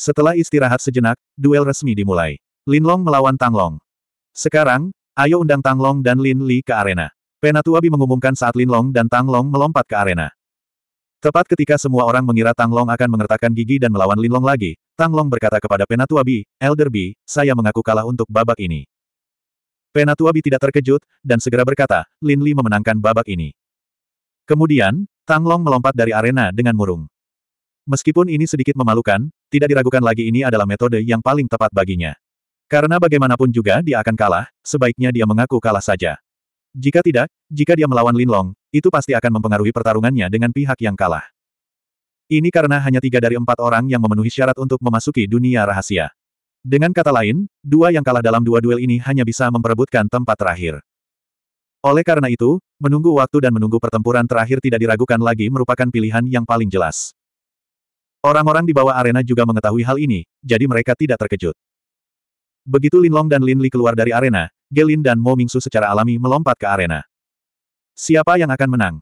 Setelah istirahat sejenak, duel resmi dimulai. Lin Long melawan Tang Long. Sekarang, ayo undang Tang Long dan Lin Li ke arena. Penatuabi mengumumkan saat Lin Long dan Tang Long melompat ke arena. Tepat ketika semua orang mengira Tang Long akan mengertakkan gigi dan melawan Lin Long lagi, Tang Long berkata kepada Penatuabi, Elder Bi, saya mengaku kalah untuk babak ini. Penatuabi tidak terkejut, dan segera berkata, Lin Li memenangkan babak ini. Kemudian, Tang Long melompat dari arena dengan murung. Meskipun ini sedikit memalukan, tidak diragukan lagi ini adalah metode yang paling tepat baginya. Karena bagaimanapun juga dia akan kalah, sebaiknya dia mengaku kalah saja. Jika tidak, jika dia melawan Lin Long, itu pasti akan mempengaruhi pertarungannya dengan pihak yang kalah. Ini karena hanya tiga dari empat orang yang memenuhi syarat untuk memasuki dunia rahasia. Dengan kata lain, dua yang kalah dalam dua duel ini hanya bisa memperebutkan tempat terakhir. Oleh karena itu, menunggu waktu dan menunggu pertempuran terakhir tidak diragukan lagi merupakan pilihan yang paling jelas. Orang-orang di bawah arena juga mengetahui hal ini, jadi mereka tidak terkejut. Begitu Lin Long dan Lin Li keluar dari arena, Gelin dan Mo Mingsu secara alami melompat ke arena. Siapa yang akan menang?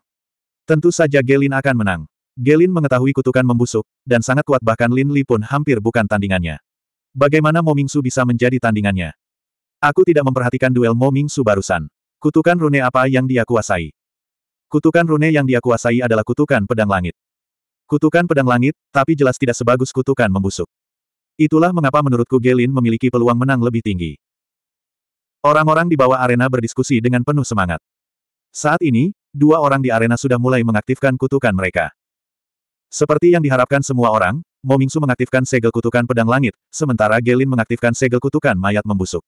Tentu saja Gelin akan menang. Gelin mengetahui kutukan membusuk, dan sangat kuat bahkan Lin Li pun hampir bukan tandingannya. Bagaimana Mo Mingsu bisa menjadi tandingannya? Aku tidak memperhatikan duel Mo Mingsu barusan. Kutukan rune apa yang dia kuasai? Kutukan rune yang dia kuasai adalah kutukan pedang langit. Kutukan pedang langit, tapi jelas tidak sebagus kutukan membusuk. Itulah mengapa menurutku Gelin memiliki peluang menang lebih tinggi. Orang-orang di bawah arena berdiskusi dengan penuh semangat. Saat ini, dua orang di arena sudah mulai mengaktifkan kutukan mereka. Seperti yang diharapkan semua orang, Momingsu mengaktifkan segel kutukan pedang langit, sementara Gelin mengaktifkan segel kutukan mayat membusuk.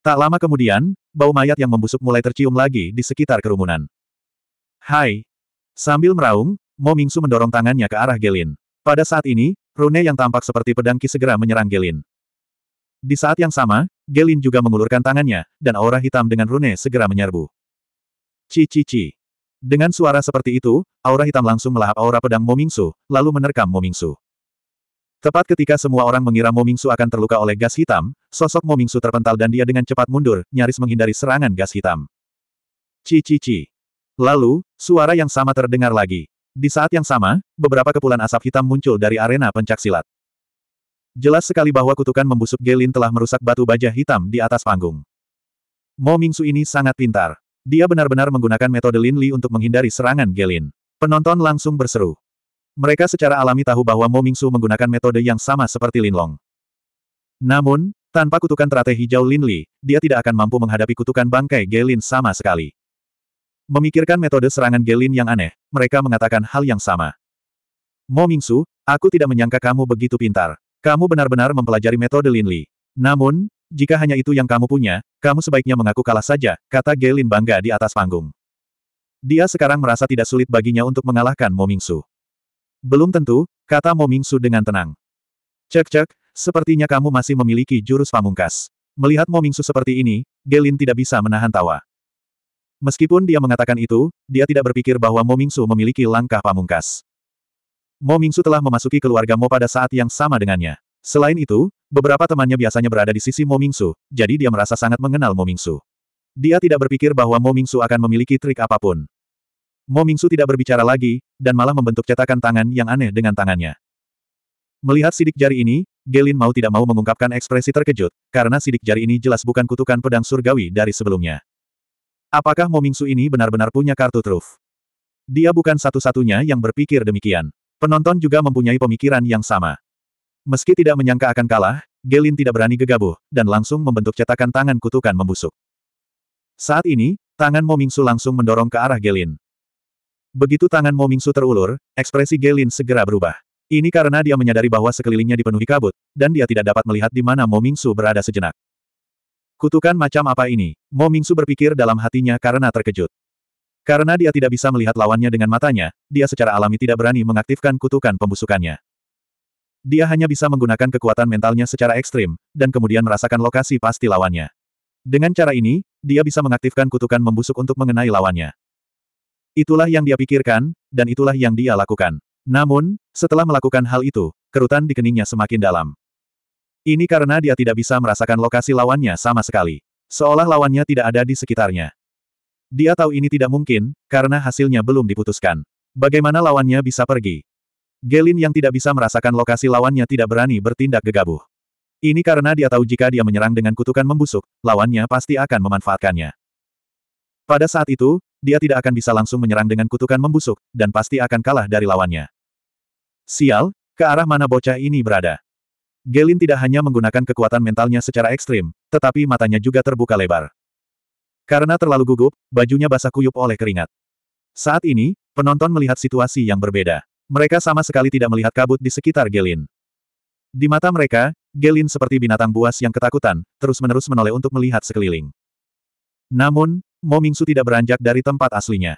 Tak lama kemudian, bau mayat yang membusuk mulai tercium lagi di sekitar kerumunan. Hai! Sambil meraung, Mo Mingsu mendorong tangannya ke arah Gelin. Pada saat ini, rune yang tampak seperti pedang Ki segera menyerang Gelin. Di saat yang sama, Gelin juga mengulurkan tangannya, dan aura hitam dengan rune segera menyerbu. Ci-ci-ci. Dengan suara seperti itu, aura hitam langsung melahap aura pedang Mo Mingsu, lalu menerkam Mo Mingsu. Tepat ketika semua orang mengira Mo Su akan terluka oleh gas hitam, sosok Mo Su terpental dan dia dengan cepat mundur, nyaris menghindari serangan gas hitam. Ci-ci-ci. Lalu, suara yang sama terdengar lagi. Di saat yang sama, beberapa kepulan asap hitam muncul dari arena pencak silat. Jelas sekali bahwa kutukan membusuk Gelin telah merusak batu baja hitam di atas panggung. Mo Mingsu ini sangat pintar. Dia benar-benar menggunakan metode Lin Li untuk menghindari serangan Gelin. Penonton langsung berseru. Mereka secara alami tahu bahwa Mo Mingsu menggunakan metode yang sama seperti Lin Long. Namun, tanpa kutukan teratai hijau Lin Li, dia tidak akan mampu menghadapi kutukan bangkai Gelin sama sekali. Memikirkan metode serangan Gelin yang aneh, mereka mengatakan hal yang sama. Mo Mingsu, aku tidak menyangka kamu begitu pintar. Kamu benar-benar mempelajari metode Lin Li. Namun, jika hanya itu yang kamu punya, kamu sebaiknya mengaku kalah saja, kata Gelin bangga di atas panggung. Dia sekarang merasa tidak sulit baginya untuk mengalahkan Mo Mingsu. Belum tentu, kata Mo Mingsu dengan tenang. Cek-cek, sepertinya kamu masih memiliki jurus pamungkas. Melihat Mo Mingsu seperti ini, Gelin tidak bisa menahan tawa. Meskipun dia mengatakan itu, dia tidak berpikir bahwa Mo Mingsu memiliki langkah pamungkas. Mo Mingsu telah memasuki keluarga Mo pada saat yang sama dengannya. Selain itu, beberapa temannya biasanya berada di sisi Mo Mingsu, jadi dia merasa sangat mengenal Mo Mingsu. Dia tidak berpikir bahwa Mo Mingsu akan memiliki trik apapun. Mo Mingsu tidak berbicara lagi, dan malah membentuk cetakan tangan yang aneh dengan tangannya. Melihat sidik jari ini, Gelin mau tidak mau mengungkapkan ekspresi terkejut, karena sidik jari ini jelas bukan kutukan pedang surgawi dari sebelumnya. Apakah Momingsu ini benar-benar punya kartu truf? Dia bukan satu-satunya yang berpikir demikian. Penonton juga mempunyai pemikiran yang sama. Meski tidak menyangka akan kalah, Gelin tidak berani gegabah, dan langsung membentuk cetakan tangan kutukan membusuk. Saat ini, tangan Momingsu langsung mendorong ke arah Gelin. Begitu tangan Momingsu terulur, ekspresi Gelin segera berubah. Ini karena dia menyadari bahwa sekelilingnya dipenuhi kabut, dan dia tidak dapat melihat di mana Momingsu berada sejenak. Kutukan macam apa ini? Mo Mingsu berpikir dalam hatinya karena terkejut. Karena dia tidak bisa melihat lawannya dengan matanya, dia secara alami tidak berani mengaktifkan kutukan pembusukannya. Dia hanya bisa menggunakan kekuatan mentalnya secara ekstrim, dan kemudian merasakan lokasi pasti lawannya. Dengan cara ini, dia bisa mengaktifkan kutukan membusuk untuk mengenai lawannya. Itulah yang dia pikirkan, dan itulah yang dia lakukan. Namun, setelah melakukan hal itu, kerutan di keningnya semakin dalam. Ini karena dia tidak bisa merasakan lokasi lawannya sama sekali. Seolah lawannya tidak ada di sekitarnya. Dia tahu ini tidak mungkin, karena hasilnya belum diputuskan. Bagaimana lawannya bisa pergi? Gelin yang tidak bisa merasakan lokasi lawannya tidak berani bertindak gegabah. Ini karena dia tahu jika dia menyerang dengan kutukan membusuk, lawannya pasti akan memanfaatkannya. Pada saat itu, dia tidak akan bisa langsung menyerang dengan kutukan membusuk, dan pasti akan kalah dari lawannya. Sial, ke arah mana bocah ini berada? Gelin tidak hanya menggunakan kekuatan mentalnya secara ekstrim, tetapi matanya juga terbuka lebar. Karena terlalu gugup, bajunya basah kuyup oleh keringat. Saat ini, penonton melihat situasi yang berbeda. Mereka sama sekali tidak melihat kabut di sekitar Gelin. Di mata mereka, Gelin seperti binatang buas yang ketakutan, terus-menerus menoleh untuk melihat sekeliling. Namun, Momingsu tidak beranjak dari tempat aslinya.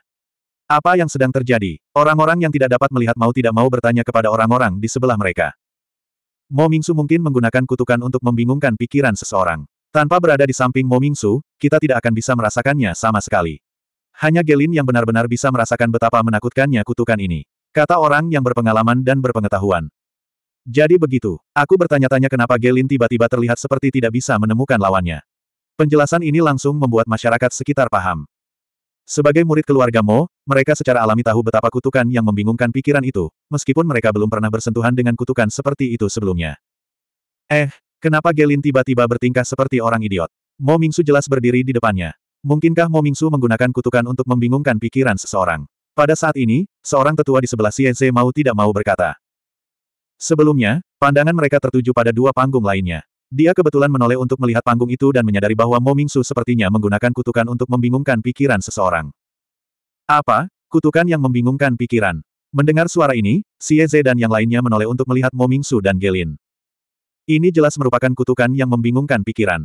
Apa yang sedang terjadi? Orang-orang yang tidak dapat melihat mau tidak mau bertanya kepada orang-orang di sebelah mereka. Mo Mingsu mungkin menggunakan kutukan untuk membingungkan pikiran seseorang. Tanpa berada di samping Mo Mingsu, kita tidak akan bisa merasakannya sama sekali. Hanya Gelin yang benar-benar bisa merasakan betapa menakutkannya kutukan ini. Kata orang yang berpengalaman dan berpengetahuan. Jadi begitu, aku bertanya-tanya kenapa Gelin tiba-tiba terlihat seperti tidak bisa menemukan lawannya. Penjelasan ini langsung membuat masyarakat sekitar paham. Sebagai murid keluarga Mo, mereka secara alami tahu betapa kutukan yang membingungkan pikiran itu, meskipun mereka belum pernah bersentuhan dengan kutukan seperti itu sebelumnya. Eh, kenapa Gelin tiba-tiba bertingkah seperti orang idiot? Mo Mingsu jelas berdiri di depannya. Mungkinkah Mo Mingsu menggunakan kutukan untuk membingungkan pikiran seseorang? Pada saat ini, seorang tetua di sebelah Xianze mau tidak mau berkata. Sebelumnya, pandangan mereka tertuju pada dua panggung lainnya. Dia kebetulan menoleh untuk melihat panggung itu dan menyadari bahwa Mo Mingsu sepertinya menggunakan kutukan untuk membingungkan pikiran seseorang. Apa? Kutukan yang membingungkan pikiran. Mendengar suara ini, Xie dan yang lainnya menoleh untuk melihat Mo Mingsu dan Gelin. Ini jelas merupakan kutukan yang membingungkan pikiran.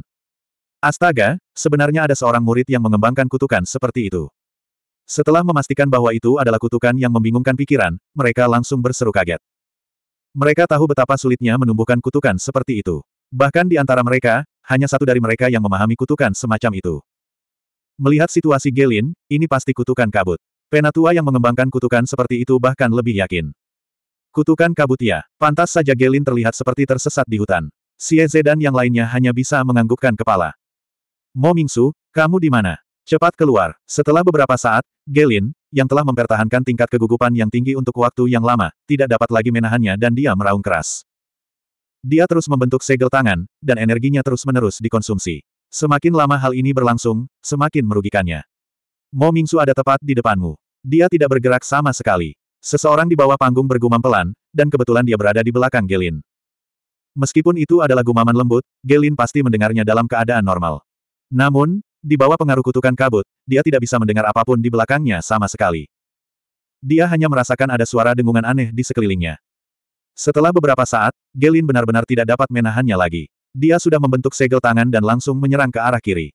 Astaga, sebenarnya ada seorang murid yang mengembangkan kutukan seperti itu. Setelah memastikan bahwa itu adalah kutukan yang membingungkan pikiran, mereka langsung berseru kaget. Mereka tahu betapa sulitnya menumbuhkan kutukan seperti itu. Bahkan di antara mereka, hanya satu dari mereka yang memahami kutukan semacam itu. Melihat situasi Gelin, ini pasti kutukan kabut. Penatua yang mengembangkan kutukan seperti itu bahkan lebih yakin. Kutukan kabut ya, pantas saja Gelin terlihat seperti tersesat di hutan. Xie dan yang lainnya hanya bisa menganggukkan kepala. Mo Mingsu, kamu di mana? Cepat keluar. Setelah beberapa saat, Gelin, yang telah mempertahankan tingkat kegugupan yang tinggi untuk waktu yang lama, tidak dapat lagi menahannya dan dia meraung keras. Dia terus membentuk segel tangan, dan energinya terus-menerus dikonsumsi. Semakin lama hal ini berlangsung, semakin merugikannya. Mo Mingsu ada tepat di depanmu. Dia tidak bergerak sama sekali. Seseorang di bawah panggung bergumam pelan, dan kebetulan dia berada di belakang Gelin. Meskipun itu adalah gumaman lembut, Gelin pasti mendengarnya dalam keadaan normal. Namun, di bawah pengaruh kutukan kabut, dia tidak bisa mendengar apapun di belakangnya sama sekali. Dia hanya merasakan ada suara dengungan aneh di sekelilingnya. Setelah beberapa saat, Gelin benar-benar tidak dapat menahannya lagi. Dia sudah membentuk segel tangan dan langsung menyerang ke arah kiri.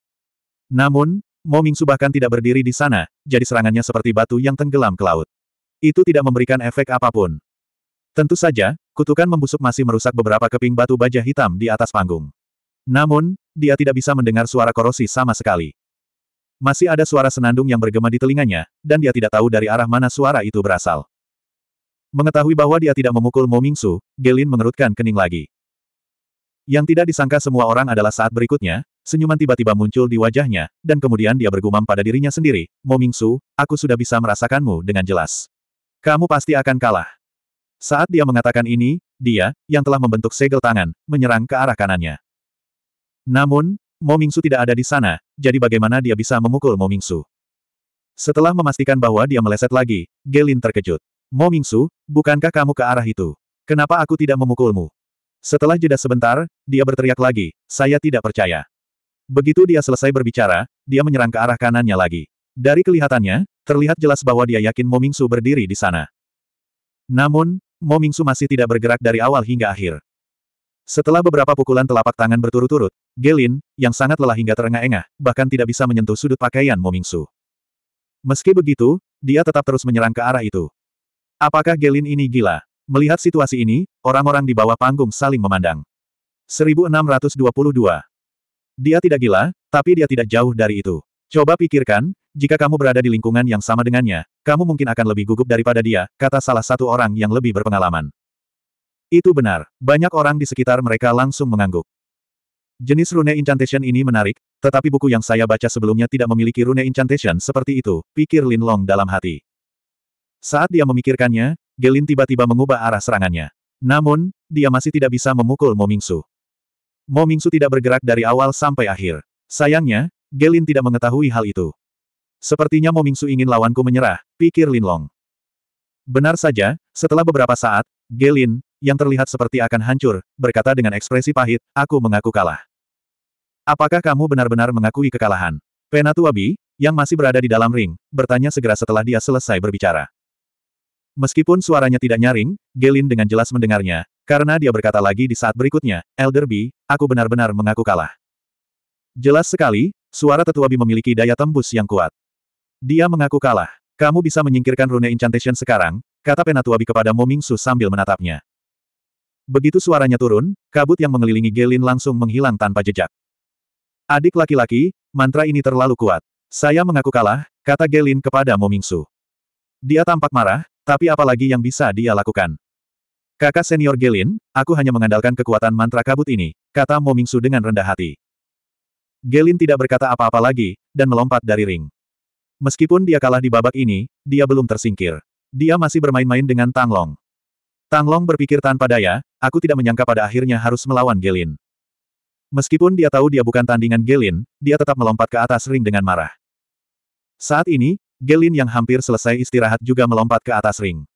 Namun, Momingsu bahkan tidak berdiri di sana, jadi serangannya seperti batu yang tenggelam ke laut. Itu tidak memberikan efek apapun. Tentu saja, kutukan membusuk masih merusak beberapa keping batu baja hitam di atas panggung. Namun, dia tidak bisa mendengar suara korosi sama sekali. Masih ada suara senandung yang bergema di telinganya, dan dia tidak tahu dari arah mana suara itu berasal. Mengetahui bahwa dia tidak memukul Mo Mingsu, Gelin mengerutkan kening lagi. Yang tidak disangka semua orang adalah saat berikutnya, senyuman tiba-tiba muncul di wajahnya, dan kemudian dia bergumam pada dirinya sendiri, Mo Mingsu, aku sudah bisa merasakanmu dengan jelas. Kamu pasti akan kalah. Saat dia mengatakan ini, dia, yang telah membentuk segel tangan, menyerang ke arah kanannya. Namun, Mo Mingsu tidak ada di sana, jadi bagaimana dia bisa memukul Mo Mingsu? Setelah memastikan bahwa dia meleset lagi, Gelin terkejut. Mo Mingsu, bukankah kamu ke arah itu? Kenapa aku tidak memukulmu? Setelah jeda sebentar, dia berteriak lagi, saya tidak percaya. Begitu dia selesai berbicara, dia menyerang ke arah kanannya lagi. Dari kelihatannya, terlihat jelas bahwa dia yakin Mo Mingsu berdiri di sana. Namun, Mo Mingsu masih tidak bergerak dari awal hingga akhir. Setelah beberapa pukulan telapak tangan berturut-turut, Gelin, yang sangat lelah hingga terengah-engah, bahkan tidak bisa menyentuh sudut pakaian Mo Mingsu. Meski begitu, dia tetap terus menyerang ke arah itu. Apakah Gelin ini gila? Melihat situasi ini, orang-orang di bawah panggung saling memandang. 1622. Dia tidak gila, tapi dia tidak jauh dari itu. Coba pikirkan, jika kamu berada di lingkungan yang sama dengannya, kamu mungkin akan lebih gugup daripada dia, kata salah satu orang yang lebih berpengalaman. Itu benar, banyak orang di sekitar mereka langsung mengangguk. Jenis rune incantation ini menarik, tetapi buku yang saya baca sebelumnya tidak memiliki rune incantation seperti itu, pikir Lin Long dalam hati. Saat dia memikirkannya, Gelin tiba-tiba mengubah arah serangannya. Namun, dia masih tidak bisa memukul Momingsu. Momingsu tidak bergerak dari awal sampai akhir. Sayangnya, Gelin tidak mengetahui hal itu. Sepertinya Momingsu ingin lawanku menyerah, pikir Lin Long. Benar saja, setelah beberapa saat, Gelin, yang terlihat seperti akan hancur, berkata dengan ekspresi pahit, aku mengaku kalah. Apakah kamu benar-benar mengakui kekalahan? Penatua Bi, yang masih berada di dalam ring, bertanya segera setelah dia selesai berbicara. Meskipun suaranya tidak nyaring, Gelin dengan jelas mendengarnya, karena dia berkata lagi di saat berikutnya, Elder B, aku benar-benar mengaku kalah. Jelas sekali, suara tetua B memiliki daya tembus yang kuat. Dia mengaku kalah. Kamu bisa menyingkirkan rune incantation sekarang, kata Penatua B kepada Momingsu sambil menatapnya. Begitu suaranya turun, kabut yang mengelilingi Gelin langsung menghilang tanpa jejak. Adik laki-laki, mantra ini terlalu kuat. Saya mengaku kalah, kata Gelin kepada Momingsu. Dia tampak marah, tapi apalagi yang bisa dia lakukan? Kakak senior Gelin, aku hanya mengandalkan kekuatan mantra kabut ini, kata Mo Momingsu dengan rendah hati. Gelin tidak berkata apa-apa lagi, dan melompat dari ring. Meskipun dia kalah di babak ini, dia belum tersingkir. Dia masih bermain-main dengan Tang Long. Tang Long berpikir tanpa daya, aku tidak menyangka pada akhirnya harus melawan Gelin. Meskipun dia tahu dia bukan tandingan Gelin, dia tetap melompat ke atas ring dengan marah. Saat ini, Gelin yang hampir selesai istirahat juga melompat ke atas ring.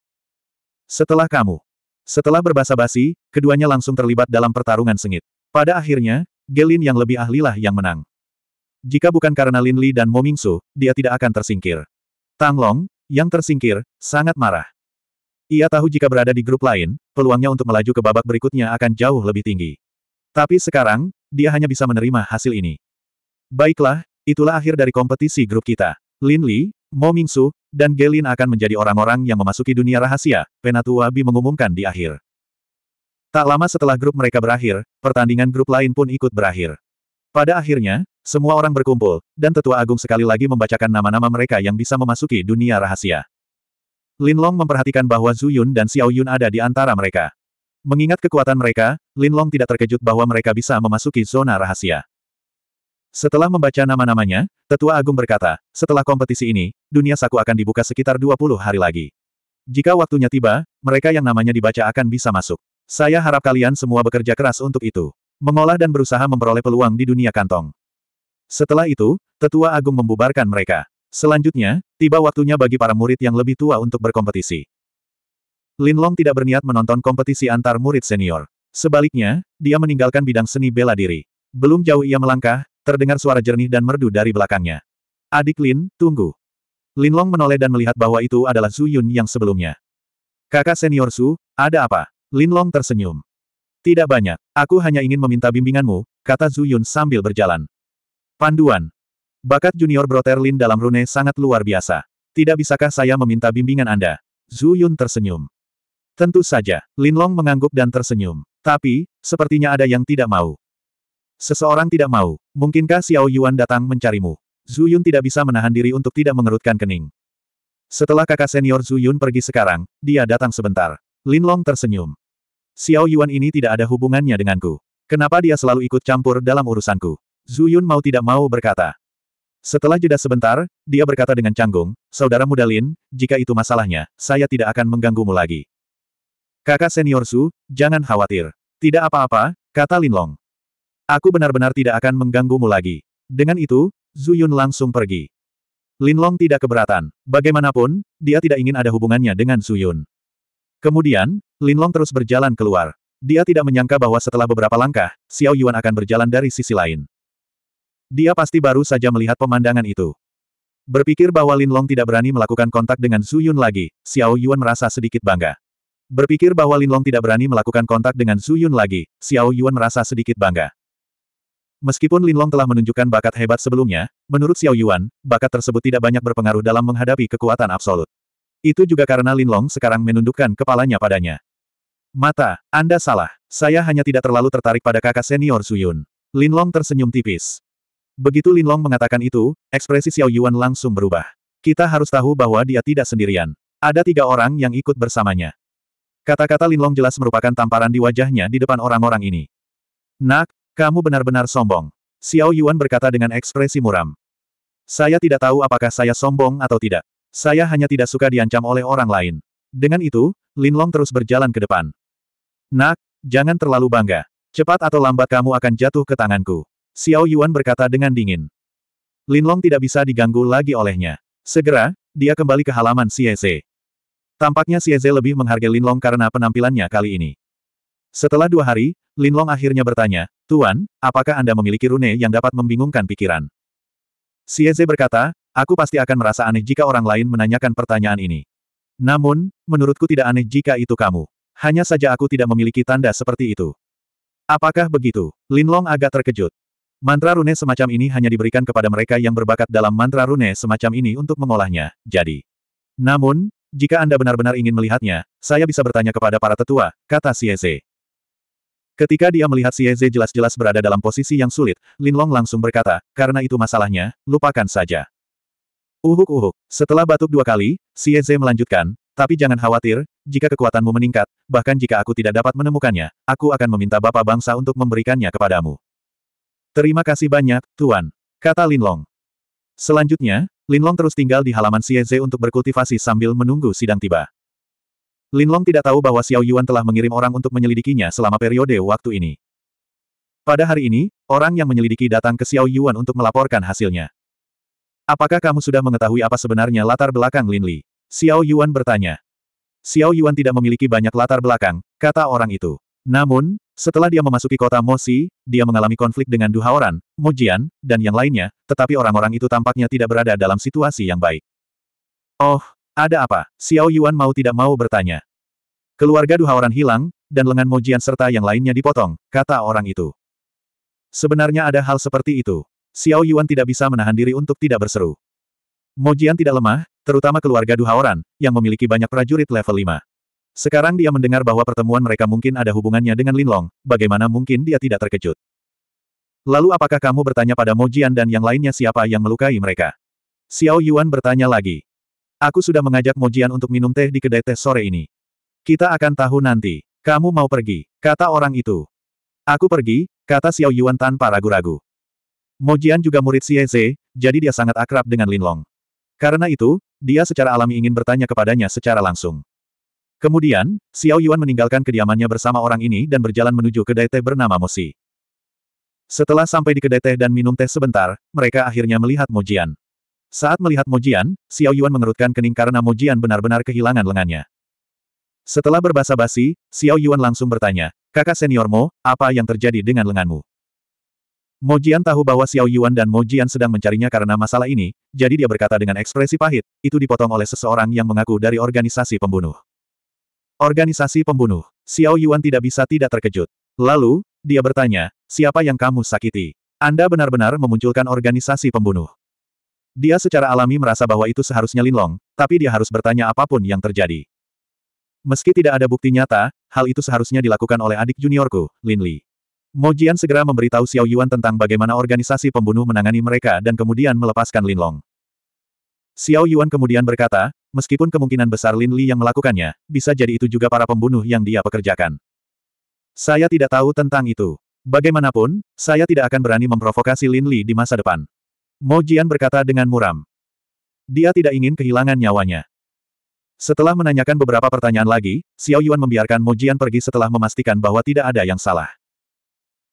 Setelah kamu. Setelah berbasa-basi, keduanya langsung terlibat dalam pertarungan sengit. Pada akhirnya, Gelin yang lebih ahlilah yang menang. Jika bukan karena Lin Li dan Mo Ming Su, dia tidak akan tersingkir. Tang Long, yang tersingkir, sangat marah. Ia tahu jika berada di grup lain, peluangnya untuk melaju ke babak berikutnya akan jauh lebih tinggi. Tapi sekarang, dia hanya bisa menerima hasil ini. Baiklah, itulah akhir dari kompetisi grup kita. Lin Li, Mo Mingsu, dan Gelin akan menjadi orang-orang yang memasuki dunia rahasia, Penatua Bi mengumumkan di akhir. Tak lama setelah grup mereka berakhir, pertandingan grup lain pun ikut berakhir. Pada akhirnya, semua orang berkumpul, dan Tetua Agung sekali lagi membacakan nama-nama mereka yang bisa memasuki dunia rahasia. Lin Long memperhatikan bahwa Zhu Yun dan Xiao Yun ada di antara mereka. Mengingat kekuatan mereka, Lin Long tidak terkejut bahwa mereka bisa memasuki zona rahasia. Setelah membaca nama-namanya, Tetua Agung berkata, setelah kompetisi ini, dunia saku akan dibuka sekitar 20 hari lagi. Jika waktunya tiba, mereka yang namanya dibaca akan bisa masuk. Saya harap kalian semua bekerja keras untuk itu. Mengolah dan berusaha memperoleh peluang di dunia kantong. Setelah itu, Tetua Agung membubarkan mereka. Selanjutnya, tiba waktunya bagi para murid yang lebih tua untuk berkompetisi. Lin Long tidak berniat menonton kompetisi antar murid senior. Sebaliknya, dia meninggalkan bidang seni bela diri. Belum jauh ia melangkah, Terdengar suara jernih dan merdu dari belakangnya. Adik Lin, tunggu. Lin Long menoleh dan melihat bahwa itu adalah Su Yun yang sebelumnya. Kakak senior Su, ada apa? Lin Long tersenyum. Tidak banyak, aku hanya ingin meminta bimbinganmu, kata Su Yun sambil berjalan. Panduan. Bakat junior broter Lin dalam rune sangat luar biasa. Tidak bisakah saya meminta bimbingan Anda? Su Yun tersenyum. Tentu saja, Lin Long mengangguk dan tersenyum. Tapi, sepertinya ada yang tidak mau. Seseorang tidak mau. Mungkinkah Xiao Yuan datang mencarimu? Zhu Yun tidak bisa menahan diri untuk tidak mengerutkan kening. Setelah kakak senior Zhu Yun pergi sekarang, dia datang sebentar. Lin Long tersenyum. Xiao Yuan ini tidak ada hubungannya denganku. Kenapa dia selalu ikut campur dalam urusanku? Zhu Yun mau tidak mau berkata. Setelah jeda sebentar, dia berkata dengan canggung, Saudara muda Lin, jika itu masalahnya, saya tidak akan mengganggumu lagi. Kakak senior Su, jangan khawatir. Tidak apa-apa, kata Lin Long. Aku benar-benar tidak akan mengganggumu lagi. Dengan itu, Zuyun langsung pergi. Linlong tidak keberatan. Bagaimanapun, dia tidak ingin ada hubungannya dengan Zuyun. Kemudian, Linlong terus berjalan keluar. Dia tidak menyangka bahwa setelah beberapa langkah, Xiao Yuan akan berjalan dari sisi lain. Dia pasti baru saja melihat pemandangan itu. Berpikir bahwa Linlong tidak berani melakukan kontak dengan Zuyun lagi, Xiao Yuan merasa sedikit bangga. Berpikir bahwa Linlong tidak berani melakukan kontak dengan Zuyun lagi, Xiao Yuan merasa sedikit bangga. Meskipun Linlong telah menunjukkan bakat hebat sebelumnya, menurut Xiao Yuan, bakat tersebut tidak banyak berpengaruh dalam menghadapi kekuatan absolut. Itu juga karena Linlong sekarang menundukkan kepalanya padanya. Mata, Anda salah. Saya hanya tidak terlalu tertarik pada kakak senior Suyun. Linlong tersenyum tipis. Begitu Linlong mengatakan itu, ekspresi Xiao Yuan langsung berubah. Kita harus tahu bahwa dia tidak sendirian. Ada tiga orang yang ikut bersamanya. Kata-kata Linlong jelas merupakan tamparan di wajahnya di depan orang-orang ini. Nak, kamu benar-benar sombong. Xiao Yuan berkata dengan ekspresi muram. Saya tidak tahu apakah saya sombong atau tidak. Saya hanya tidak suka diancam oleh orang lain. Dengan itu, Lin Long terus berjalan ke depan. Nak, jangan terlalu bangga. Cepat atau lambat kamu akan jatuh ke tanganku. Xiao Yuan berkata dengan dingin. Lin Long tidak bisa diganggu lagi olehnya. Segera, dia kembali ke halaman Xie Tampaknya Xie lebih menghargai Lin Long karena penampilannya kali ini. Setelah dua hari, Linlong akhirnya bertanya, Tuan, apakah Anda memiliki rune yang dapat membingungkan pikiran? Sieze berkata, aku pasti akan merasa aneh jika orang lain menanyakan pertanyaan ini. Namun, menurutku tidak aneh jika itu kamu. Hanya saja aku tidak memiliki tanda seperti itu. Apakah begitu? Linlong agak terkejut. Mantra rune semacam ini hanya diberikan kepada mereka yang berbakat dalam mantra rune semacam ini untuk mengolahnya, jadi. Namun, jika Anda benar-benar ingin melihatnya, saya bisa bertanya kepada para tetua, kata Sieze. Ketika dia melihat Xie jelas-jelas berada dalam posisi yang sulit, Lin Long langsung berkata, karena itu masalahnya, lupakan saja. Uhuk-uhuk, setelah batuk dua kali, Xie melanjutkan, tapi jangan khawatir, jika kekuatanmu meningkat, bahkan jika aku tidak dapat menemukannya, aku akan meminta Bapak Bangsa untuk memberikannya kepadamu. Terima kasih banyak, Tuan. Kata Lin Long. Selanjutnya, Lin Long terus tinggal di halaman Xie untuk berkultivasi sambil menunggu sidang tiba. Linlong tidak tahu bahwa Xiao Yuan telah mengirim orang untuk menyelidikinya selama periode waktu ini. Pada hari ini, orang yang menyelidiki datang ke Xiao Yuan untuk melaporkan hasilnya. Apakah kamu sudah mengetahui apa sebenarnya latar belakang Lin Li? Xiao Yuan bertanya. Xiao Yuan tidak memiliki banyak latar belakang, kata orang itu. Namun, setelah dia memasuki kota Mosi, dia mengalami konflik dengan Duhaoran, Jian, dan yang lainnya, tetapi orang-orang itu tampaknya tidak berada dalam situasi yang baik. Oh, ada apa? Xiao Yuan mau tidak mau bertanya. Keluarga Duhaoran hilang, dan lengan Mojian serta yang lainnya dipotong, kata orang itu. Sebenarnya ada hal seperti itu. Xiao Yuan tidak bisa menahan diri untuk tidak berseru. Mojian tidak lemah, terutama keluarga Duhaoran, yang memiliki banyak prajurit level 5. Sekarang dia mendengar bahwa pertemuan mereka mungkin ada hubungannya dengan Linlong, bagaimana mungkin dia tidak terkejut. Lalu apakah kamu bertanya pada Mojian dan yang lainnya siapa yang melukai mereka? Xiao Yuan bertanya lagi. Aku sudah mengajak Mojian untuk minum teh di kedai teh sore ini. Kita akan tahu nanti. Kamu mau pergi, kata orang itu. Aku pergi, kata Xiao Yuan tanpa ragu-ragu. Mojian juga murid Xie Zhe, jadi dia sangat akrab dengan Linlong. Karena itu, dia secara alami ingin bertanya kepadanya secara langsung. Kemudian, Xiao Yuan meninggalkan kediamannya bersama orang ini dan berjalan menuju kedai teh bernama Mosi. Setelah sampai di kedai teh dan minum teh sebentar, mereka akhirnya melihat Mojian. Saat melihat Mojian, Xiao Yuan mengerutkan kening karena Mojian benar-benar kehilangan lengannya. Setelah berbahasa basi, Xiao Yuan langsung bertanya, kakak senior Mo, apa yang terjadi dengan lenganmu? Mojian tahu bahwa Xiao Yuan dan Mojian sedang mencarinya karena masalah ini, jadi dia berkata dengan ekspresi pahit, itu dipotong oleh seseorang yang mengaku dari organisasi pembunuh. Organisasi pembunuh. Xiao Yuan tidak bisa tidak terkejut. Lalu, dia bertanya, siapa yang kamu sakiti? Anda benar-benar memunculkan organisasi pembunuh. Dia secara alami merasa bahwa itu seharusnya linlong, tapi dia harus bertanya apapun yang terjadi. Meski tidak ada bukti nyata, hal itu seharusnya dilakukan oleh adik juniorku, Lin Li. Mo Jian segera memberitahu Xiao Yuan tentang bagaimana organisasi pembunuh menangani mereka dan kemudian melepaskan Lin Long. Xiao Yuan kemudian berkata, meskipun kemungkinan besar Lin Li yang melakukannya, bisa jadi itu juga para pembunuh yang dia pekerjakan. Saya tidak tahu tentang itu. Bagaimanapun, saya tidak akan berani memprovokasi Lin Li di masa depan. Mo Jian berkata dengan muram. Dia tidak ingin kehilangan nyawanya. Setelah menanyakan beberapa pertanyaan lagi, Xiao Yuan membiarkan Mo Jian pergi setelah memastikan bahwa tidak ada yang salah.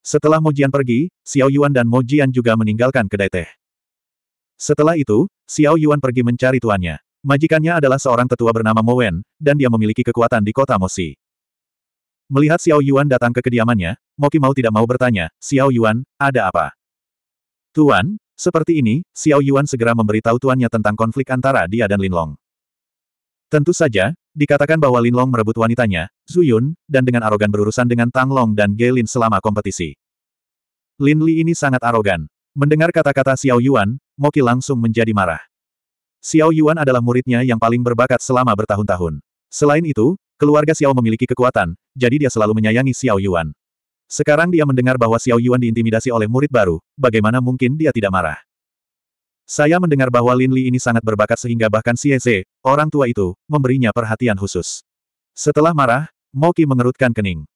Setelah Mo Jian pergi, Xiao Yuan dan Mo Jian juga meninggalkan kedai teh. Setelah itu, Xiao Yuan pergi mencari tuannya. Majikannya adalah seorang tetua bernama Mo Wen, dan dia memiliki kekuatan di kota Mosi. Melihat Xiao Yuan datang ke kediamannya, Moki mau tidak mau bertanya, Xiao Yuan, ada apa? Tuan, seperti ini, Xiao Yuan segera memberitahu tuannya tentang konflik antara dia dan Lin Long. Tentu saja, dikatakan bahwa Lin Long merebut wanitanya, Yun, dan dengan arogan berurusan dengan Tang Long dan Ge Lin selama kompetisi. Lin Li ini sangat arogan. Mendengar kata-kata Xiao Yuan, Moki langsung menjadi marah. Xiao Yuan adalah muridnya yang paling berbakat selama bertahun-tahun. Selain itu, keluarga Xiao memiliki kekuatan, jadi dia selalu menyayangi Xiao Yuan. Sekarang dia mendengar bahwa Xiao Yuan diintimidasi oleh murid baru, bagaimana mungkin dia tidak marah? Saya mendengar bahwa Lin Li ini sangat berbakat sehingga bahkan Xie Zhe, orang tua itu, memberinya perhatian khusus. Setelah marah, Mo Qi mengerutkan kening.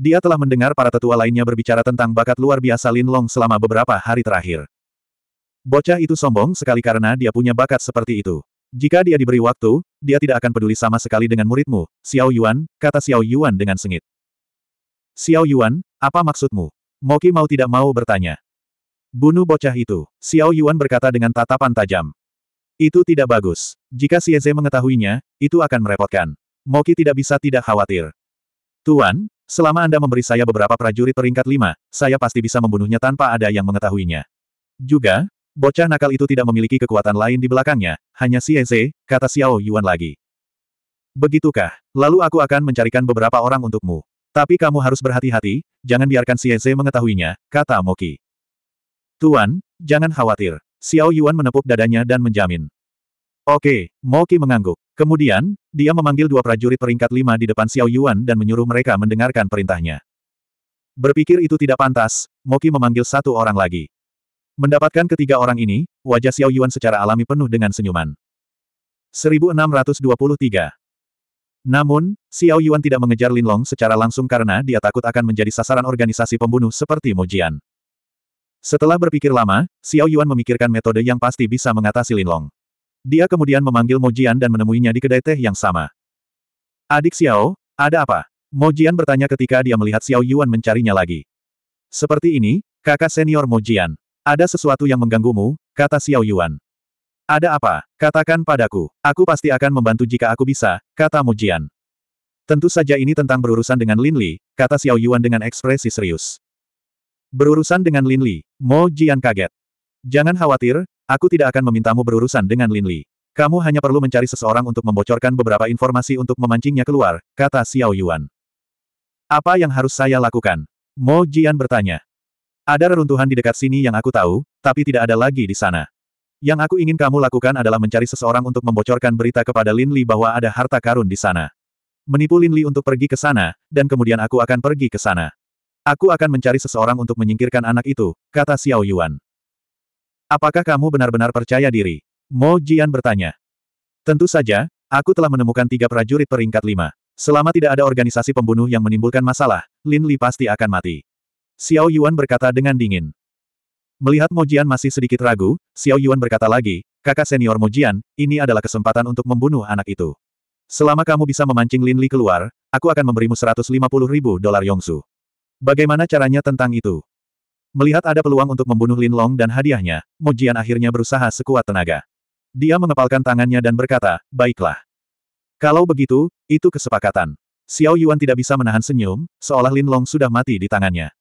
Dia telah mendengar para tetua lainnya berbicara tentang bakat luar biasa Lin Long selama beberapa hari terakhir. Bocah itu sombong sekali karena dia punya bakat seperti itu. Jika dia diberi waktu, dia tidak akan peduli sama sekali dengan muridmu, Xiao Yuan, kata Xiao Yuan dengan sengit. Xiao Yuan, apa maksudmu? Moki mau tidak mau bertanya. Bunuh bocah itu, Xiao Yuan berkata dengan tatapan tajam. Itu tidak bagus. Jika Xie Zhe mengetahuinya, itu akan merepotkan. Moki tidak bisa tidak khawatir. Tuan, selama Anda memberi saya beberapa prajurit peringkat lima, saya pasti bisa membunuhnya tanpa ada yang mengetahuinya. Juga, bocah nakal itu tidak memiliki kekuatan lain di belakangnya, hanya Xie Zhe, kata Xiao Yuan lagi. Begitukah, lalu aku akan mencarikan beberapa orang untukmu. Tapi kamu harus berhati-hati, jangan biarkan Ze mengetahuinya, kata Moki. Tuan, jangan khawatir. Xiao Yuan menepuk dadanya dan menjamin. Oke, Moki mengangguk. Kemudian, dia memanggil dua prajurit peringkat lima di depan Xiao Yuan dan menyuruh mereka mendengarkan perintahnya. Berpikir itu tidak pantas, Moki memanggil satu orang lagi. Mendapatkan ketiga orang ini, wajah Xiao Yuan secara alami penuh dengan senyuman. 1623 namun, Xiao Yuan tidak mengejar Lin Long secara langsung karena dia takut akan menjadi sasaran organisasi pembunuh seperti Mojian. Setelah berpikir lama, Xiao Yuan memikirkan metode yang pasti bisa mengatasi Lin Long. Dia kemudian memanggil Mojian dan menemuinya di kedai teh yang sama. Adik Xiao, ada apa? Mojian bertanya ketika dia melihat Xiao Yuan mencarinya lagi. Seperti ini, kakak senior Mojian. Ada sesuatu yang mengganggumu, kata Xiao Yuan. Ada apa? Katakan padaku. Aku pasti akan membantu jika aku bisa, kata Mujian. Tentu saja ini tentang berurusan dengan Lin Li, kata Xiao Yuan dengan ekspresi serius. Berurusan dengan Lin Li, Mo Jian kaget. Jangan khawatir, aku tidak akan memintamu berurusan dengan Lin Li. Kamu hanya perlu mencari seseorang untuk membocorkan beberapa informasi untuk memancingnya keluar, kata Xiao Yuan. Apa yang harus saya lakukan? Mo Jian bertanya. Ada reruntuhan di dekat sini yang aku tahu, tapi tidak ada lagi di sana. Yang aku ingin kamu lakukan adalah mencari seseorang untuk membocorkan berita kepada Lin Li bahwa ada harta karun di sana. Menipu Lin Li untuk pergi ke sana, dan kemudian aku akan pergi ke sana. Aku akan mencari seseorang untuk menyingkirkan anak itu, kata Xiao Yuan. Apakah kamu benar-benar percaya diri? Mo Jian bertanya. Tentu saja, aku telah menemukan tiga prajurit peringkat lima. Selama tidak ada organisasi pembunuh yang menimbulkan masalah, Lin Li pasti akan mati. Xiao Yuan berkata dengan dingin. Melihat Mojian masih sedikit ragu, Xiao Yuan berkata lagi, kakak senior Mojian, ini adalah kesempatan untuk membunuh anak itu. Selama kamu bisa memancing Lin Li keluar, aku akan memberimu 150 ribu dolar Yongsu. Bagaimana caranya tentang itu? Melihat ada peluang untuk membunuh Lin Long dan hadiahnya, Mojian akhirnya berusaha sekuat tenaga. Dia mengepalkan tangannya dan berkata, baiklah. Kalau begitu, itu kesepakatan. Xiao Yuan tidak bisa menahan senyum, seolah Lin Long sudah mati di tangannya.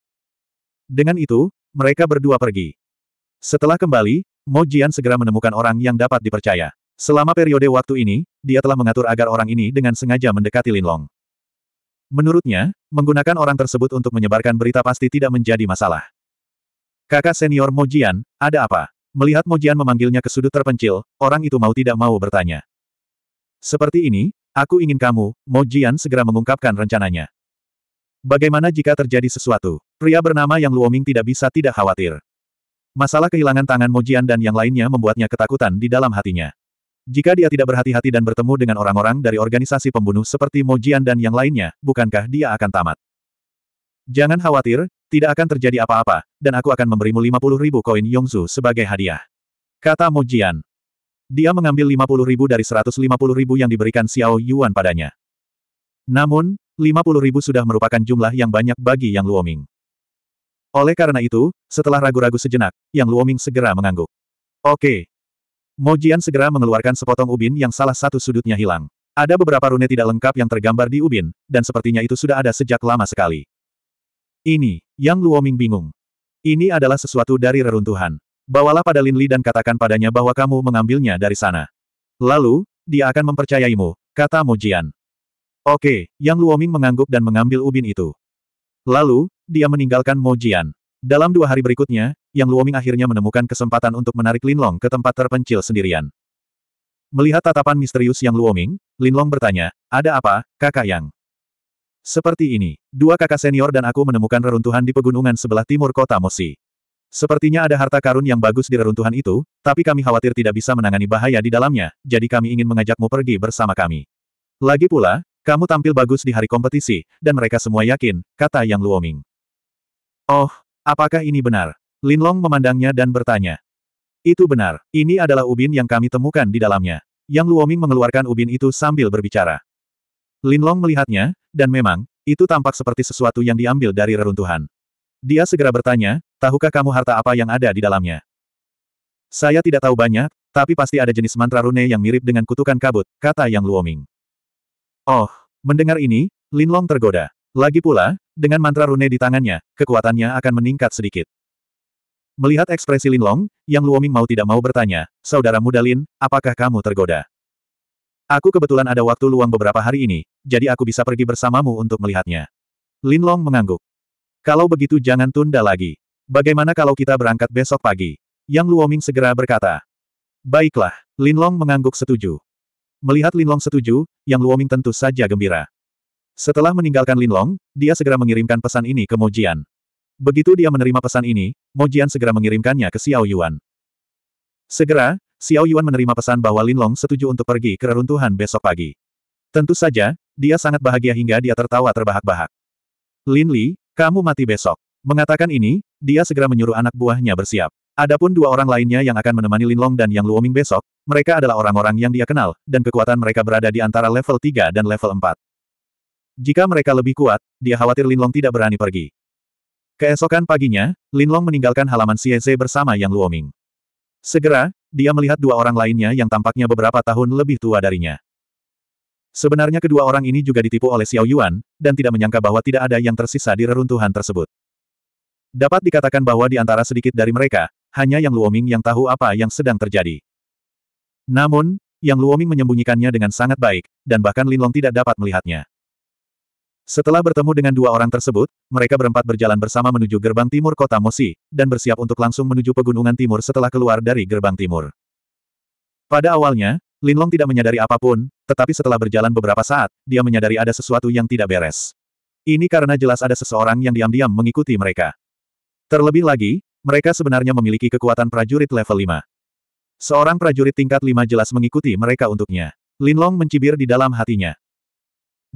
Dengan itu, mereka berdua pergi. Setelah kembali, Mo Jian segera menemukan orang yang dapat dipercaya. Selama periode waktu ini, dia telah mengatur agar orang ini dengan sengaja mendekati Linlong. Menurutnya, menggunakan orang tersebut untuk menyebarkan berita pasti tidak menjadi masalah. Kakak senior Mo Jian, ada apa? Melihat Mo Jian memanggilnya ke sudut terpencil, orang itu mau tidak mau bertanya. Seperti ini, aku ingin kamu, Mo Jian segera mengungkapkan rencananya. Bagaimana jika terjadi sesuatu? Pria bernama Yang Luoming tidak bisa tidak khawatir. Masalah kehilangan tangan Mojian dan yang lainnya membuatnya ketakutan di dalam hatinya. Jika dia tidak berhati-hati dan bertemu dengan orang-orang dari organisasi pembunuh seperti Mojian dan yang lainnya, bukankah dia akan tamat? Jangan khawatir, tidak akan terjadi apa-apa, dan aku akan memberimu 50 ribu koin Yongzu sebagai hadiah. Kata Mojian. Dia mengambil 50 ribu dari 150 ribu yang diberikan Xiao Yuan padanya. Namun, ribu sudah merupakan jumlah yang banyak bagi Yang Luoming. Oleh karena itu, setelah ragu-ragu sejenak, Yang Luoming segera mengangguk. Oke. Mo Jian segera mengeluarkan sepotong ubin yang salah satu sudutnya hilang. Ada beberapa rune tidak lengkap yang tergambar di ubin, dan sepertinya itu sudah ada sejak lama sekali. Ini, Yang Luoming bingung. Ini adalah sesuatu dari reruntuhan. Bawalah pada Lin Li dan katakan padanya bahwa kamu mengambilnya dari sana. Lalu, dia akan mempercayaimu, kata Mo Jian. Oke, Yang Luoming mengangguk dan mengambil ubin itu. Lalu, dia meninggalkan Mo Jian. Dalam dua hari berikutnya, Yang Luoming akhirnya menemukan kesempatan untuk menarik Linlong ke tempat terpencil sendirian. Melihat tatapan misterius Yang Luoming, Linlong bertanya, ada apa, kakak Yang? Seperti ini, dua kakak senior dan aku menemukan reruntuhan di pegunungan sebelah timur kota Mosi. Sepertinya ada harta karun yang bagus di reruntuhan itu, tapi kami khawatir tidak bisa menangani bahaya di dalamnya, jadi kami ingin mengajakmu pergi bersama kami. Lagi pula, kamu tampil bagus di hari kompetisi, dan mereka semua yakin, kata Yang Luoming. Oh, apakah ini benar? Lin Long memandangnya dan bertanya. Itu benar, ini adalah ubin yang kami temukan di dalamnya. Yang Luoming mengeluarkan ubin itu sambil berbicara. Lin Long melihatnya, dan memang, itu tampak seperti sesuatu yang diambil dari reruntuhan. Dia segera bertanya, tahukah kamu harta apa yang ada di dalamnya? Saya tidak tahu banyak, tapi pasti ada jenis mantra rune yang mirip dengan kutukan kabut, kata Yang Luoming. Oh, mendengar ini, Linlong tergoda. Lagi pula, dengan mantra rune di tangannya, kekuatannya akan meningkat sedikit. Melihat ekspresi Linlong, yang Luoming mau tidak mau bertanya, Saudara muda Lin, apakah kamu tergoda? Aku kebetulan ada waktu luang beberapa hari ini, jadi aku bisa pergi bersamamu untuk melihatnya. Linlong mengangguk. Kalau begitu jangan tunda lagi. Bagaimana kalau kita berangkat besok pagi? Yang Luoming segera berkata. Baiklah, Linlong mengangguk setuju. Melihat Linlong setuju, Yang Luoming tentu saja gembira. Setelah meninggalkan Linlong, dia segera mengirimkan pesan ini ke Mojian. Begitu dia menerima pesan ini, Mojian segera mengirimkannya ke Xiao Yuan. Segera, Xiao Yuan menerima pesan bahwa Linlong setuju untuk pergi ke reruntuhan besok pagi. Tentu saja, dia sangat bahagia hingga dia tertawa terbahak-bahak. Lin Li, kamu mati besok. Mengatakan ini, dia segera menyuruh anak buahnya bersiap. Adapun dua orang lainnya yang akan menemani Linlong dan Yang Luoming besok, mereka adalah orang-orang yang dia kenal, dan kekuatan mereka berada di antara level 3 dan level 4. Jika mereka lebih kuat, dia khawatir Linlong tidak berani pergi. Keesokan paginya, Linlong meninggalkan halaman Xieze bersama Yang Luoming. Segera, dia melihat dua orang lainnya yang tampaknya beberapa tahun lebih tua darinya. Sebenarnya kedua orang ini juga ditipu oleh Xiao Yuan, dan tidak menyangka bahwa tidak ada yang tersisa di reruntuhan tersebut. Dapat dikatakan bahwa di antara sedikit dari mereka, hanya Yang Luoming yang tahu apa yang sedang terjadi. Namun, Yang Luoming menyembunyikannya dengan sangat baik, dan bahkan Linlong tidak dapat melihatnya. Setelah bertemu dengan dua orang tersebut, mereka berempat berjalan bersama menuju gerbang timur kota Mosi, dan bersiap untuk langsung menuju pegunungan timur setelah keluar dari gerbang timur. Pada awalnya, Linlong tidak menyadari apapun, tetapi setelah berjalan beberapa saat, dia menyadari ada sesuatu yang tidak beres. Ini karena jelas ada seseorang yang diam-diam mengikuti mereka. Terlebih lagi, mereka sebenarnya memiliki kekuatan prajurit level 5. Seorang prajurit tingkat 5 jelas mengikuti mereka untuknya. Linlong mencibir di dalam hatinya.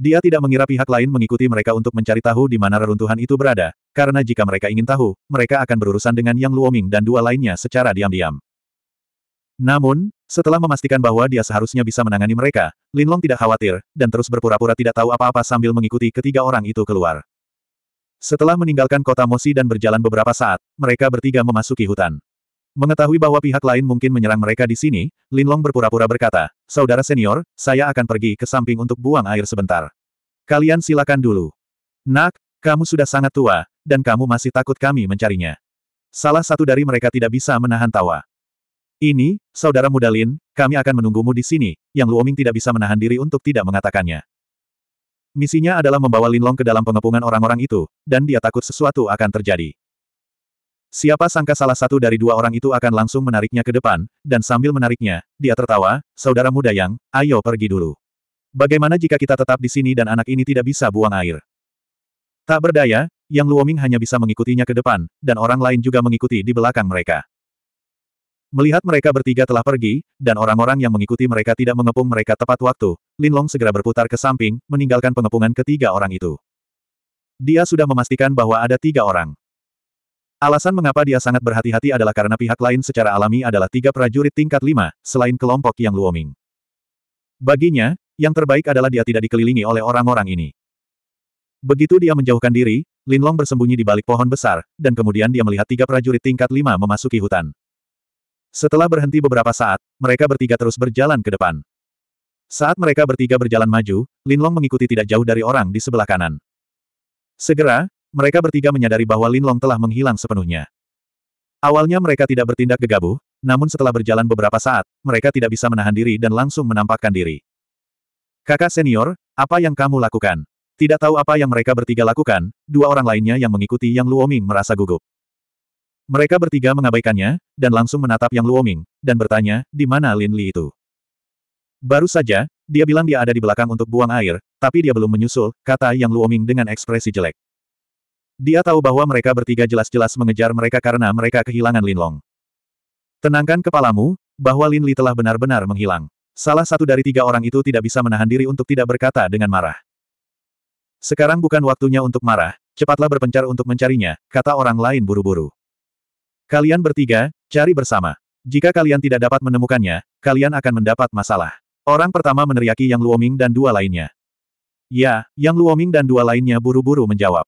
Dia tidak mengira pihak lain mengikuti mereka untuk mencari tahu di mana reruntuhan itu berada, karena jika mereka ingin tahu, mereka akan berurusan dengan Yang Luoming dan dua lainnya secara diam-diam. Namun, setelah memastikan bahwa dia seharusnya bisa menangani mereka, Linlong tidak khawatir, dan terus berpura-pura tidak tahu apa-apa sambil mengikuti ketiga orang itu keluar. Setelah meninggalkan kota Mosi dan berjalan beberapa saat, mereka bertiga memasuki hutan. Mengetahui bahwa pihak lain mungkin menyerang mereka di sini, Linlong berpura-pura berkata, Saudara senior, saya akan pergi ke samping untuk buang air sebentar. Kalian silakan dulu. Nak, kamu sudah sangat tua, dan kamu masih takut kami mencarinya. Salah satu dari mereka tidak bisa menahan tawa. Ini, saudara muda Lin, kami akan menunggumu di sini, yang Luoming tidak bisa menahan diri untuk tidak mengatakannya. Misinya adalah membawa Linlong ke dalam pengepungan orang-orang itu, dan dia takut sesuatu akan terjadi. Siapa sangka salah satu dari dua orang itu akan langsung menariknya ke depan, dan sambil menariknya, dia tertawa, saudara muda yang, ayo pergi dulu. Bagaimana jika kita tetap di sini dan anak ini tidak bisa buang air? Tak berdaya, Yang Luoming hanya bisa mengikutinya ke depan, dan orang lain juga mengikuti di belakang mereka. Melihat mereka bertiga telah pergi, dan orang-orang yang mengikuti mereka tidak mengepung mereka tepat waktu, Linlong segera berputar ke samping, meninggalkan pengepungan ketiga orang itu. Dia sudah memastikan bahwa ada tiga orang. Alasan mengapa dia sangat berhati-hati adalah karena pihak lain secara alami adalah tiga prajurit tingkat lima, selain kelompok yang Luoming. Baginya, yang terbaik adalah dia tidak dikelilingi oleh orang-orang ini. Begitu dia menjauhkan diri, Linlong bersembunyi di balik pohon besar, dan kemudian dia melihat tiga prajurit tingkat lima memasuki hutan. Setelah berhenti beberapa saat, mereka bertiga terus berjalan ke depan. Saat mereka bertiga berjalan maju, Linlong mengikuti tidak jauh dari orang di sebelah kanan. Segera, mereka bertiga menyadari bahwa Linlong telah menghilang sepenuhnya. Awalnya mereka tidak bertindak gegabah, namun setelah berjalan beberapa saat, mereka tidak bisa menahan diri dan langsung menampakkan diri. Kakak senior, apa yang kamu lakukan? Tidak tahu apa yang mereka bertiga lakukan, dua orang lainnya yang mengikuti Yang Luoming merasa gugup. Mereka bertiga mengabaikannya, dan langsung menatap Yang Luoming, dan bertanya, di mana Lin Li itu? Baru saja, dia bilang dia ada di belakang untuk buang air, tapi dia belum menyusul, kata Yang Luoming dengan ekspresi jelek. Dia tahu bahwa mereka bertiga jelas-jelas mengejar mereka karena mereka kehilangan Lin Long. Tenangkan kepalamu, bahwa Lin Li telah benar-benar menghilang. Salah satu dari tiga orang itu tidak bisa menahan diri untuk tidak berkata dengan marah. Sekarang bukan waktunya untuk marah, cepatlah berpencar untuk mencarinya, kata orang lain buru-buru. Kalian bertiga, cari bersama. Jika kalian tidak dapat menemukannya, kalian akan mendapat masalah. Orang pertama meneriaki Yang Luoming dan dua lainnya. Ya, Yang Luoming dan dua lainnya buru-buru menjawab.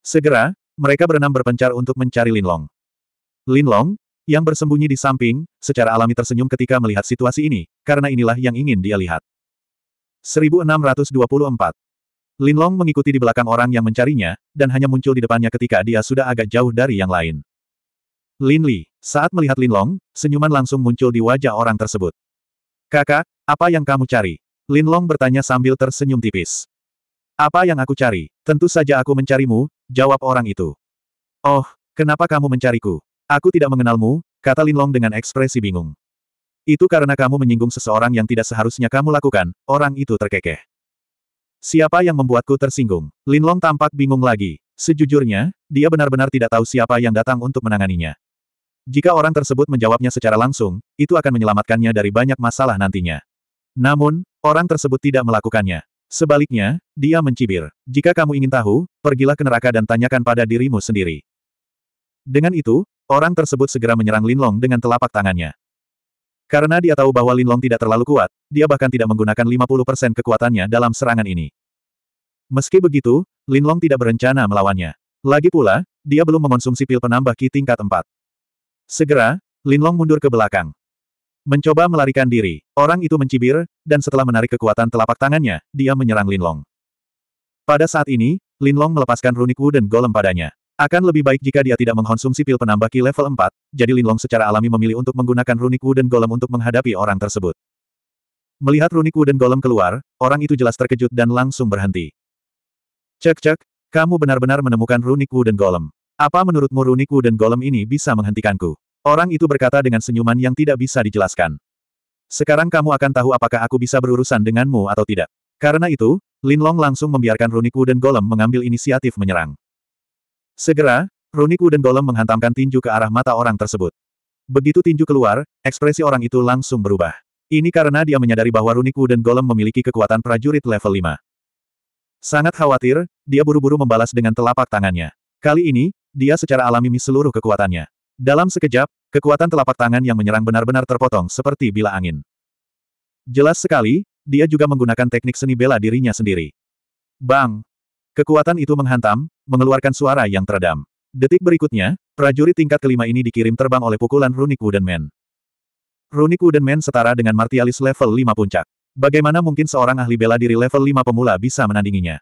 Segera, mereka berenam berpencar untuk mencari Linlong. Linlong, yang bersembunyi di samping, secara alami tersenyum ketika melihat situasi ini, karena inilah yang ingin dia lihat. 1624 Linlong mengikuti di belakang orang yang mencarinya, dan hanya muncul di depannya ketika dia sudah agak jauh dari yang lain. Lin Li. Saat melihat Lin Long, senyuman langsung muncul di wajah orang tersebut. Kakak, apa yang kamu cari? Lin Long bertanya sambil tersenyum tipis. Apa yang aku cari? Tentu saja aku mencarimu, jawab orang itu. Oh, kenapa kamu mencariku? Aku tidak mengenalmu, kata Lin Long dengan ekspresi bingung. Itu karena kamu menyinggung seseorang yang tidak seharusnya kamu lakukan, orang itu terkekeh. Siapa yang membuatku tersinggung? Lin Long tampak bingung lagi. Sejujurnya, dia benar-benar tidak tahu siapa yang datang untuk menanganinya. Jika orang tersebut menjawabnya secara langsung, itu akan menyelamatkannya dari banyak masalah nantinya. Namun, orang tersebut tidak melakukannya. Sebaliknya, dia mencibir. Jika kamu ingin tahu, pergilah ke neraka dan tanyakan pada dirimu sendiri. Dengan itu, orang tersebut segera menyerang Linlong dengan telapak tangannya. Karena dia tahu bahwa Linlong tidak terlalu kuat, dia bahkan tidak menggunakan 50% kekuatannya dalam serangan ini. Meski begitu, Linlong tidak berencana melawannya. Lagi pula, dia belum mengonsumsi pil penambah ki tingkat 4. Segera, Linlong mundur ke belakang. Mencoba melarikan diri, orang itu mencibir, dan setelah menarik kekuatan telapak tangannya, dia menyerang Linlong. Pada saat ini, Linlong melepaskan runik dan Golem padanya. Akan lebih baik jika dia tidak mengkonsumsi pil penambah ki level 4, jadi Linlong secara alami memilih untuk menggunakan runik dan Golem untuk menghadapi orang tersebut. Melihat runik dan Golem keluar, orang itu jelas terkejut dan langsung berhenti. Cek-cek, kamu benar-benar menemukan runik dan Golem. Apa menurutmu runiku dan golem ini bisa menghentikanku? Orang itu berkata dengan senyuman yang tidak bisa dijelaskan. Sekarang kamu akan tahu apakah aku bisa berurusan denganmu atau tidak. Karena itu, Lin Long langsung membiarkan runiku dan golem mengambil inisiatif menyerang. Segera, runiku dan golem menghantamkan tinju ke arah mata orang tersebut. Begitu tinju keluar, ekspresi orang itu langsung berubah. Ini karena dia menyadari bahwa runiku dan golem memiliki kekuatan prajurit level 5. Sangat khawatir, dia buru-buru membalas dengan telapak tangannya. Kali ini, dia secara alami seluruh kekuatannya. Dalam sekejap, kekuatan telapak tangan yang menyerang benar-benar terpotong seperti bila angin. Jelas sekali, dia juga menggunakan teknik seni bela dirinya sendiri. Bang! Kekuatan itu menghantam, mengeluarkan suara yang teredam. Detik berikutnya, prajurit tingkat kelima ini dikirim terbang oleh pukulan Runic Wooden Man. Runic Wooden Man setara dengan martialis level 5 puncak. Bagaimana mungkin seorang ahli bela diri level 5 pemula bisa menandinginya?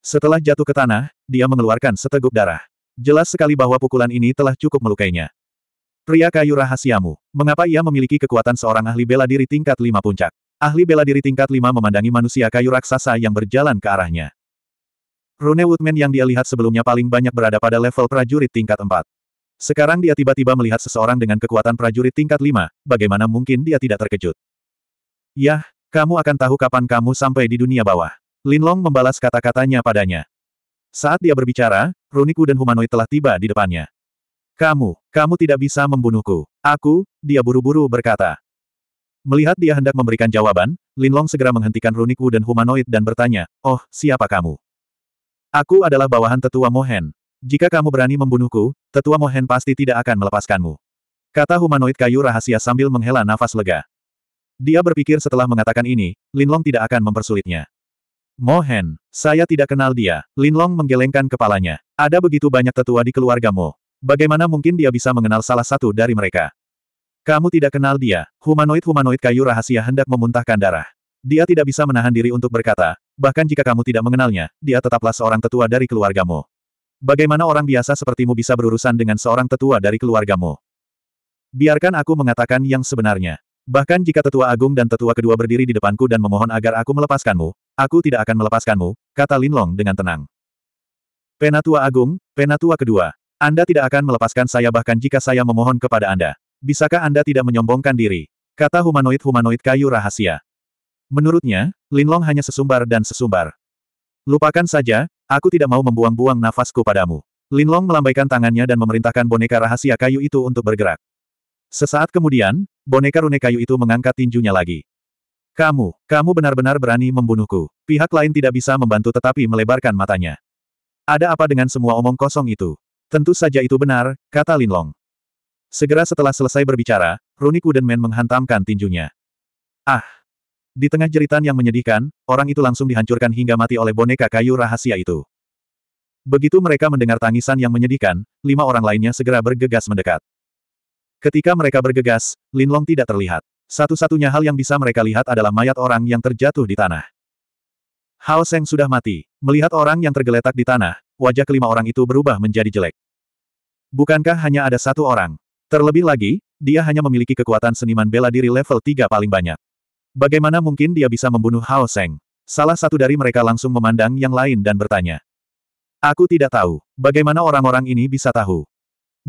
Setelah jatuh ke tanah, dia mengeluarkan seteguk darah. Jelas sekali bahwa pukulan ini telah cukup melukainya. Pria kayu rahasiamu, mengapa ia memiliki kekuatan seorang ahli bela diri tingkat lima puncak? Ahli bela diri tingkat lima memandangi manusia kayu raksasa yang berjalan ke arahnya. Rune Woodman yang dia lihat sebelumnya paling banyak berada pada level prajurit tingkat empat. Sekarang dia tiba-tiba melihat seseorang dengan kekuatan prajurit tingkat lima. bagaimana mungkin dia tidak terkejut? Yah, kamu akan tahu kapan kamu sampai di dunia bawah. Linlong membalas kata-katanya padanya. Saat dia berbicara, runiku dan humanoid telah tiba di depannya. Kamu, kamu tidak bisa membunuhku. Aku, dia buru-buru berkata. Melihat dia hendak memberikan jawaban, Linlong segera menghentikan runiku dan humanoid dan bertanya, Oh, siapa kamu? Aku adalah bawahan tetua Mohen. Jika kamu berani membunuhku, tetua Mohen pasti tidak akan melepaskanmu. Kata humanoid kayu rahasia sambil menghela nafas lega. Dia berpikir setelah mengatakan ini, Linlong tidak akan mempersulitnya. Mohen, saya tidak kenal dia. Linlong menggelengkan kepalanya. Ada begitu banyak tetua di keluargamu. Bagaimana mungkin dia bisa mengenal salah satu dari mereka? Kamu tidak kenal dia. Humanoid-humanoid kayu rahasia hendak memuntahkan darah. Dia tidak bisa menahan diri untuk berkata, bahkan jika kamu tidak mengenalnya, dia tetaplah seorang tetua dari keluargamu. Bagaimana orang biasa sepertimu bisa berurusan dengan seorang tetua dari keluargamu? Biarkan aku mengatakan yang sebenarnya. Bahkan jika tetua agung dan tetua kedua berdiri di depanku dan memohon agar aku melepaskanmu, Aku tidak akan melepaskanmu, kata Linlong dengan tenang. Penatua Agung, Penatua Kedua. Anda tidak akan melepaskan saya bahkan jika saya memohon kepada Anda. Bisakah Anda tidak menyombongkan diri? Kata humanoid-humanoid kayu rahasia. Menurutnya, Linlong hanya sesumbar dan sesumbar. Lupakan saja, aku tidak mau membuang-buang nafasku padamu. Linlong melambaikan tangannya dan memerintahkan boneka rahasia kayu itu untuk bergerak. Sesaat kemudian, boneka rune kayu itu mengangkat tinjunya lagi. Kamu, kamu benar-benar berani membunuhku. Pihak lain tidak bisa membantu tetapi melebarkan matanya. Ada apa dengan semua omong kosong itu? Tentu saja itu benar, kata Lin Long. Segera setelah selesai berbicara, Runik Men menghantamkan tinjunya. Ah! Di tengah jeritan yang menyedihkan, orang itu langsung dihancurkan hingga mati oleh boneka kayu rahasia itu. Begitu mereka mendengar tangisan yang menyedihkan, lima orang lainnya segera bergegas mendekat. Ketika mereka bergegas, Lin Long tidak terlihat. Satu-satunya hal yang bisa mereka lihat adalah mayat orang yang terjatuh di tanah. Hao Seng sudah mati. Melihat orang yang tergeletak di tanah, wajah kelima orang itu berubah menjadi jelek. Bukankah hanya ada satu orang? Terlebih lagi, dia hanya memiliki kekuatan seniman bela diri level 3 paling banyak. Bagaimana mungkin dia bisa membunuh Hao Seng? Salah satu dari mereka langsung memandang yang lain dan bertanya. Aku tidak tahu. Bagaimana orang-orang ini bisa tahu?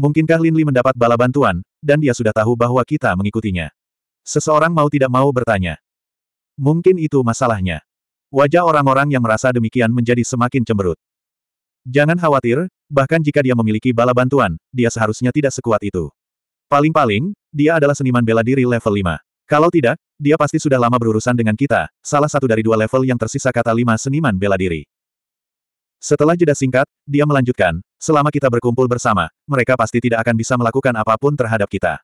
Mungkinkah Lin Li mendapat bala bantuan, dan dia sudah tahu bahwa kita mengikutinya. Seseorang mau tidak mau bertanya. Mungkin itu masalahnya. Wajah orang-orang yang merasa demikian menjadi semakin cemberut. Jangan khawatir, bahkan jika dia memiliki bala bantuan, dia seharusnya tidak sekuat itu. Paling-paling, dia adalah seniman bela diri level 5. Kalau tidak, dia pasti sudah lama berurusan dengan kita, salah satu dari dua level yang tersisa kata lima seniman bela diri. Setelah jeda singkat, dia melanjutkan, selama kita berkumpul bersama, mereka pasti tidak akan bisa melakukan apapun terhadap kita.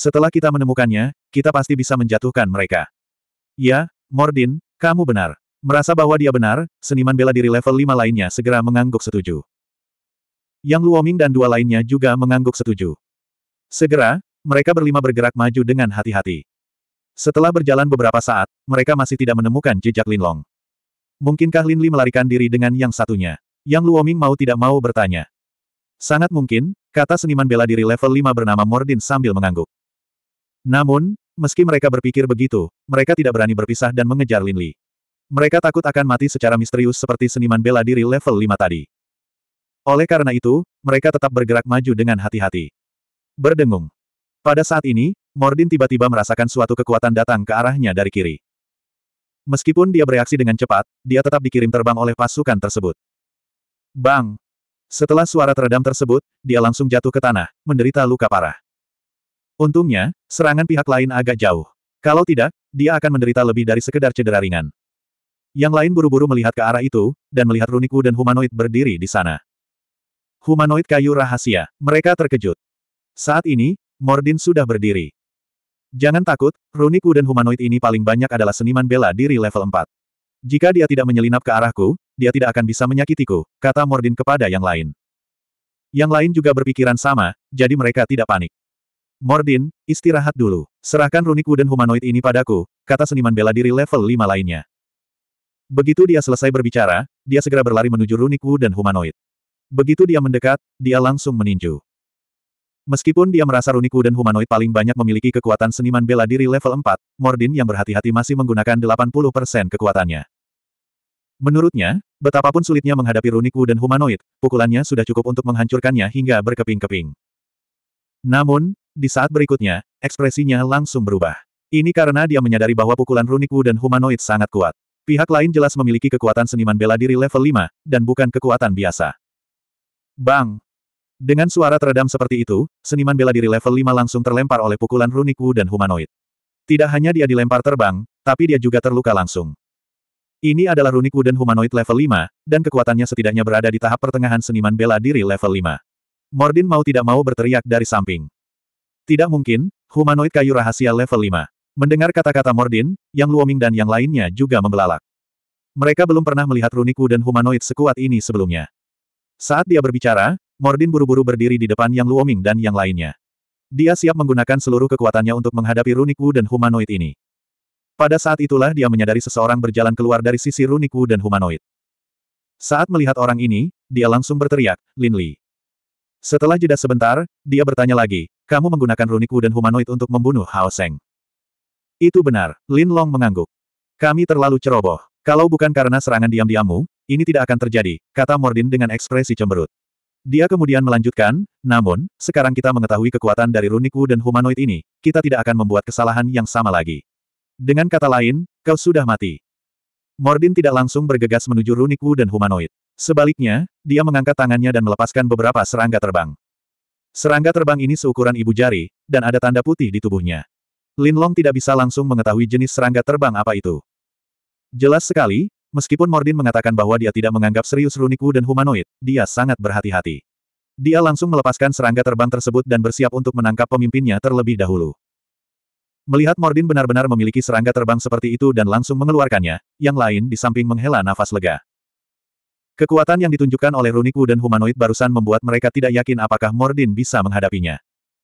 Setelah kita menemukannya, kita pasti bisa menjatuhkan mereka. Ya, Mordin, kamu benar. Merasa bahwa dia benar, seniman bela diri level 5 lainnya segera mengangguk setuju. Yang Luoming dan dua lainnya juga mengangguk setuju. Segera, mereka berlima bergerak maju dengan hati-hati. Setelah berjalan beberapa saat, mereka masih tidak menemukan jejak Linlong. Mungkinkah Lin Li melarikan diri dengan yang satunya? Yang Luoming mau tidak mau bertanya. Sangat mungkin, kata seniman bela diri level 5 bernama Mordin sambil mengangguk. Namun, meski mereka berpikir begitu, mereka tidak berani berpisah dan mengejar Lin Li. Mereka takut akan mati secara misterius seperti seniman bela diri level 5 tadi. Oleh karena itu, mereka tetap bergerak maju dengan hati-hati. Berdengung. Pada saat ini, Mordin tiba-tiba merasakan suatu kekuatan datang ke arahnya dari kiri. Meskipun dia bereaksi dengan cepat, dia tetap dikirim terbang oleh pasukan tersebut. Bang! Setelah suara teredam tersebut, dia langsung jatuh ke tanah, menderita luka parah. Untungnya, serangan pihak lain agak jauh. Kalau tidak, dia akan menderita lebih dari sekedar cedera ringan. Yang lain buru-buru melihat ke arah itu, dan melihat Runiku dan humanoid berdiri di sana. Humanoid kayu rahasia, mereka terkejut. Saat ini, Mordin sudah berdiri. Jangan takut, Runiku dan humanoid ini paling banyak adalah seniman bela diri level 4. Jika dia tidak menyelinap ke arahku, dia tidak akan bisa menyakitiku, kata Mordin kepada yang lain. Yang lain juga berpikiran sama, jadi mereka tidak panik. Mordin, istirahat dulu. Serahkan runik wooden humanoid ini padaku, kata seniman bela diri level 5 lainnya. Begitu dia selesai berbicara, dia segera berlari menuju runik wooden humanoid. Begitu dia mendekat, dia langsung meninju. Meskipun dia merasa runik wooden humanoid paling banyak memiliki kekuatan seniman bela diri level 4, Mordin yang berhati-hati masih menggunakan 80% kekuatannya. Menurutnya, betapapun sulitnya menghadapi runik wooden humanoid, pukulannya sudah cukup untuk menghancurkannya hingga berkeping-keping. Namun, di saat berikutnya, ekspresinya langsung berubah. Ini karena dia menyadari bahwa pukulan runik Wu dan humanoid sangat kuat. Pihak lain jelas memiliki kekuatan seniman bela diri level 5, dan bukan kekuatan biasa. Bang! Dengan suara teredam seperti itu, seniman bela diri level 5 langsung terlempar oleh pukulan runik Wu dan humanoid. Tidak hanya dia dilempar terbang, tapi dia juga terluka langsung. Ini adalah runik Wu dan humanoid level 5, dan kekuatannya setidaknya berada di tahap pertengahan seniman bela diri level 5. Mordin mau tidak mau berteriak dari samping. Tidak mungkin, humanoid kayu rahasia level 5. Mendengar kata-kata Mordin, Yang Luoming dan yang lainnya juga membelalak. Mereka belum pernah melihat runiku dan humanoid sekuat ini sebelumnya. Saat dia berbicara, Mordin buru-buru berdiri di depan Yang Luoming dan yang lainnya. Dia siap menggunakan seluruh kekuatannya untuk menghadapi runiku dan humanoid ini. Pada saat itulah dia menyadari seseorang berjalan keluar dari sisi runiku dan humanoid. Saat melihat orang ini, dia langsung berteriak, Lin Li. Setelah jeda sebentar, dia bertanya lagi, kamu menggunakan runiku dan humanoid untuk membunuh Hao Seng. Itu benar, Lin Long mengangguk. Kami terlalu ceroboh. Kalau bukan karena serangan diam-diammu, ini tidak akan terjadi, kata Mordin dengan ekspresi cemberut. Dia kemudian melanjutkan, namun, sekarang kita mengetahui kekuatan dari runiku dan humanoid ini, kita tidak akan membuat kesalahan yang sama lagi. Dengan kata lain, kau sudah mati. Mordin tidak langsung bergegas menuju runiku dan humanoid. Sebaliknya, dia mengangkat tangannya dan melepaskan beberapa serangga terbang. Serangga terbang ini seukuran ibu jari, dan ada tanda putih di tubuhnya. Linlong tidak bisa langsung mengetahui jenis serangga terbang apa itu. Jelas sekali, meskipun Mordin mengatakan bahwa dia tidak menganggap serius Runiku dan humanoid, dia sangat berhati-hati. Dia langsung melepaskan serangga terbang tersebut dan bersiap untuk menangkap pemimpinnya terlebih dahulu. Melihat Mordin benar-benar memiliki serangga terbang seperti itu dan langsung mengeluarkannya, yang lain di samping menghela nafas lega. Kekuatan yang ditunjukkan oleh Runiku dan humanoid barusan membuat mereka tidak yakin apakah Mordin bisa menghadapinya.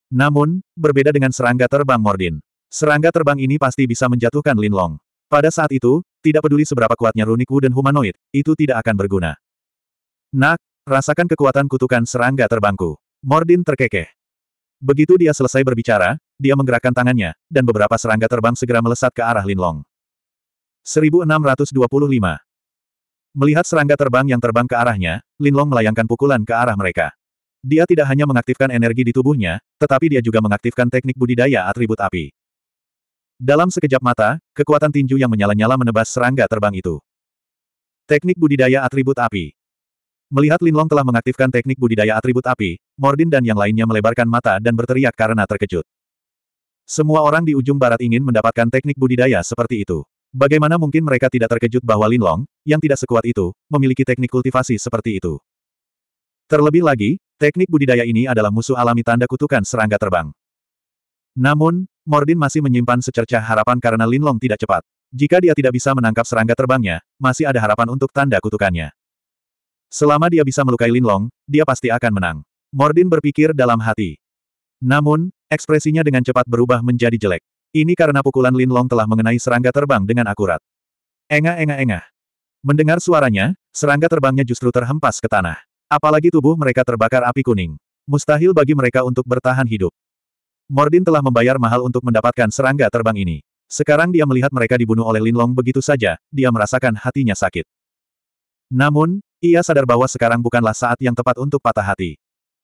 Namun, berbeda dengan serangga terbang Mordin. Serangga terbang ini pasti bisa menjatuhkan Lin Long. Pada saat itu, tidak peduli seberapa kuatnya Runiku dan humanoid, itu tidak akan berguna. Nak, rasakan kekuatan kutukan serangga terbangku. Mordin terkekeh. Begitu dia selesai berbicara, dia menggerakkan tangannya, dan beberapa serangga terbang segera melesat ke arah Linlong. 1625 Melihat serangga terbang yang terbang ke arahnya, Linlong melayangkan pukulan ke arah mereka. Dia tidak hanya mengaktifkan energi di tubuhnya, tetapi dia juga mengaktifkan teknik budidaya atribut api. Dalam sekejap mata, kekuatan tinju yang menyala-nyala menebas serangga terbang itu. Teknik budidaya atribut api. Melihat Linlong telah mengaktifkan teknik budidaya atribut api, Mordin dan yang lainnya melebarkan mata dan berteriak karena terkejut. Semua orang di ujung barat ingin mendapatkan teknik budidaya seperti itu. Bagaimana mungkin mereka tidak terkejut bahwa Lin Long, yang tidak sekuat itu, memiliki teknik kultivasi seperti itu? Terlebih lagi, teknik budidaya ini adalah musuh alami tanda kutukan serangga terbang. Namun, Mordin masih menyimpan secercah harapan karena Lin Long tidak cepat. Jika dia tidak bisa menangkap serangga terbangnya, masih ada harapan untuk tanda kutukannya. Selama dia bisa melukai Lin Long, dia pasti akan menang. Mordin berpikir dalam hati. Namun, ekspresinya dengan cepat berubah menjadi jelek. Ini karena pukulan Lin Long telah mengenai serangga terbang dengan akurat. Engah, engah, engah. Mendengar suaranya, serangga terbangnya justru terhempas ke tanah. Apalagi tubuh mereka terbakar api kuning. Mustahil bagi mereka untuk bertahan hidup. Mordin telah membayar mahal untuk mendapatkan serangga terbang ini. Sekarang dia melihat mereka dibunuh oleh Lin Long begitu saja, dia merasakan hatinya sakit. Namun, ia sadar bahwa sekarang bukanlah saat yang tepat untuk patah hati.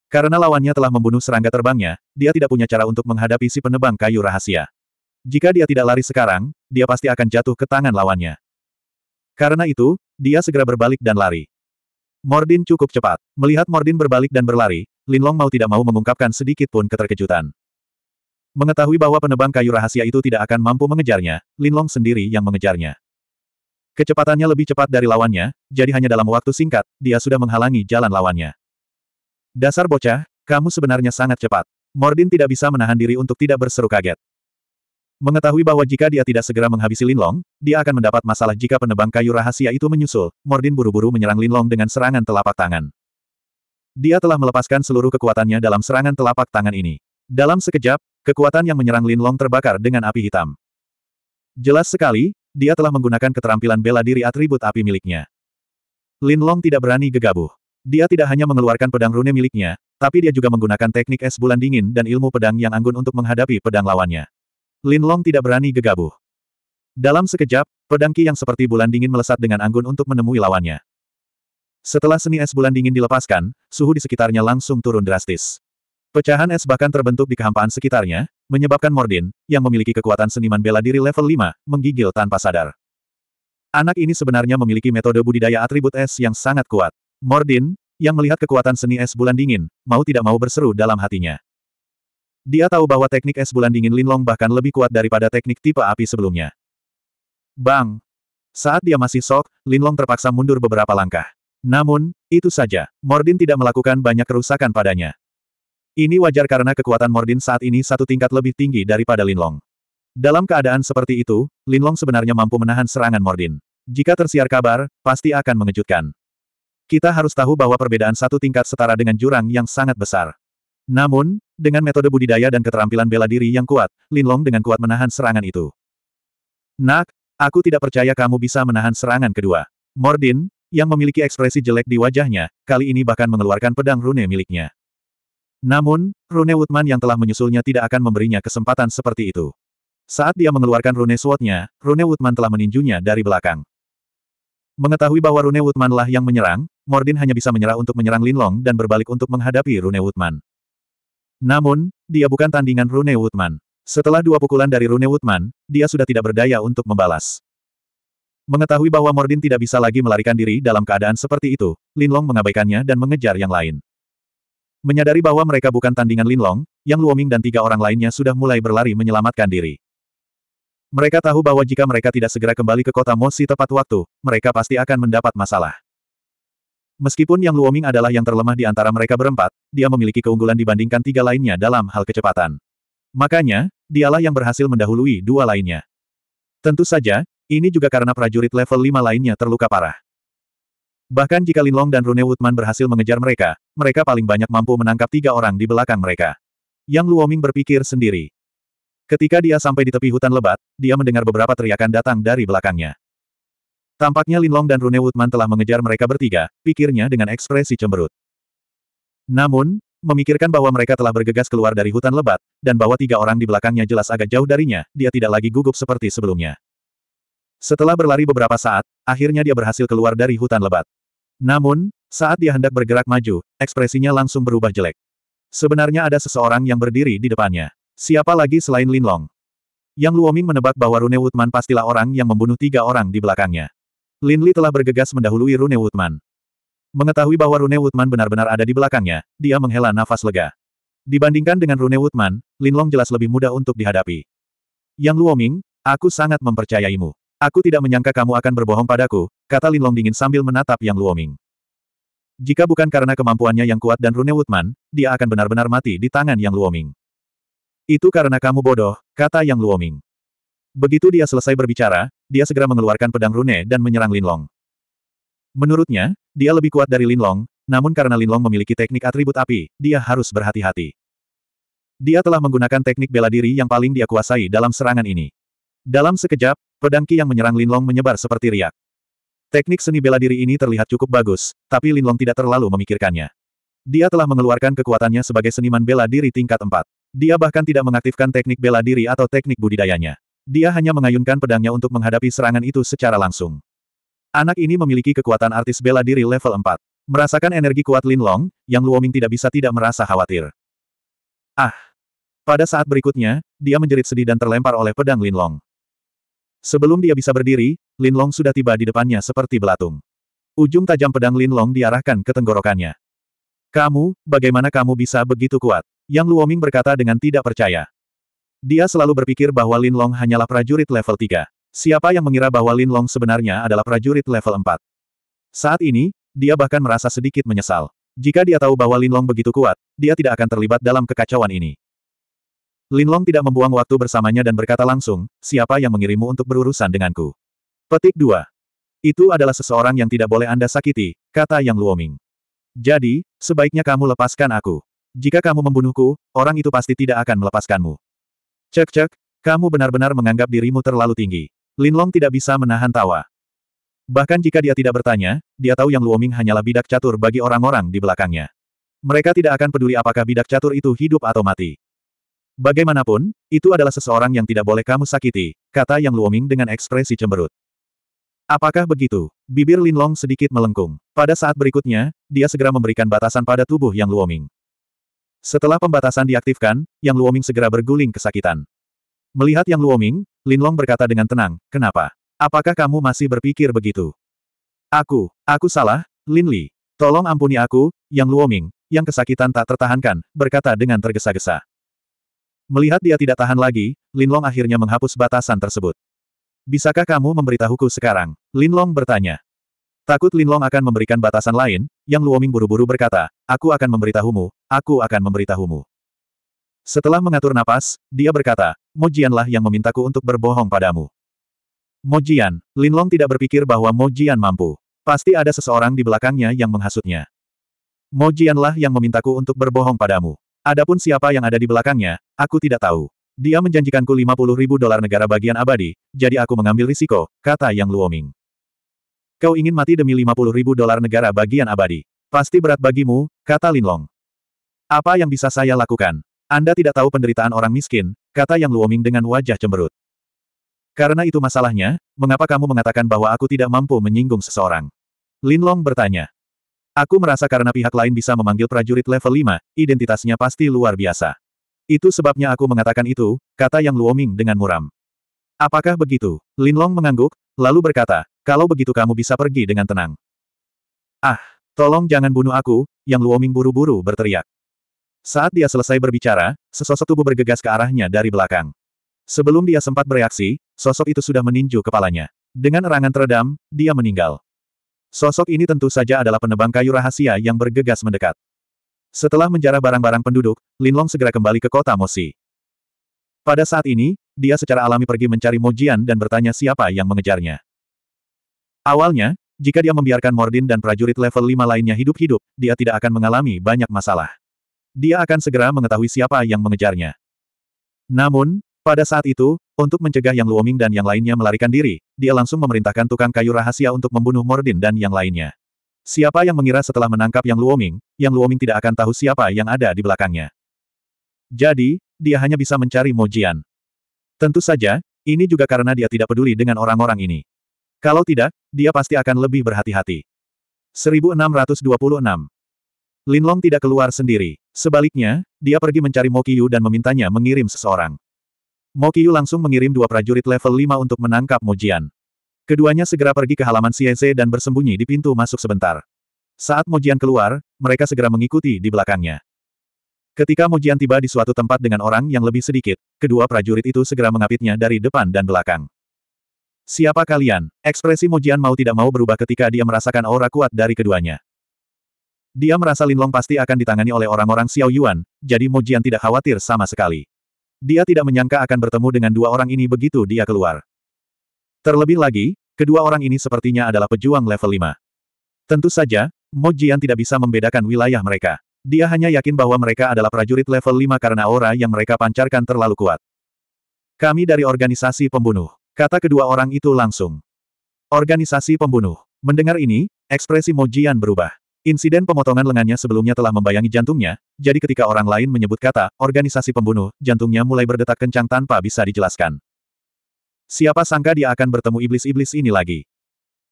Karena lawannya telah membunuh serangga terbangnya, dia tidak punya cara untuk menghadapi si penebang kayu rahasia. Jika dia tidak lari sekarang, dia pasti akan jatuh ke tangan lawannya. Karena itu, dia segera berbalik dan lari. Mordin cukup cepat. Melihat Mordin berbalik dan berlari, Linlong mau tidak mau mengungkapkan sedikit pun keterkejutan. Mengetahui bahwa penebang kayu rahasia itu tidak akan mampu mengejarnya, Linlong sendiri yang mengejarnya. Kecepatannya lebih cepat dari lawannya, jadi hanya dalam waktu singkat, dia sudah menghalangi jalan lawannya. Dasar bocah, kamu sebenarnya sangat cepat. Mordin tidak bisa menahan diri untuk tidak berseru kaget. Mengetahui bahwa jika dia tidak segera menghabisi Linlong, dia akan mendapat masalah jika penebang kayu rahasia itu menyusul, Mordin buru-buru menyerang Linlong dengan serangan telapak tangan. Dia telah melepaskan seluruh kekuatannya dalam serangan telapak tangan ini. Dalam sekejap, kekuatan yang menyerang Linlong terbakar dengan api hitam. Jelas sekali, dia telah menggunakan keterampilan bela diri atribut api miliknya. Linlong tidak berani gegabah. Dia tidak hanya mengeluarkan pedang rune miliknya, tapi dia juga menggunakan teknik es bulan dingin dan ilmu pedang yang anggun untuk menghadapi pedang lawannya. Lin Long tidak berani gegabah. Dalam sekejap, pedangki yang seperti bulan dingin melesat dengan anggun untuk menemui lawannya. Setelah seni es bulan dingin dilepaskan, suhu di sekitarnya langsung turun drastis. Pecahan es bahkan terbentuk di kehampaan sekitarnya, menyebabkan Mordin, yang memiliki kekuatan seniman bela diri level 5, menggigil tanpa sadar. Anak ini sebenarnya memiliki metode budidaya atribut es yang sangat kuat. Mordin, yang melihat kekuatan seni es bulan dingin, mau tidak mau berseru dalam hatinya. Dia tahu bahwa teknik es bulan dingin Linlong bahkan lebih kuat daripada teknik tipe api sebelumnya. Bang! Saat dia masih sok, Linlong terpaksa mundur beberapa langkah. Namun, itu saja, Mordin tidak melakukan banyak kerusakan padanya. Ini wajar karena kekuatan Mordin saat ini satu tingkat lebih tinggi daripada Linlong. Dalam keadaan seperti itu, Linlong sebenarnya mampu menahan serangan Mordin. Jika tersiar kabar, pasti akan mengejutkan. Kita harus tahu bahwa perbedaan satu tingkat setara dengan jurang yang sangat besar. Namun, dengan metode budidaya dan keterampilan bela diri yang kuat, Linlong dengan kuat menahan serangan itu. Nak, aku tidak percaya kamu bisa menahan serangan kedua. Mordin, yang memiliki ekspresi jelek di wajahnya, kali ini bahkan mengeluarkan pedang rune miliknya. Namun, rune Woodman yang telah menyusulnya tidak akan memberinya kesempatan seperti itu. Saat dia mengeluarkan rune swordnya, rune Woodman telah meninjunya dari belakang. Mengetahui bahwa rune Woodman yang menyerang, Mordin hanya bisa menyerah untuk menyerang Linlong dan berbalik untuk menghadapi rune Woodman. Namun, dia bukan tandingan Rune Woodman. Setelah dua pukulan dari Rune Woodman, dia sudah tidak berdaya untuk membalas. Mengetahui bahwa Mordin tidak bisa lagi melarikan diri dalam keadaan seperti itu, Linlong mengabaikannya dan mengejar yang lain. Menyadari bahwa mereka bukan tandingan Linlong, Yang Luoming dan tiga orang lainnya sudah mulai berlari menyelamatkan diri. Mereka tahu bahwa jika mereka tidak segera kembali ke kota Mosi tepat waktu, mereka pasti akan mendapat masalah. Meskipun Yang Luoming adalah yang terlemah di antara mereka berempat, dia memiliki keunggulan dibandingkan tiga lainnya dalam hal kecepatan. Makanya, dialah yang berhasil mendahului dua lainnya. Tentu saja, ini juga karena prajurit level lima lainnya terluka parah. Bahkan jika Linlong dan Rune Woodman berhasil mengejar mereka, mereka paling banyak mampu menangkap tiga orang di belakang mereka. Yang Luoming berpikir sendiri. Ketika dia sampai di tepi hutan lebat, dia mendengar beberapa teriakan datang dari belakangnya. Tampaknya Linlong dan Rune Woodman telah mengejar mereka bertiga, pikirnya dengan ekspresi cemberut. Namun, memikirkan bahwa mereka telah bergegas keluar dari hutan lebat, dan bahwa tiga orang di belakangnya jelas agak jauh darinya, dia tidak lagi gugup seperti sebelumnya. Setelah berlari beberapa saat, akhirnya dia berhasil keluar dari hutan lebat. Namun, saat dia hendak bergerak maju, ekspresinya langsung berubah jelek. Sebenarnya ada seseorang yang berdiri di depannya. Siapa lagi selain Linlong? Yang Luoming menebak bahwa Rune Woodman pastilah orang yang membunuh tiga orang di belakangnya. Lin Li telah bergegas mendahului Rune Woodman. Mengetahui bahwa Rune Woodman benar-benar ada di belakangnya, dia menghela nafas lega. Dibandingkan dengan Rune Woodman, Lin Long jelas lebih mudah untuk dihadapi. Yang Luoming, aku sangat mempercayaimu. Aku tidak menyangka kamu akan berbohong padaku, kata Lin Long dingin sambil menatap Yang Luoming. Jika bukan karena kemampuannya yang kuat dan Rune Woodman, dia akan benar-benar mati di tangan Yang Luoming. Itu karena kamu bodoh, kata Yang Luoming. Begitu dia selesai berbicara, dia segera mengeluarkan pedang rune dan menyerang Linlong. Menurutnya, dia lebih kuat dari Linlong, namun karena Linlong memiliki teknik atribut api, dia harus berhati-hati. Dia telah menggunakan teknik bela diri yang paling dia kuasai dalam serangan ini. Dalam sekejap, pedang Qi yang menyerang Linlong menyebar seperti riak. Teknik seni bela diri ini terlihat cukup bagus, tapi Linlong tidak terlalu memikirkannya. Dia telah mengeluarkan kekuatannya sebagai seniman bela diri tingkat 4. Dia bahkan tidak mengaktifkan teknik bela diri atau teknik budidayanya. Dia hanya mengayunkan pedangnya untuk menghadapi serangan itu secara langsung. Anak ini memiliki kekuatan artis bela diri level 4. Merasakan energi kuat Lin Long, yang Luoming tidak bisa tidak merasa khawatir. Ah! Pada saat berikutnya, dia menjerit sedih dan terlempar oleh pedang Lin Long. Sebelum dia bisa berdiri, Lin Long sudah tiba di depannya seperti belatung. Ujung tajam pedang Lin Long diarahkan ke tenggorokannya. Kamu, bagaimana kamu bisa begitu kuat? Yang Luoming berkata dengan tidak percaya. Dia selalu berpikir bahwa Lin Long hanyalah prajurit level 3. Siapa yang mengira bahwa Lin Long sebenarnya adalah prajurit level 4? Saat ini, dia bahkan merasa sedikit menyesal. Jika dia tahu bahwa Lin Long begitu kuat, dia tidak akan terlibat dalam kekacauan ini. Lin Long tidak membuang waktu bersamanya dan berkata langsung, siapa yang mengirimmu untuk berurusan denganku? Petik 2. Itu adalah seseorang yang tidak boleh Anda sakiti, kata Yang Luoming. Jadi, sebaiknya kamu lepaskan aku. Jika kamu membunuhku, orang itu pasti tidak akan melepaskanmu. Cek-cek, kamu benar-benar menganggap dirimu terlalu tinggi. Linlong tidak bisa menahan tawa. Bahkan jika dia tidak bertanya, dia tahu yang Luoming hanyalah bidak catur bagi orang-orang di belakangnya. Mereka tidak akan peduli apakah bidak catur itu hidup atau mati. Bagaimanapun, itu adalah seseorang yang tidak boleh kamu sakiti, kata Yang Luoming dengan ekspresi cemberut. Apakah begitu? Bibir Linlong sedikit melengkung. Pada saat berikutnya, dia segera memberikan batasan pada tubuh Yang Luoming. Setelah pembatasan diaktifkan, Yang Luoming segera berguling kesakitan. Melihat Yang Luoming, Lin Long berkata dengan tenang, kenapa? Apakah kamu masih berpikir begitu? Aku, aku salah, Lin Li. Tolong ampuni aku, Yang Luoming, yang kesakitan tak tertahankan, berkata dengan tergesa-gesa. Melihat dia tidak tahan lagi, Lin Long akhirnya menghapus batasan tersebut. Bisakah kamu memberitahuku sekarang? Lin Long bertanya. Takut Lin Long akan memberikan batasan lain, yang Luoming buru-buru berkata, aku akan memberitahumu, aku akan memberitahumu. Setelah mengatur napas, dia berkata, Mojianlah yang memintaku untuk berbohong padamu. Mojian, Linlong tidak berpikir bahwa Mojian mampu. Pasti ada seseorang di belakangnya yang menghasutnya. Mojianlah yang memintaku untuk berbohong padamu. Adapun siapa yang ada di belakangnya, aku tidak tahu. Dia menjanjikanku 50 ribu dolar negara bagian abadi, jadi aku mengambil risiko, kata Yang Luoming. Kau ingin mati demi 50 ribu dolar negara bagian abadi. Pasti berat bagimu, kata Linlong. Apa yang bisa saya lakukan? Anda tidak tahu penderitaan orang miskin, kata Yang Luoming dengan wajah cemberut. Karena itu masalahnya, mengapa kamu mengatakan bahwa aku tidak mampu menyinggung seseorang? Linlong bertanya. Aku merasa karena pihak lain bisa memanggil prajurit level 5, identitasnya pasti luar biasa. Itu sebabnya aku mengatakan itu, kata Yang Luoming dengan muram. Apakah begitu? Linlong mengangguk, lalu berkata, kalau begitu kamu bisa pergi dengan tenang. Ah, tolong jangan bunuh aku, yang Luoming buru-buru berteriak. Saat dia selesai berbicara, sesosok tubuh bergegas ke arahnya dari belakang. Sebelum dia sempat bereaksi, sosok itu sudah meninju kepalanya. Dengan erangan teredam, dia meninggal. Sosok ini tentu saja adalah penebang kayu rahasia yang bergegas mendekat. Setelah menjarah barang-barang penduduk, Linlong segera kembali ke kota Mosi. Pada saat ini, dia secara alami pergi mencari Mojian dan bertanya siapa yang mengejarnya. Awalnya, jika dia membiarkan Mordin dan prajurit level 5 lainnya hidup-hidup, dia tidak akan mengalami banyak masalah. Dia akan segera mengetahui siapa yang mengejarnya. Namun, pada saat itu, untuk mencegah Yang Luoming dan yang lainnya melarikan diri, dia langsung memerintahkan tukang kayu rahasia untuk membunuh Mordin dan yang lainnya. Siapa yang mengira setelah menangkap Yang Luoming, Yang Luoming tidak akan tahu siapa yang ada di belakangnya. Jadi, dia hanya bisa mencari Mojian. Tentu saja, ini juga karena dia tidak peduli dengan orang-orang ini. Kalau tidak, dia pasti akan lebih berhati-hati. 1626. Linlong tidak keluar sendiri. Sebaliknya, dia pergi mencari Mokiyu dan memintanya mengirim seseorang. Mokiyu langsung mengirim dua prajurit level 5 untuk menangkap Mojian. Keduanya segera pergi ke halaman CNC dan bersembunyi di pintu masuk sebentar. Saat Mojian keluar, mereka segera mengikuti di belakangnya. Ketika Mojian tiba di suatu tempat dengan orang yang lebih sedikit, kedua prajurit itu segera mengapitnya dari depan dan belakang. Siapa kalian? Ekspresi Mojian mau tidak mau berubah ketika dia merasakan aura kuat dari keduanya. Dia merasa Linlong pasti akan ditangani oleh orang-orang Xiao Yuan, jadi Mojian tidak khawatir sama sekali. Dia tidak menyangka akan bertemu dengan dua orang ini begitu dia keluar. Terlebih lagi, kedua orang ini sepertinya adalah pejuang level 5. Tentu saja, Mojian tidak bisa membedakan wilayah mereka. Dia hanya yakin bahwa mereka adalah prajurit level 5 karena aura yang mereka pancarkan terlalu kuat. Kami dari organisasi pembunuh. Kata kedua orang itu langsung. Organisasi pembunuh. Mendengar ini, ekspresi Mojian berubah. Insiden pemotongan lengannya sebelumnya telah membayangi jantungnya, jadi ketika orang lain menyebut kata, organisasi pembunuh, jantungnya mulai berdetak kencang tanpa bisa dijelaskan. Siapa sangka dia akan bertemu iblis-iblis ini lagi?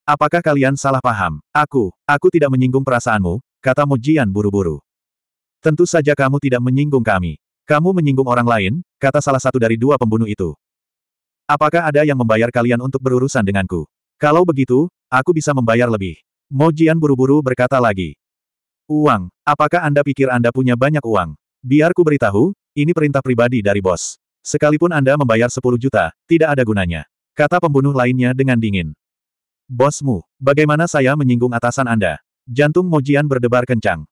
Apakah kalian salah paham? Aku, aku tidak menyinggung perasaanmu, kata Mojian buru-buru. Tentu saja kamu tidak menyinggung kami. Kamu menyinggung orang lain, kata salah satu dari dua pembunuh itu. Apakah ada yang membayar kalian untuk berurusan denganku? Kalau begitu, aku bisa membayar lebih. Mo Jian buru-buru berkata lagi. Uang, apakah Anda pikir Anda punya banyak uang? Biar ku beritahu, ini perintah pribadi dari bos. Sekalipun Anda membayar 10 juta, tidak ada gunanya. Kata pembunuh lainnya dengan dingin. Bosmu, bagaimana saya menyinggung atasan Anda? Jantung Mo Jian berdebar kencang.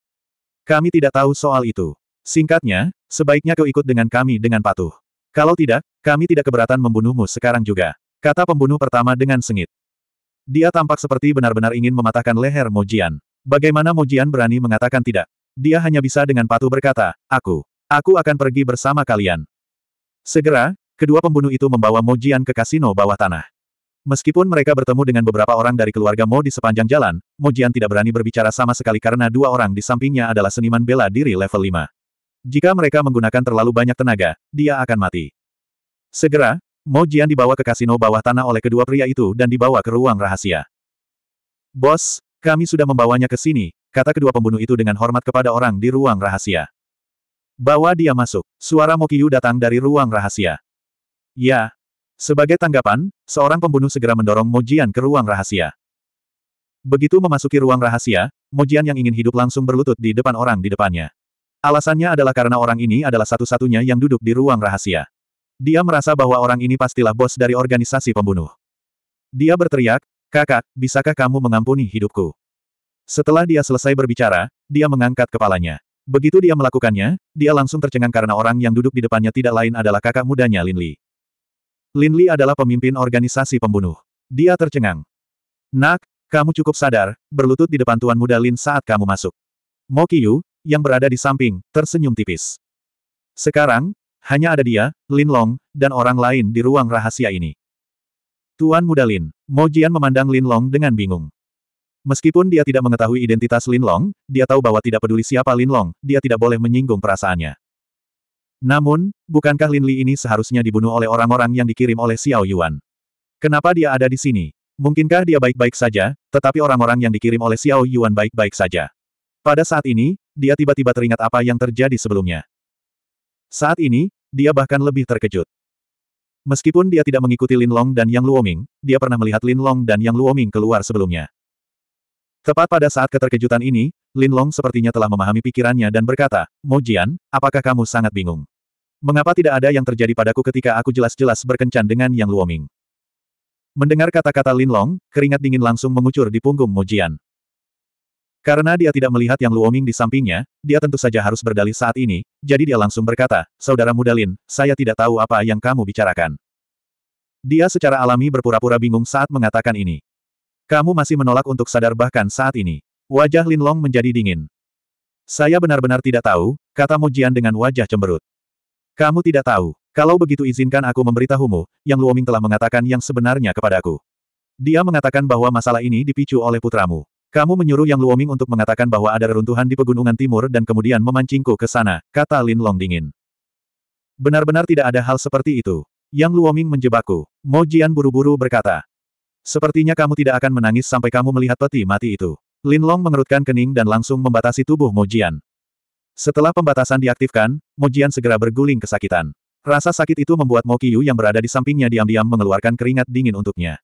Kami tidak tahu soal itu. Singkatnya, sebaiknya kau ikut dengan kami dengan patuh. Kalau tidak, kami tidak keberatan membunuhmu sekarang juga. Kata pembunuh pertama dengan sengit. Dia tampak seperti benar-benar ingin mematahkan leher Mojian. Bagaimana Mojian berani mengatakan tidak? Dia hanya bisa dengan patuh berkata, aku, aku akan pergi bersama kalian. Segera, kedua pembunuh itu membawa Mojian ke kasino bawah tanah. Meskipun mereka bertemu dengan beberapa orang dari keluarga Mo di sepanjang jalan, Mojian tidak berani berbicara sama sekali karena dua orang di sampingnya adalah seniman bela diri level 5. Jika mereka menggunakan terlalu banyak tenaga, dia akan mati. Segera, Mo Jian dibawa ke kasino bawah tanah oleh kedua pria itu dan dibawa ke ruang rahasia. Bos, kami sudah membawanya ke sini, kata kedua pembunuh itu dengan hormat kepada orang di ruang rahasia. Bawa dia masuk. Suara Mokiyu datang dari ruang rahasia. Ya. Sebagai tanggapan, seorang pembunuh segera mendorong Mojian ke ruang rahasia. Begitu memasuki ruang rahasia, Mojian yang ingin hidup langsung berlutut di depan orang di depannya. Alasannya adalah karena orang ini adalah satu-satunya yang duduk di ruang rahasia. Dia merasa bahwa orang ini pastilah bos dari organisasi pembunuh. Dia berteriak, kakak, bisakah kamu mengampuni hidupku? Setelah dia selesai berbicara, dia mengangkat kepalanya. Begitu dia melakukannya, dia langsung tercengang karena orang yang duduk di depannya tidak lain adalah kakak mudanya Lin Li. Lin Li adalah pemimpin organisasi pembunuh. Dia tercengang. Nak, kamu cukup sadar, berlutut di depan tuan muda Lin saat kamu masuk. Mo Yu yang berada di samping, tersenyum tipis. Sekarang, hanya ada dia, Lin Long, dan orang lain di ruang rahasia ini. Tuan Muda Lin, Mo Jian memandang Lin Long dengan bingung. Meskipun dia tidak mengetahui identitas Lin Long, dia tahu bahwa tidak peduli siapa Lin Long, dia tidak boleh menyinggung perasaannya. Namun, bukankah Lin Li ini seharusnya dibunuh oleh orang-orang yang dikirim oleh Xiao Yuan? Kenapa dia ada di sini? Mungkinkah dia baik-baik saja, tetapi orang-orang yang dikirim oleh Xiao Yuan baik-baik saja? Pada saat ini, dia tiba-tiba teringat apa yang terjadi sebelumnya. Saat ini, dia bahkan lebih terkejut. Meskipun dia tidak mengikuti Lin Long dan Yang Luoming, dia pernah melihat Lin Long dan Yang Luoming keluar sebelumnya. Tepat pada saat keterkejutan ini, Lin Long sepertinya telah memahami pikirannya dan berkata, Mo Jian, apakah kamu sangat bingung? Mengapa tidak ada yang terjadi padaku ketika aku jelas-jelas berkencan dengan Yang Luoming? Mendengar kata-kata Lin Long, keringat dingin langsung mengucur di punggung Mo Jian. Karena dia tidak melihat yang Luoming di sampingnya, dia tentu saja harus berdalih saat ini, jadi dia langsung berkata, Saudara Mudalin, saya tidak tahu apa yang kamu bicarakan. Dia secara alami berpura-pura bingung saat mengatakan ini. Kamu masih menolak untuk sadar bahkan saat ini. Wajah Lin Long menjadi dingin. Saya benar-benar tidak tahu, kata Mujian dengan wajah cemberut. Kamu tidak tahu. Kalau begitu izinkan aku memberitahumu, yang Luoming telah mengatakan yang sebenarnya kepadaku. Dia mengatakan bahwa masalah ini dipicu oleh putramu. Kamu menyuruh Yang Luoming untuk mengatakan bahwa ada reruntuhan di pegunungan timur dan kemudian memancingku ke sana, kata Lin Long dingin. Benar-benar tidak ada hal seperti itu. Yang Luoming menjebakku. Mo Jian buru-buru berkata. Sepertinya kamu tidak akan menangis sampai kamu melihat peti mati itu. Lin Long mengerutkan kening dan langsung membatasi tubuh Mo Jian. Setelah pembatasan diaktifkan, Mo Jian segera berguling kesakitan. Rasa sakit itu membuat Mo Qiyu yang berada di sampingnya diam-diam mengeluarkan keringat dingin untuknya.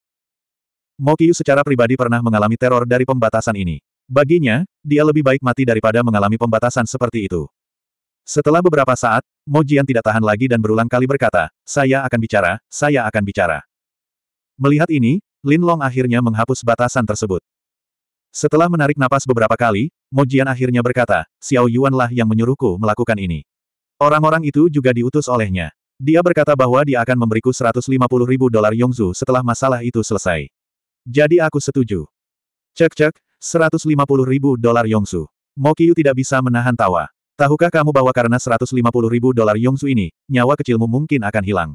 Mokiu secara pribadi pernah mengalami teror dari pembatasan ini. Baginya, dia lebih baik mati daripada mengalami pembatasan seperti itu. Setelah beberapa saat, Mojian tidak tahan lagi dan berulang kali berkata, saya akan bicara, saya akan bicara. Melihat ini, Lin Long akhirnya menghapus batasan tersebut. Setelah menarik napas beberapa kali, Mojian akhirnya berkata, Xiao Yuan lah yang menyuruhku melakukan ini. Orang-orang itu juga diutus olehnya. Dia berkata bahwa dia akan memberiku 150 ribu dolar Yongzu setelah masalah itu selesai. Jadi aku setuju. Cek-cek, 150 ribu dolar Yongsu. Mokiyu tidak bisa menahan tawa. Tahukah kamu bahwa karena 150 ribu dolar Yongsu ini, nyawa kecilmu mungkin akan hilang.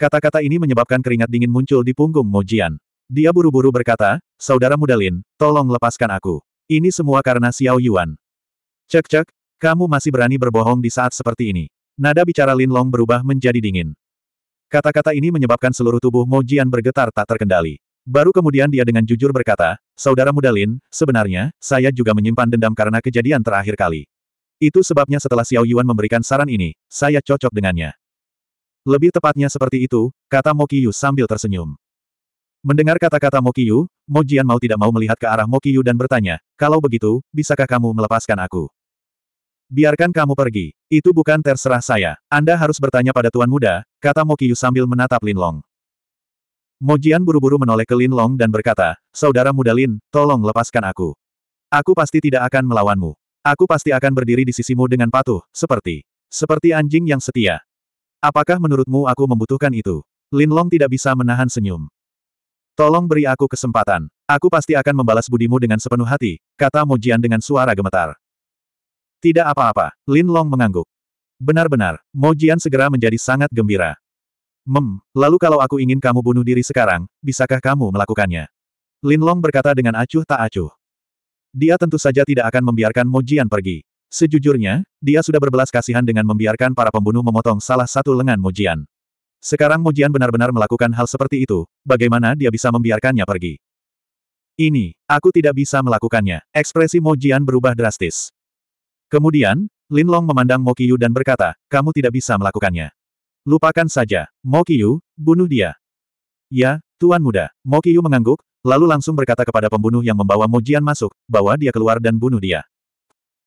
Kata-kata ini menyebabkan keringat dingin muncul di punggung Mojian. Dia buru-buru berkata, Saudara muda Lin, tolong lepaskan aku. Ini semua karena Xiao Yuan. Cek-cek, kamu masih berani berbohong di saat seperti ini. Nada bicara Lin Long berubah menjadi dingin. Kata-kata ini menyebabkan seluruh tubuh Mojian bergetar tak terkendali. Baru kemudian dia dengan jujur berkata, Saudara muda Lin, sebenarnya, saya juga menyimpan dendam karena kejadian terakhir kali. Itu sebabnya setelah Xiao Yuan memberikan saran ini, saya cocok dengannya. Lebih tepatnya seperti itu, kata Mokiyu sambil tersenyum. Mendengar kata-kata Mokiyu, Mo Jian mau tidak mau melihat ke arah Mokiyu dan bertanya, kalau begitu, bisakah kamu melepaskan aku? Biarkan kamu pergi, itu bukan terserah saya, Anda harus bertanya pada Tuan Muda, kata Mokiyu sambil menatap Lin Long. Mojian buru-buru menoleh ke Lin Long dan berkata, Saudara muda Lin, tolong lepaskan aku. Aku pasti tidak akan melawanmu. Aku pasti akan berdiri di sisimu dengan patuh, seperti, seperti anjing yang setia. Apakah menurutmu aku membutuhkan itu? Lin Long tidak bisa menahan senyum. Tolong beri aku kesempatan. Aku pasti akan membalas budimu dengan sepenuh hati, kata Mojian dengan suara gemetar. Tidak apa-apa, Lin Long mengangguk. Benar-benar, Mojian segera menjadi sangat gembira. Mem, lalu kalau aku ingin kamu bunuh diri sekarang, bisakah kamu melakukannya? Lin Long berkata dengan acuh tak acuh. Dia tentu saja tidak akan membiarkan Mo Jian pergi. Sejujurnya, dia sudah berbelas kasihan dengan membiarkan para pembunuh memotong salah satu lengan Mo Jian. Sekarang Mo Jian benar-benar melakukan hal seperti itu, bagaimana dia bisa membiarkannya pergi? Ini, aku tidak bisa melakukannya. Ekspresi Mo Jian berubah drastis. Kemudian, Lin Long memandang Mo Yu dan berkata, kamu tidak bisa melakukannya. Lupakan saja, Yu, bunuh dia. Ya, Tuan Muda, Yu mengangguk, lalu langsung berkata kepada pembunuh yang membawa Mojian masuk, bawa dia keluar dan bunuh dia.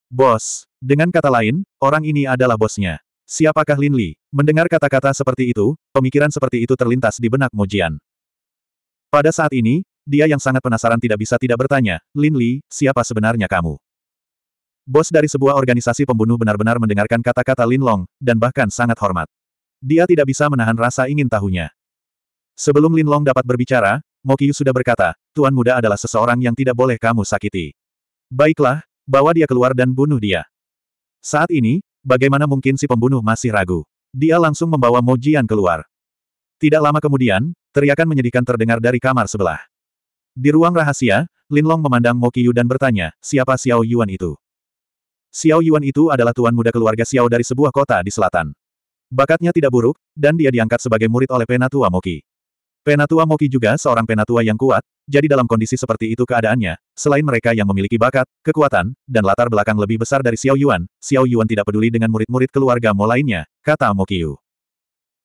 Bos. Dengan kata lain, orang ini adalah bosnya. Siapakah Lin Li? Mendengar kata-kata seperti itu, pemikiran seperti itu terlintas di benak Mojian. Pada saat ini, dia yang sangat penasaran tidak bisa tidak bertanya, Lin Li, siapa sebenarnya kamu? Bos dari sebuah organisasi pembunuh benar-benar mendengarkan kata-kata Lin Long, dan bahkan sangat hormat. Dia tidak bisa menahan rasa ingin tahunya. Sebelum Lin Long dapat berbicara, Mokyu sudah berkata, Tuan Muda adalah seseorang yang tidak boleh kamu sakiti. Baiklah, bawa dia keluar dan bunuh dia. Saat ini, bagaimana mungkin si pembunuh masih ragu? Dia langsung membawa Mo Jian keluar. Tidak lama kemudian, teriakan menyedihkan terdengar dari kamar sebelah. Di ruang rahasia, Lin Long memandang Mokyu dan bertanya, siapa Xiao Yuan itu? Xiao Yuan itu adalah tuan muda keluarga Xiao dari sebuah kota di selatan. Bakatnya tidak buruk, dan dia diangkat sebagai murid oleh Penatua Moki. Penatua Moki juga seorang penatua yang kuat, jadi dalam kondisi seperti itu keadaannya, selain mereka yang memiliki bakat, kekuatan, dan latar belakang lebih besar dari Xiao Yuan, Xiao Yuan tidak peduli dengan murid-murid keluarga Mo lainnya, kata Mokiu.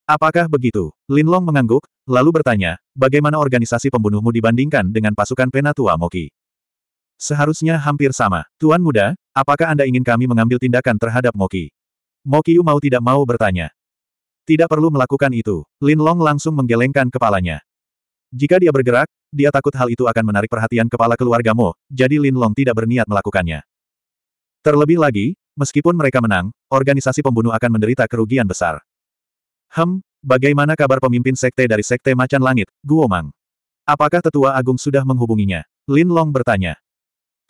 Apakah begitu? Lin Long mengangguk, lalu bertanya, bagaimana organisasi pembunuhmu dibandingkan dengan pasukan Penatua Moki? Seharusnya hampir sama. Tuan muda, apakah Anda ingin kami mengambil tindakan terhadap Moki? Mokiu mau tidak mau bertanya. Tidak perlu melakukan itu, Lin Long langsung menggelengkan kepalanya. Jika dia bergerak, dia takut hal itu akan menarik perhatian kepala keluarga Mo, jadi Lin Long tidak berniat melakukannya. Terlebih lagi, meskipun mereka menang, organisasi pembunuh akan menderita kerugian besar. Hem, bagaimana kabar pemimpin sekte dari sekte Macan Langit, Guo Mang? Apakah Tetua Agung sudah menghubunginya? Lin Long bertanya.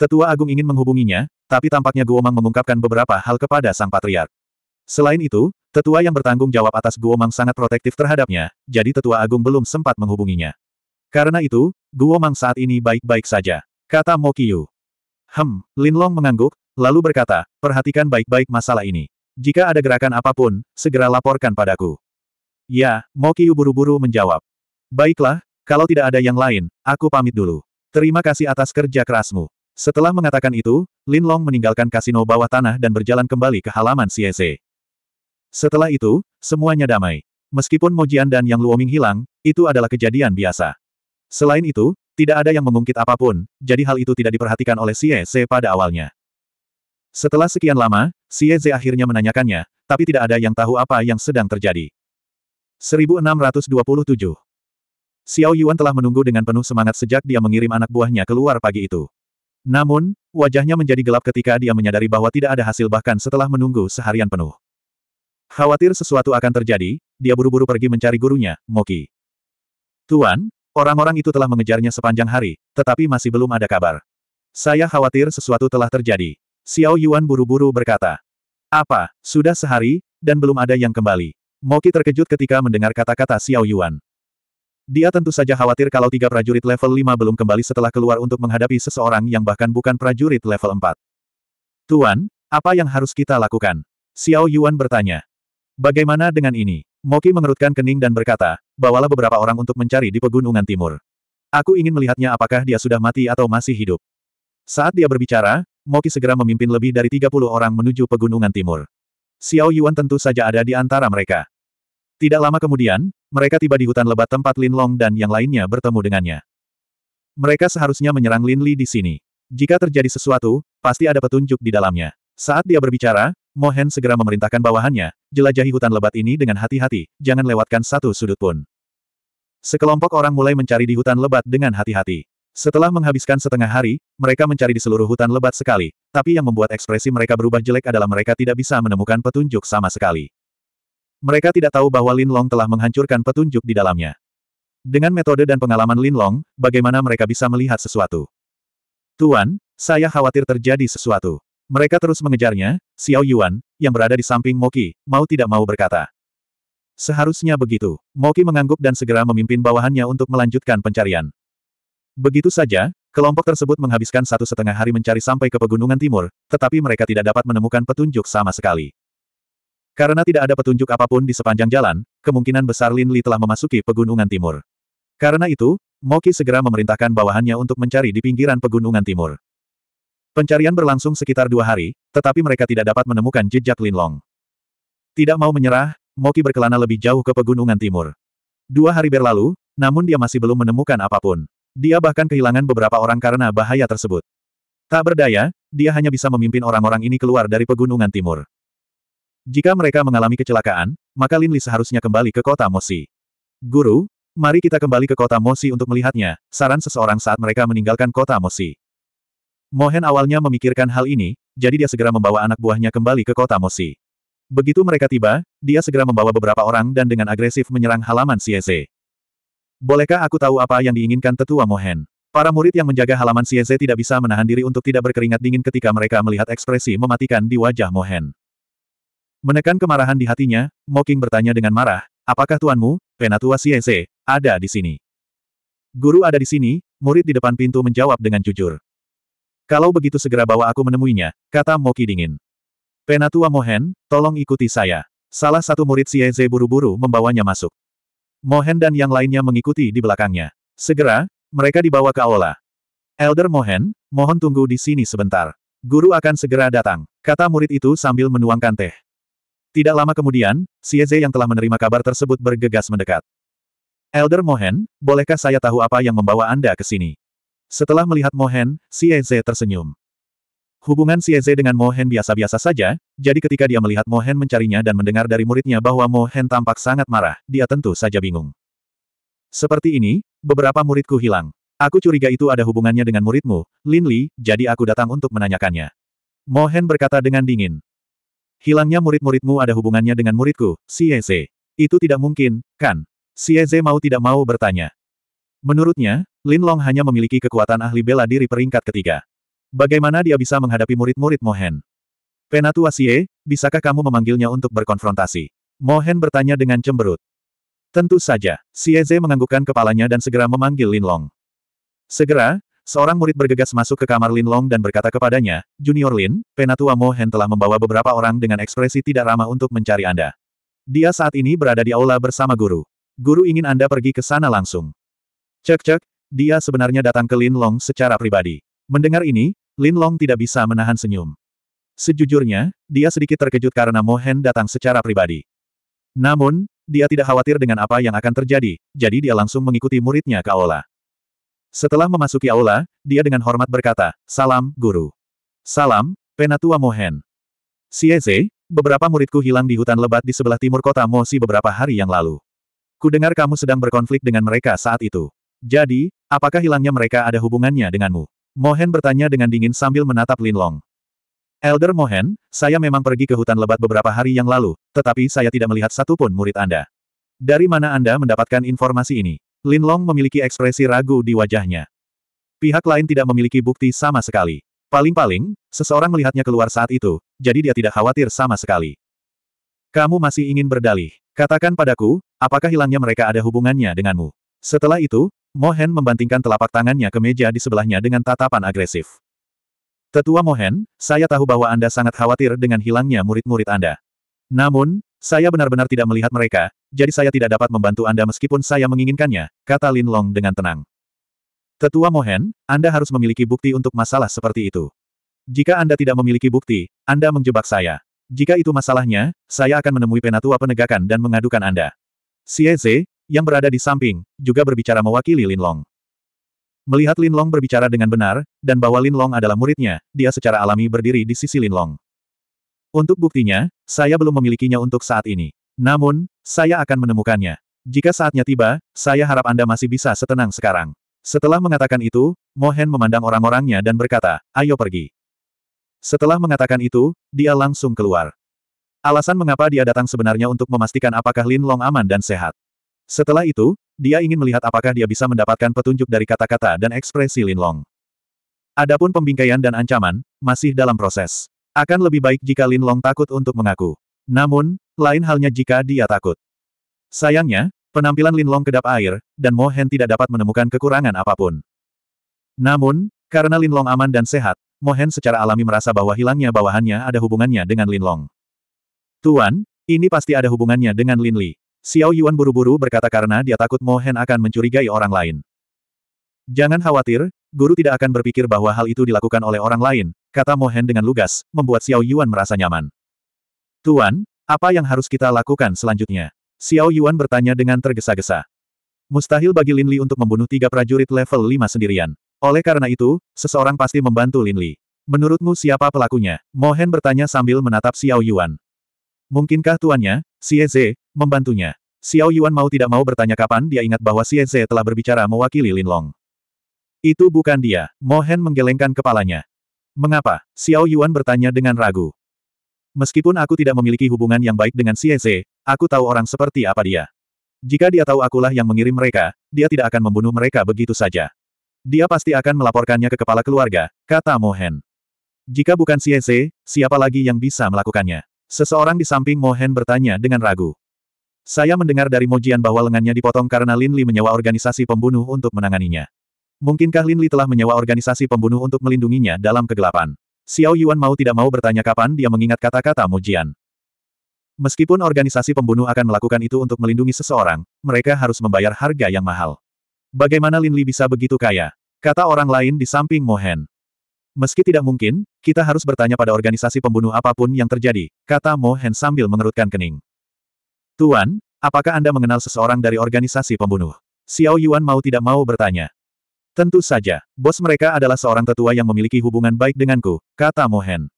Tetua Agung ingin menghubunginya, tapi tampaknya Guo Mang mengungkapkan beberapa hal kepada Sang Patriark. Selain itu, tetua yang bertanggung jawab atas Guomang sangat protektif terhadapnya, jadi tetua agung belum sempat menghubunginya. Karena itu, Guomang saat ini baik-baik saja, kata Mokiyu. Hem, Linlong mengangguk, lalu berkata, perhatikan baik-baik masalah ini. Jika ada gerakan apapun, segera laporkan padaku. Ya, Mokiyu buru-buru menjawab. Baiklah, kalau tidak ada yang lain, aku pamit dulu. Terima kasih atas kerja kerasmu. Setelah mengatakan itu, Linlong meninggalkan kasino bawah tanah dan berjalan kembali ke halaman CSE. Setelah itu, semuanya damai. Meskipun Mojian dan Yang Luoming hilang, itu adalah kejadian biasa. Selain itu, tidak ada yang mengungkit apapun, jadi hal itu tidak diperhatikan oleh Xie Ze pada awalnya. Setelah sekian lama, Xie Ze akhirnya menanyakannya, tapi tidak ada yang tahu apa yang sedang terjadi. 1627 Xiao Yuan telah menunggu dengan penuh semangat sejak dia mengirim anak buahnya keluar pagi itu. Namun, wajahnya menjadi gelap ketika dia menyadari bahwa tidak ada hasil bahkan setelah menunggu seharian penuh. Khawatir sesuatu akan terjadi, dia buru-buru pergi mencari gurunya, Moki. Tuan, orang-orang itu telah mengejarnya sepanjang hari, tetapi masih belum ada kabar. Saya khawatir sesuatu telah terjadi. Xiao Yuan buru-buru berkata. Apa, sudah sehari, dan belum ada yang kembali. Moki terkejut ketika mendengar kata-kata Xiao Yuan. Dia tentu saja khawatir kalau tiga prajurit level 5 belum kembali setelah keluar untuk menghadapi seseorang yang bahkan bukan prajurit level 4. Tuan, apa yang harus kita lakukan? Xiao Yuan bertanya. Bagaimana dengan ini? Moki mengerutkan kening dan berkata, bawalah beberapa orang untuk mencari di pegunungan timur. Aku ingin melihatnya apakah dia sudah mati atau masih hidup. Saat dia berbicara, Moki segera memimpin lebih dari 30 orang menuju pegunungan timur. Xiao Yuan tentu saja ada di antara mereka. Tidak lama kemudian, mereka tiba di hutan lebat tempat Lin Long dan yang lainnya bertemu dengannya. Mereka seharusnya menyerang Lin Li di sini. Jika terjadi sesuatu, pasti ada petunjuk di dalamnya. Saat dia berbicara, Mohen segera memerintahkan bawahannya, jelajahi hutan lebat ini dengan hati-hati, jangan lewatkan satu sudut pun. Sekelompok orang mulai mencari di hutan lebat dengan hati-hati. Setelah menghabiskan setengah hari, mereka mencari di seluruh hutan lebat sekali, tapi yang membuat ekspresi mereka berubah jelek adalah mereka tidak bisa menemukan petunjuk sama sekali. Mereka tidak tahu bahwa Lin Long telah menghancurkan petunjuk di dalamnya. Dengan metode dan pengalaman Lin Long, bagaimana mereka bisa melihat sesuatu? Tuan, saya khawatir terjadi sesuatu. Mereka terus mengejarnya, Xiao Yuan, yang berada di samping Moki, mau tidak mau berkata. Seharusnya begitu. Moki mengangguk dan segera memimpin bawahannya untuk melanjutkan pencarian. Begitu saja, kelompok tersebut menghabiskan satu setengah hari mencari sampai ke pegunungan timur, tetapi mereka tidak dapat menemukan petunjuk sama sekali. Karena tidak ada petunjuk apapun di sepanjang jalan, kemungkinan besar Lin Li telah memasuki pegunungan timur. Karena itu, Moki segera memerintahkan bawahannya untuk mencari di pinggiran pegunungan timur. Pencarian berlangsung sekitar dua hari, tetapi mereka tidak dapat menemukan jejak Linlong. Tidak mau menyerah, Moki berkelana lebih jauh ke pegunungan timur. Dua hari berlalu, namun dia masih belum menemukan apapun. Dia bahkan kehilangan beberapa orang karena bahaya tersebut. Tak berdaya, dia hanya bisa memimpin orang-orang ini keluar dari pegunungan timur. Jika mereka mengalami kecelakaan, maka Linli seharusnya kembali ke kota Mosi. Guru, mari kita kembali ke kota Mosi untuk melihatnya, saran seseorang saat mereka meninggalkan kota Mosi. Mohen awalnya memikirkan hal ini, jadi dia segera membawa anak buahnya kembali ke kota Mosi. Begitu mereka tiba, dia segera membawa beberapa orang dan dengan agresif menyerang halaman Sieze. Bolehkah aku tahu apa yang diinginkan tetua Mohen? Para murid yang menjaga halaman Sieze tidak bisa menahan diri untuk tidak berkeringat dingin ketika mereka melihat ekspresi mematikan di wajah Mohen. Menekan kemarahan di hatinya, Moking bertanya dengan marah, apakah tuanmu, Penatua Sieze, ada di sini? Guru ada di sini, murid di depan pintu menjawab dengan jujur. Kalau begitu segera bawa aku menemuinya, kata Moki dingin. Penatua Mohen, tolong ikuti saya. Salah satu murid Sieze buru-buru membawanya masuk. Mohen dan yang lainnya mengikuti di belakangnya. Segera, mereka dibawa ke aula. Elder Mohen, mohon tunggu di sini sebentar. Guru akan segera datang, kata murid itu sambil menuangkan teh. Tidak lama kemudian, Sieze yang telah menerima kabar tersebut bergegas mendekat. Elder Mohen, bolehkah saya tahu apa yang membawa Anda ke sini? Setelah melihat Mohen, Xieze tersenyum. Hubungan Xieze dengan Mohen biasa-biasa saja, jadi ketika dia melihat Mohen mencarinya dan mendengar dari muridnya bahwa Mohen tampak sangat marah, dia tentu saja bingung. Seperti ini, beberapa muridku hilang. Aku curiga itu ada hubungannya dengan muridmu, Lin Li, jadi aku datang untuk menanyakannya. Mohen berkata dengan dingin. Hilangnya murid-muridmu ada hubungannya dengan muridku, Xieze. Itu tidak mungkin, kan? Xieze mau tidak mau bertanya. Menurutnya, Lin Long hanya memiliki kekuatan ahli bela diri peringkat ketiga. Bagaimana dia bisa menghadapi murid-murid Mohen? Penatua Sie, bisakah kamu memanggilnya untuk berkonfrontasi? Mohen bertanya dengan cemberut. Tentu saja, Sieze menganggukkan kepalanya dan segera memanggil Lin Long. Segera, seorang murid bergegas masuk ke kamar Lin Long dan berkata kepadanya, Junior Lin, Penatua Mohen telah membawa beberapa orang dengan ekspresi tidak ramah untuk mencari Anda. Dia saat ini berada di aula bersama guru. Guru ingin Anda pergi ke sana langsung. Cek cek, dia sebenarnya datang ke Lin Long secara pribadi. Mendengar ini, Lin Long tidak bisa menahan senyum. Sejujurnya, dia sedikit terkejut karena Mohen datang secara pribadi. Namun, dia tidak khawatir dengan apa yang akan terjadi, jadi dia langsung mengikuti muridnya ke aula. Setelah memasuki aula, dia dengan hormat berkata, Salam, Guru. Salam, Penatua Mohen. Sieze, beberapa muridku hilang di hutan lebat di sebelah timur kota Mosi beberapa hari yang lalu. Kudengar kamu sedang berkonflik dengan mereka saat itu. Jadi, apakah hilangnya mereka ada hubungannya denganmu? Mohen bertanya dengan dingin sambil menatap Lin Long. Elder Mohen, saya memang pergi ke hutan lebat beberapa hari yang lalu, tetapi saya tidak melihat satupun murid Anda. Dari mana Anda mendapatkan informasi ini? Lin Long memiliki ekspresi ragu di wajahnya. Pihak lain tidak memiliki bukti sama sekali. Paling-paling, seseorang melihatnya keluar saat itu, jadi dia tidak khawatir sama sekali. Kamu masih ingin berdalih. Katakan padaku, apakah hilangnya mereka ada hubungannya denganmu? Setelah itu, Mohen membantingkan telapak tangannya ke meja di sebelahnya dengan tatapan agresif. Tetua Mohen, saya tahu bahwa Anda sangat khawatir dengan hilangnya murid-murid Anda. Namun, saya benar-benar tidak melihat mereka, jadi saya tidak dapat membantu Anda meskipun saya menginginkannya, kata Lin Long dengan tenang. Tetua Mohen, Anda harus memiliki bukti untuk masalah seperti itu. Jika Anda tidak memiliki bukti, Anda menjebak saya. Jika itu masalahnya, saya akan menemui penatua penegakan dan mengadukan Anda. Xie yang berada di samping, juga berbicara mewakili Lin Long. Melihat Lin Long berbicara dengan benar, dan bahwa Lin Long adalah muridnya, dia secara alami berdiri di sisi Lin Long. Untuk buktinya, saya belum memilikinya untuk saat ini. Namun, saya akan menemukannya. Jika saatnya tiba, saya harap Anda masih bisa setenang sekarang. Setelah mengatakan itu, Mohen memandang orang-orangnya dan berkata, ayo pergi. Setelah mengatakan itu, dia langsung keluar. Alasan mengapa dia datang sebenarnya untuk memastikan apakah Lin Long aman dan sehat. Setelah itu, dia ingin melihat apakah dia bisa mendapatkan petunjuk dari kata-kata dan ekspresi Linlong. Adapun pembingkaian dan ancaman, masih dalam proses. Akan lebih baik jika Linlong takut untuk mengaku. Namun, lain halnya jika dia takut. Sayangnya, penampilan Linlong kedap air, dan Mohen tidak dapat menemukan kekurangan apapun. Namun, karena Linlong aman dan sehat, Mohen secara alami merasa bahwa hilangnya bawahannya ada hubungannya dengan Linlong. Tuan, ini pasti ada hubungannya dengan Lin Li. Xiao Yuan buru-buru berkata karena dia takut Mo Hen akan mencurigai orang lain. Jangan khawatir, guru tidak akan berpikir bahwa hal itu dilakukan oleh orang lain, kata Mo Hen dengan lugas, membuat Xiao Yuan merasa nyaman. Tuan, apa yang harus kita lakukan selanjutnya? Xiao Yuan bertanya dengan tergesa-gesa. Mustahil bagi Lin Li untuk membunuh tiga prajurit level 5 sendirian. Oleh karena itu, seseorang pasti membantu Lin Li. Menurutmu siapa pelakunya? Mohen bertanya sambil menatap Xiao Yuan. Mungkinkah tuannya, Xie Zhe, membantunya. Xiao Yuan mau tidak mau bertanya kapan dia ingat bahwa Xie Zhe telah berbicara mewakili Lin Long. Itu bukan dia, Mo Hen menggelengkan kepalanya. Mengapa? Xiao Yuan bertanya dengan ragu. Meskipun aku tidak memiliki hubungan yang baik dengan Xie Zhe, aku tahu orang seperti apa dia. Jika dia tahu akulah yang mengirim mereka, dia tidak akan membunuh mereka begitu saja. Dia pasti akan melaporkannya ke kepala keluarga, kata Mo Hen. Jika bukan Xie Zhe, siapa lagi yang bisa melakukannya? Seseorang di samping Mo Hen bertanya dengan ragu. Saya mendengar dari Mojian bahwa lengannya dipotong karena Lin Li menyewa organisasi pembunuh untuk menanganinya. Mungkinkah Lin Li telah menyewa organisasi pembunuh untuk melindunginya dalam kegelapan? Xiao Yuan mau tidak mau bertanya kapan dia mengingat kata-kata Mojian. Meskipun organisasi pembunuh akan melakukan itu untuk melindungi seseorang, mereka harus membayar harga yang mahal. Bagaimana Lin Li bisa begitu kaya? Kata orang lain di samping Mohen. Meski tidak mungkin, kita harus bertanya pada organisasi pembunuh apapun yang terjadi, kata Mohen sambil mengerutkan kening. Tuan, apakah Anda mengenal seseorang dari organisasi pembunuh? Xiao Yuan mau tidak mau bertanya. Tentu saja, bos mereka adalah seorang tetua yang memiliki hubungan baik denganku, kata Mohen.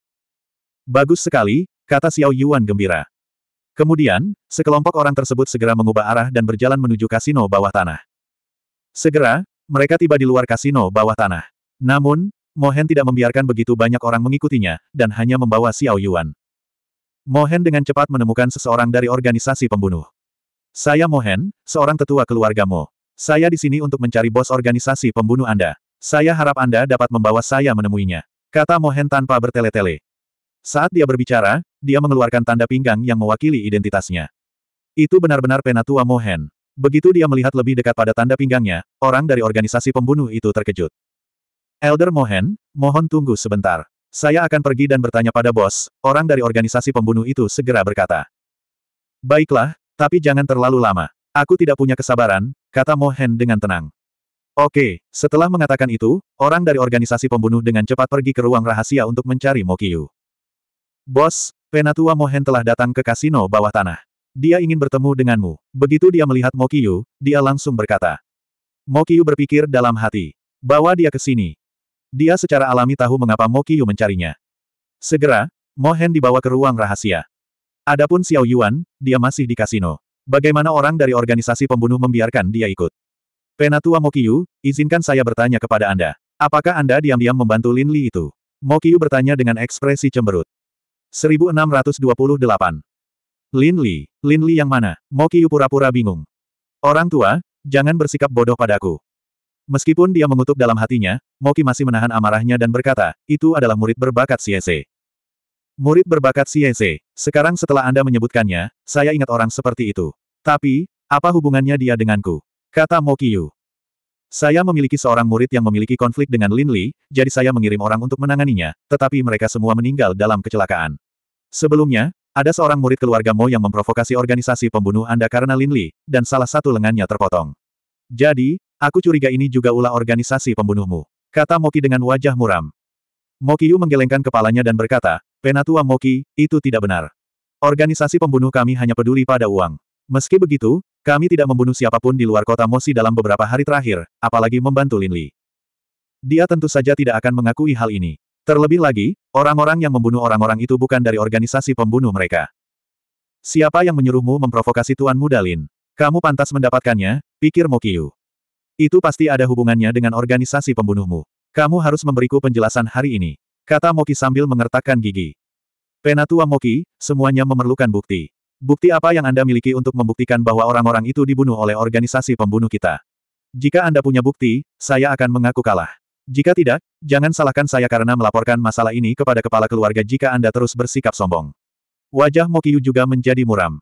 Bagus sekali, kata Xiao Yuan gembira. Kemudian, sekelompok orang tersebut segera mengubah arah dan berjalan menuju kasino bawah tanah. Segera, mereka tiba di luar kasino bawah tanah. Namun, Mohen tidak membiarkan begitu banyak orang mengikutinya, dan hanya membawa Xiao Yuan. Mohen dengan cepat menemukan seseorang dari organisasi pembunuh. Saya Mohen, seorang tetua keluargamu. Saya di sini untuk mencari bos organisasi pembunuh Anda. Saya harap Anda dapat membawa saya menemuinya. Kata Mohen tanpa bertele-tele. Saat dia berbicara, dia mengeluarkan tanda pinggang yang mewakili identitasnya. Itu benar-benar penatua Mohen. Begitu dia melihat lebih dekat pada tanda pinggangnya, orang dari organisasi pembunuh itu terkejut. Elder Mohen, mohon tunggu sebentar. Saya akan pergi dan bertanya pada bos, orang dari organisasi pembunuh itu segera berkata. Baiklah, tapi jangan terlalu lama. Aku tidak punya kesabaran, kata Mohen dengan tenang. Oke, setelah mengatakan itu, orang dari organisasi pembunuh dengan cepat pergi ke ruang rahasia untuk mencari Mokiyu. Bos, Penatua Mohen telah datang ke kasino bawah tanah. Dia ingin bertemu denganmu. Begitu dia melihat Mokiyu, dia langsung berkata. Mokiyu berpikir dalam hati. Bawa dia ke sini. Dia secara alami tahu mengapa Mokiyu mencarinya. Segera, Mohen dibawa ke ruang rahasia. Adapun Xiao Yuan, dia masih di kasino. Bagaimana orang dari organisasi pembunuh membiarkan dia ikut? Penatua Mokiyu, izinkan saya bertanya kepada Anda. Apakah Anda diam-diam membantu Lin Li itu? Mokiyu bertanya dengan ekspresi cemberut. 1628. Lin Li, Lin Li yang mana? Mokiyu pura-pura bingung. Orang tua, jangan bersikap bodoh padaku. Meskipun dia mengutuk dalam hatinya, Moki masih menahan amarahnya dan berkata, itu adalah murid berbakat Siese. Murid berbakat Siese, sekarang setelah Anda menyebutkannya, saya ingat orang seperti itu. Tapi, apa hubungannya dia denganku? Kata Mokiyu. Saya memiliki seorang murid yang memiliki konflik dengan Lin Li, jadi saya mengirim orang untuk menanganinya, tetapi mereka semua meninggal dalam kecelakaan. Sebelumnya, ada seorang murid keluarga Mo yang memprovokasi organisasi pembunuh Anda karena Lin Li, dan salah satu lengannya terpotong. Jadi, Aku curiga ini juga ulah organisasi pembunuhmu. Kata Moki dengan wajah muram. Mokiyu menggelengkan kepalanya dan berkata, Penatua Moki, itu tidak benar. Organisasi pembunuh kami hanya peduli pada uang. Meski begitu, kami tidak membunuh siapapun di luar kota Mosi dalam beberapa hari terakhir, apalagi membantu Linli. Dia tentu saja tidak akan mengakui hal ini. Terlebih lagi, orang-orang yang membunuh orang-orang itu bukan dari organisasi pembunuh mereka. Siapa yang menyuruhmu memprovokasi Tuan Mudalin? Kamu pantas mendapatkannya, pikir Mokiyu. Itu pasti ada hubungannya dengan organisasi pembunuhmu. Kamu harus memberiku penjelasan hari ini. Kata Moki sambil mengertakkan gigi. Penatua Moki, semuanya memerlukan bukti. Bukti apa yang Anda miliki untuk membuktikan bahwa orang-orang itu dibunuh oleh organisasi pembunuh kita? Jika Anda punya bukti, saya akan mengaku kalah. Jika tidak, jangan salahkan saya karena melaporkan masalah ini kepada kepala keluarga jika Anda terus bersikap sombong. Wajah Mokiyu juga menjadi muram.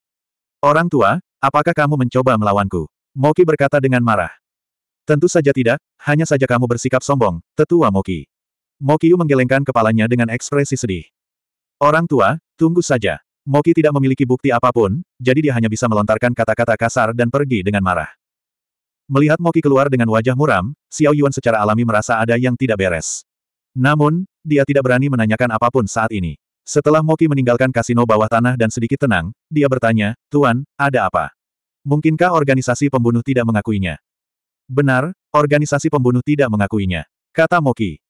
Orang tua, apakah kamu mencoba melawanku? Moki berkata dengan marah. Tentu saja tidak, hanya saja kamu bersikap sombong, tetua Moki. Mokiu menggelengkan kepalanya dengan ekspresi sedih. Orang tua, tunggu saja. Moki tidak memiliki bukti apapun, jadi dia hanya bisa melontarkan kata-kata kasar dan pergi dengan marah. Melihat Moki keluar dengan wajah muram, Xiao Yuan secara alami merasa ada yang tidak beres. Namun, dia tidak berani menanyakan apapun saat ini. Setelah Moki meninggalkan kasino bawah tanah dan sedikit tenang, dia bertanya, Tuan, ada apa? Mungkinkah organisasi pembunuh tidak mengakuinya? Benar, organisasi pembunuh tidak mengakuinya. Kata Moki.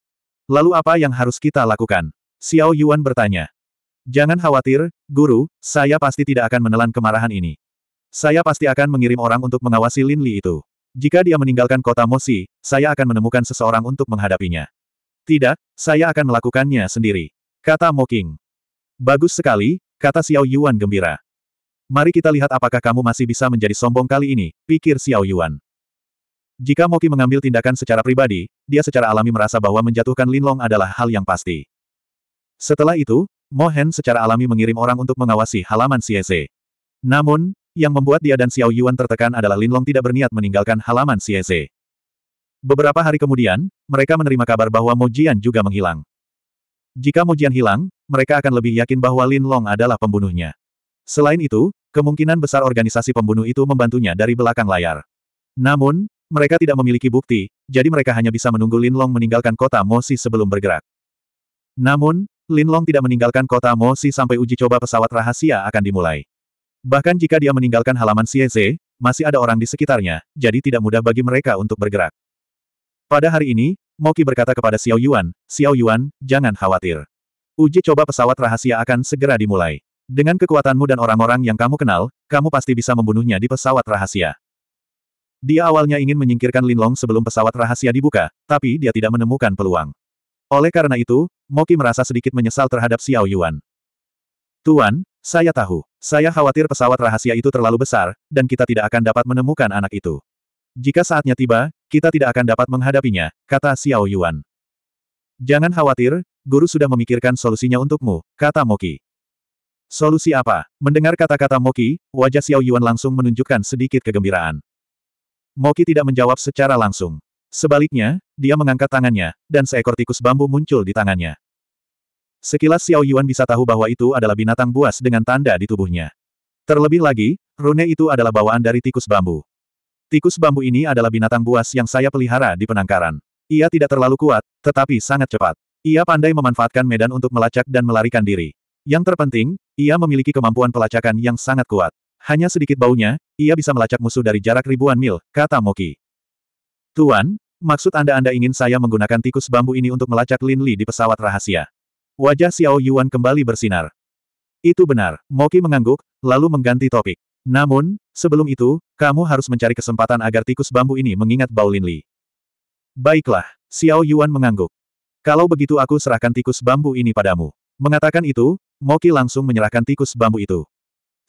Lalu apa yang harus kita lakukan? Xiao Yuan bertanya. Jangan khawatir, guru, saya pasti tidak akan menelan kemarahan ini. Saya pasti akan mengirim orang untuk mengawasi Lin Li itu. Jika dia meninggalkan kota Mosi, saya akan menemukan seseorang untuk menghadapinya. Tidak, saya akan melakukannya sendiri. Kata Mo King. Bagus sekali, kata Xiao Yuan gembira. Mari kita lihat apakah kamu masih bisa menjadi sombong kali ini, pikir Xiao Yuan. Jika Moki mengambil tindakan secara pribadi, dia secara alami merasa bahwa menjatuhkan Linlong adalah hal yang pasti. Setelah itu, Mohen secara alami mengirim orang untuk mengawasi halaman CSE. Namun, yang membuat dia dan Xiao Yuan tertekan adalah Linlong tidak berniat meninggalkan halaman CSE. Beberapa hari kemudian, mereka menerima kabar bahwa Mojian juga menghilang. Jika Mojian hilang, mereka akan lebih yakin bahwa Linlong adalah pembunuhnya. Selain itu, kemungkinan besar organisasi pembunuh itu membantunya dari belakang layar. Namun, mereka tidak memiliki bukti, jadi mereka hanya bisa menunggu Lin Long meninggalkan kota Mosi sebelum bergerak. Namun, Lin Long tidak meninggalkan kota Mosi sampai uji coba pesawat rahasia akan dimulai. Bahkan jika dia meninggalkan halaman Xieze, masih ada orang di sekitarnya, jadi tidak mudah bagi mereka untuk bergerak. Pada hari ini, Moki berkata kepada Xiao Yuan, Xiao Yuan, jangan khawatir. Uji coba pesawat rahasia akan segera dimulai. Dengan kekuatanmu dan orang-orang yang kamu kenal, kamu pasti bisa membunuhnya di pesawat rahasia. Dia awalnya ingin menyingkirkan Linlong sebelum pesawat rahasia dibuka, tapi dia tidak menemukan peluang. Oleh karena itu, Moki merasa sedikit menyesal terhadap Xiao Yuan. Tuan, saya tahu. Saya khawatir pesawat rahasia itu terlalu besar, dan kita tidak akan dapat menemukan anak itu. Jika saatnya tiba, kita tidak akan dapat menghadapinya, kata Xiao Yuan. Jangan khawatir, guru sudah memikirkan solusinya untukmu, kata Moki. Solusi apa? Mendengar kata-kata Moki, wajah Xiao Yuan langsung menunjukkan sedikit kegembiraan. Moki tidak menjawab secara langsung. Sebaliknya, dia mengangkat tangannya, dan seekor tikus bambu muncul di tangannya. Sekilas Xiao Yuan bisa tahu bahwa itu adalah binatang buas dengan tanda di tubuhnya. Terlebih lagi, rune itu adalah bawaan dari tikus bambu. Tikus bambu ini adalah binatang buas yang saya pelihara di penangkaran. Ia tidak terlalu kuat, tetapi sangat cepat. Ia pandai memanfaatkan medan untuk melacak dan melarikan diri. Yang terpenting, ia memiliki kemampuan pelacakan yang sangat kuat. Hanya sedikit baunya, ia bisa melacak musuh dari jarak ribuan mil, kata Moki. Tuan, maksud Anda Anda ingin saya menggunakan tikus bambu ini untuk melacak Lin Li di pesawat rahasia. Wajah Xiao Yuan kembali bersinar. Itu benar, Moki mengangguk, lalu mengganti topik. Namun, sebelum itu, kamu harus mencari kesempatan agar tikus bambu ini mengingat bau Lin Li. Baiklah, Xiao Yuan mengangguk. Kalau begitu aku serahkan tikus bambu ini padamu. Mengatakan itu, Moki langsung menyerahkan tikus bambu itu.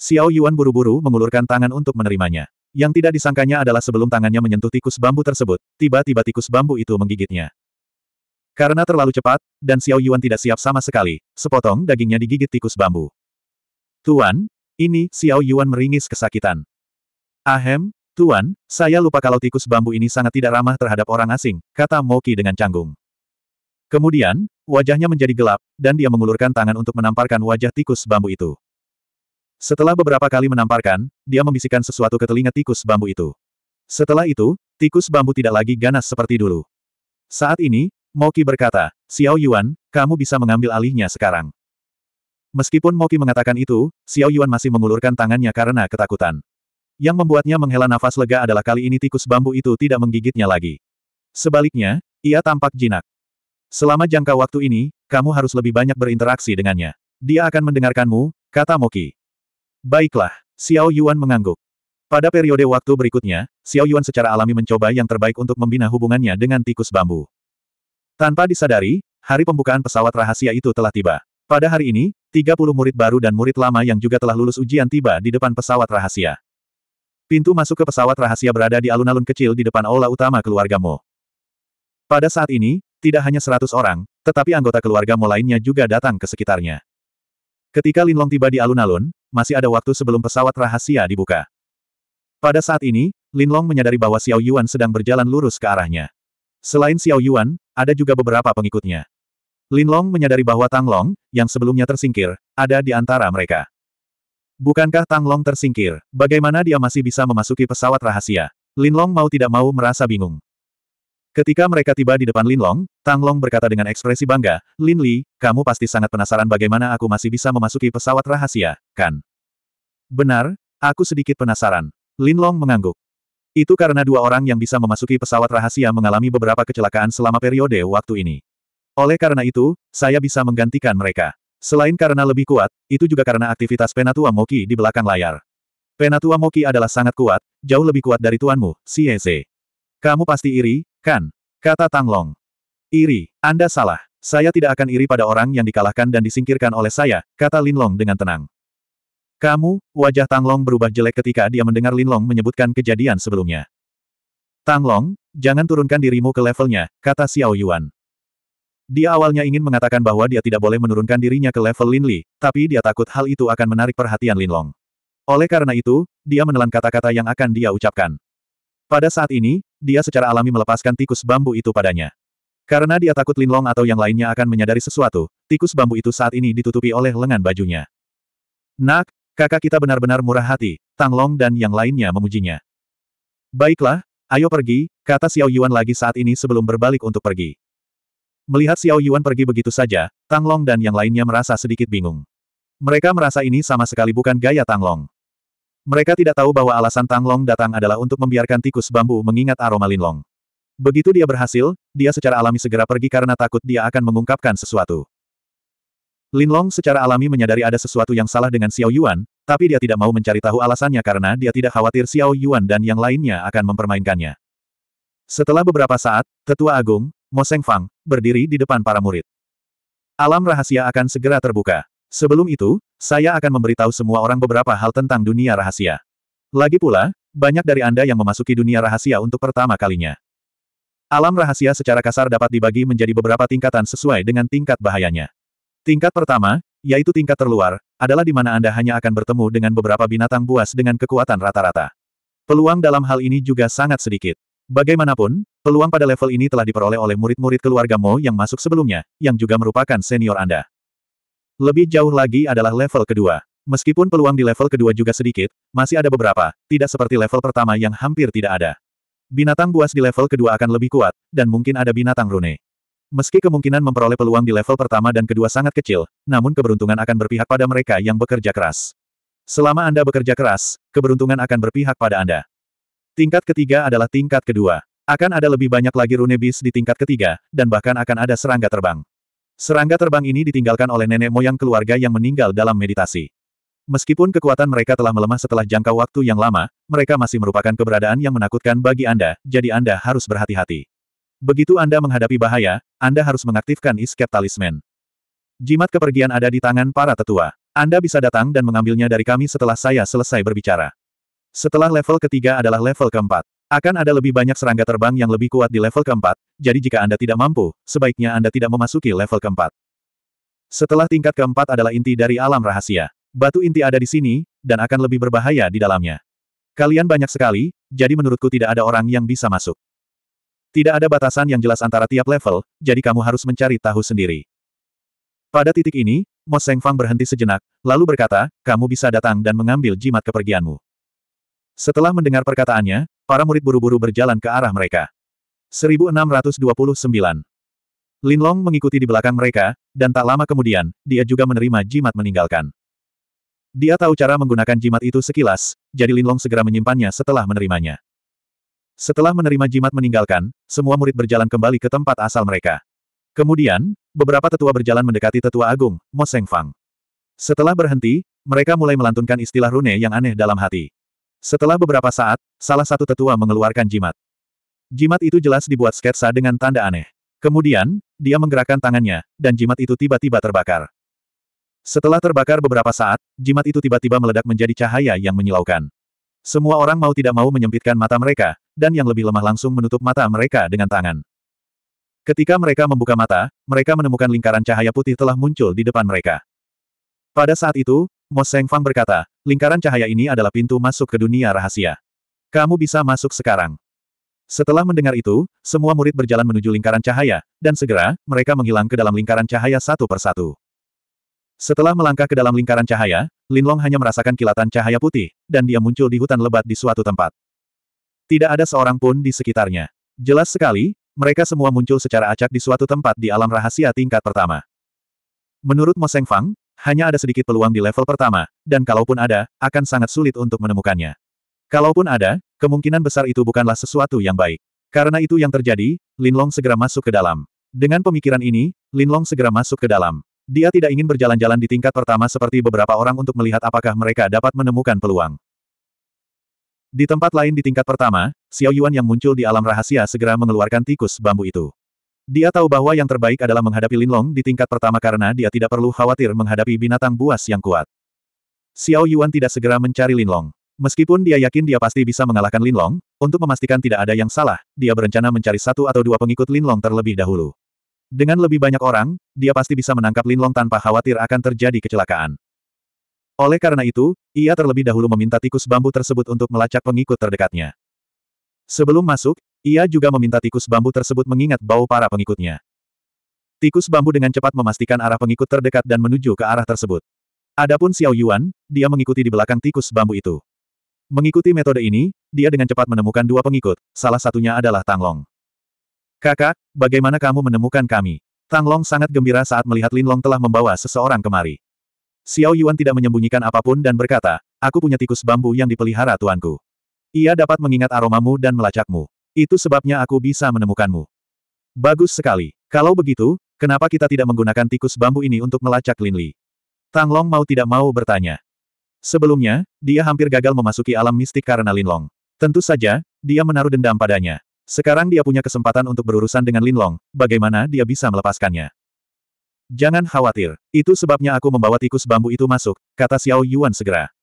Xiao Yuan buru-buru mengulurkan tangan untuk menerimanya. Yang tidak disangkanya adalah sebelum tangannya menyentuh tikus bambu tersebut, tiba-tiba tikus bambu itu menggigitnya. Karena terlalu cepat, dan Xiao Yuan tidak siap sama sekali, sepotong dagingnya digigit tikus bambu. Tuan, ini, Xiao Yuan meringis kesakitan. Ahem, Tuan, saya lupa kalau tikus bambu ini sangat tidak ramah terhadap orang asing, kata Moki dengan canggung. Kemudian, wajahnya menjadi gelap, dan dia mengulurkan tangan untuk menamparkan wajah tikus bambu itu. Setelah beberapa kali menamparkan, dia membisikkan sesuatu ke telinga tikus bambu itu. Setelah itu, tikus bambu tidak lagi ganas seperti dulu. Saat ini, Moki berkata, Xiao Yuan, kamu bisa mengambil alihnya sekarang. Meskipun Moki mengatakan itu, Xiao Yuan masih mengulurkan tangannya karena ketakutan. Yang membuatnya menghela nafas lega adalah kali ini tikus bambu itu tidak menggigitnya lagi. Sebaliknya, ia tampak jinak. Selama jangka waktu ini, kamu harus lebih banyak berinteraksi dengannya. Dia akan mendengarkanmu, kata Moki. Baiklah, Xiao Yuan mengangguk. Pada periode waktu berikutnya, Xiao Yuan secara alami mencoba yang terbaik untuk membina hubungannya dengan tikus bambu. Tanpa disadari, hari pembukaan pesawat rahasia itu telah tiba. Pada hari ini, 30 murid baru dan murid lama yang juga telah lulus ujian tiba di depan pesawat rahasia. Pintu masuk ke pesawat rahasia berada di alun-alun kecil di depan aula utama keluarga Mo. Pada saat ini, tidak hanya 100 orang, tetapi anggota keluarga Mo lainnya juga datang ke sekitarnya. Ketika Linlong tiba di alun-alun, masih ada waktu sebelum pesawat rahasia dibuka. Pada saat ini, Linlong menyadari bahwa Xiao Yuan sedang berjalan lurus ke arahnya. Selain Xiao Yuan, ada juga beberapa pengikutnya. Linlong menyadari bahwa Tang Long, yang sebelumnya tersingkir, ada di antara mereka. Bukankah Tang Long tersingkir? Bagaimana dia masih bisa memasuki pesawat rahasia? Linlong mau tidak mau merasa bingung. Ketika mereka tiba di depan Lin Long, Tang Long berkata dengan ekspresi bangga, Lin Li, kamu pasti sangat penasaran bagaimana aku masih bisa memasuki pesawat rahasia, kan? Benar, aku sedikit penasaran. Lin Long mengangguk. Itu karena dua orang yang bisa memasuki pesawat rahasia mengalami beberapa kecelakaan selama periode waktu ini. Oleh karena itu, saya bisa menggantikan mereka. Selain karena lebih kuat, itu juga karena aktivitas Penatua Moki di belakang layar. Penatua Moki adalah sangat kuat, jauh lebih kuat dari tuanmu, Sieze. Kamu pasti iri, kan? Kata Tang Long. Iri, Anda salah. Saya tidak akan iri pada orang yang dikalahkan dan disingkirkan oleh saya, kata Lin Long dengan tenang. Kamu, wajah Tang Long berubah jelek ketika dia mendengar Lin Long menyebutkan kejadian sebelumnya. Tang Long, jangan turunkan dirimu ke levelnya, kata Xiao Yuan. Dia awalnya ingin mengatakan bahwa dia tidak boleh menurunkan dirinya ke level Lin Li, tapi dia takut hal itu akan menarik perhatian Lin Long. Oleh karena itu, dia menelan kata-kata yang akan dia ucapkan. Pada saat ini, dia secara alami melepaskan tikus bambu itu padanya. Karena dia takut Linlong atau yang lainnya akan menyadari sesuatu, tikus bambu itu saat ini ditutupi oleh lengan bajunya. Nak, kakak kita benar-benar murah hati, Tang Long dan yang lainnya memujinya. Baiklah, ayo pergi, kata Xiao Yuan lagi saat ini sebelum berbalik untuk pergi. Melihat Xiao Yuan pergi begitu saja, Tang Long dan yang lainnya merasa sedikit bingung. Mereka merasa ini sama sekali bukan gaya Tang Long. Mereka tidak tahu bahwa alasan Tang Long datang adalah untuk membiarkan tikus bambu mengingat aroma Lin Long. Begitu dia berhasil, dia secara alami segera pergi karena takut dia akan mengungkapkan sesuatu. Lin Long secara alami menyadari ada sesuatu yang salah dengan Xiao Yuan, tapi dia tidak mau mencari tahu alasannya karena dia tidak khawatir Xiao Yuan dan yang lainnya akan mempermainkannya. Setelah beberapa saat, Tetua Agung, Moseng Fang, berdiri di depan para murid. Alam rahasia akan segera terbuka. Sebelum itu, saya akan memberitahu semua orang beberapa hal tentang dunia rahasia. Lagi pula, banyak dari Anda yang memasuki dunia rahasia untuk pertama kalinya. Alam rahasia secara kasar dapat dibagi menjadi beberapa tingkatan sesuai dengan tingkat bahayanya. Tingkat pertama, yaitu tingkat terluar, adalah di mana Anda hanya akan bertemu dengan beberapa binatang buas dengan kekuatan rata-rata. Peluang dalam hal ini juga sangat sedikit. Bagaimanapun, peluang pada level ini telah diperoleh oleh murid-murid keluarga Mo yang masuk sebelumnya, yang juga merupakan senior Anda. Lebih jauh lagi adalah level kedua. Meskipun peluang di level kedua juga sedikit, masih ada beberapa, tidak seperti level pertama yang hampir tidak ada. Binatang buas di level kedua akan lebih kuat, dan mungkin ada binatang rune. Meski kemungkinan memperoleh peluang di level pertama dan kedua sangat kecil, namun keberuntungan akan berpihak pada mereka yang bekerja keras. Selama Anda bekerja keras, keberuntungan akan berpihak pada Anda. Tingkat ketiga adalah tingkat kedua. Akan ada lebih banyak lagi rune bis di tingkat ketiga, dan bahkan akan ada serangga terbang. Serangga terbang ini ditinggalkan oleh nenek moyang keluarga yang meninggal dalam meditasi. Meskipun kekuatan mereka telah melemah setelah jangka waktu yang lama, mereka masih merupakan keberadaan yang menakutkan bagi Anda, jadi Anda harus berhati-hati. Begitu Anda menghadapi bahaya, Anda harus mengaktifkan iskep talisman. Jimat kepergian ada di tangan para tetua. Anda bisa datang dan mengambilnya dari kami setelah saya selesai berbicara. Setelah level ketiga adalah level keempat. Akan ada lebih banyak serangga terbang yang lebih kuat di level keempat, jadi jika Anda tidak mampu, sebaiknya Anda tidak memasuki level keempat. Setelah tingkat keempat adalah inti dari alam rahasia. Batu inti ada di sini, dan akan lebih berbahaya di dalamnya. Kalian banyak sekali, jadi menurutku tidak ada orang yang bisa masuk. Tidak ada batasan yang jelas antara tiap level, jadi kamu harus mencari tahu sendiri. Pada titik ini, Mo Fang berhenti sejenak, lalu berkata, kamu bisa datang dan mengambil jimat kepergianmu. Setelah mendengar perkataannya, Para murid buru-buru berjalan ke arah mereka. 1629. Linlong mengikuti di belakang mereka, dan tak lama kemudian, dia juga menerima jimat meninggalkan. Dia tahu cara menggunakan jimat itu sekilas, jadi Linlong segera menyimpannya setelah menerimanya. Setelah menerima jimat meninggalkan, semua murid berjalan kembali ke tempat asal mereka. Kemudian, beberapa tetua berjalan mendekati tetua agung, Moseng Fang. Setelah berhenti, mereka mulai melantunkan istilah rune yang aneh dalam hati. Setelah beberapa saat, salah satu tetua mengeluarkan jimat. Jimat itu jelas dibuat sketsa dengan tanda aneh. Kemudian, dia menggerakkan tangannya, dan jimat itu tiba-tiba terbakar. Setelah terbakar beberapa saat, jimat itu tiba-tiba meledak menjadi cahaya yang menyilaukan. Semua orang mau tidak mau menyempitkan mata mereka, dan yang lebih lemah langsung menutup mata mereka dengan tangan. Ketika mereka membuka mata, mereka menemukan lingkaran cahaya putih telah muncul di depan mereka. Pada saat itu, Mo Fang berkata, lingkaran cahaya ini adalah pintu masuk ke dunia rahasia. Kamu bisa masuk sekarang. Setelah mendengar itu, semua murid berjalan menuju lingkaran cahaya, dan segera, mereka menghilang ke dalam lingkaran cahaya satu persatu. Setelah melangkah ke dalam lingkaran cahaya, Linlong hanya merasakan kilatan cahaya putih, dan dia muncul di hutan lebat di suatu tempat. Tidak ada seorang pun di sekitarnya. Jelas sekali, mereka semua muncul secara acak di suatu tempat di alam rahasia tingkat pertama. Menurut Mo Fang, hanya ada sedikit peluang di level pertama, dan kalaupun ada, akan sangat sulit untuk menemukannya. Kalaupun ada, kemungkinan besar itu bukanlah sesuatu yang baik. Karena itu yang terjadi, Lin Long segera masuk ke dalam. Dengan pemikiran ini, Lin Long segera masuk ke dalam. Dia tidak ingin berjalan-jalan di tingkat pertama seperti beberapa orang untuk melihat apakah mereka dapat menemukan peluang. Di tempat lain di tingkat pertama, Xiao Yuan yang muncul di alam rahasia segera mengeluarkan tikus bambu itu. Dia tahu bahwa yang terbaik adalah menghadapi Linlong di tingkat pertama karena dia tidak perlu khawatir menghadapi binatang buas yang kuat. Xiao Yuan tidak segera mencari Linlong. Meskipun dia yakin dia pasti bisa mengalahkan Linlong, untuk memastikan tidak ada yang salah, dia berencana mencari satu atau dua pengikut Linlong terlebih dahulu. Dengan lebih banyak orang, dia pasti bisa menangkap Linlong tanpa khawatir akan terjadi kecelakaan. Oleh karena itu, ia terlebih dahulu meminta tikus bambu tersebut untuk melacak pengikut terdekatnya. Sebelum masuk, ia juga meminta tikus bambu tersebut mengingat bau para pengikutnya. Tikus bambu dengan cepat memastikan arah pengikut terdekat dan menuju ke arah tersebut. Adapun Xiao Yuan, dia mengikuti di belakang tikus bambu itu. Mengikuti metode ini, dia dengan cepat menemukan dua pengikut, salah satunya adalah Tang Long. Kakak, bagaimana kamu menemukan kami? Tang Long sangat gembira saat melihat Lin Long telah membawa seseorang kemari. Xiao Yuan tidak menyembunyikan apapun dan berkata, aku punya tikus bambu yang dipelihara tuanku. Ia dapat mengingat aromamu dan melacakmu. Itu sebabnya aku bisa menemukanmu. Bagus sekali. Kalau begitu, kenapa kita tidak menggunakan tikus bambu ini untuk melacak Lin Li? Tang Long mau tidak mau bertanya. Sebelumnya, dia hampir gagal memasuki alam mistik karena Lin Long. Tentu saja, dia menaruh dendam padanya. Sekarang dia punya kesempatan untuk berurusan dengan Lin Long. bagaimana dia bisa melepaskannya. Jangan khawatir, itu sebabnya aku membawa tikus bambu itu masuk, kata Xiao Yuan segera.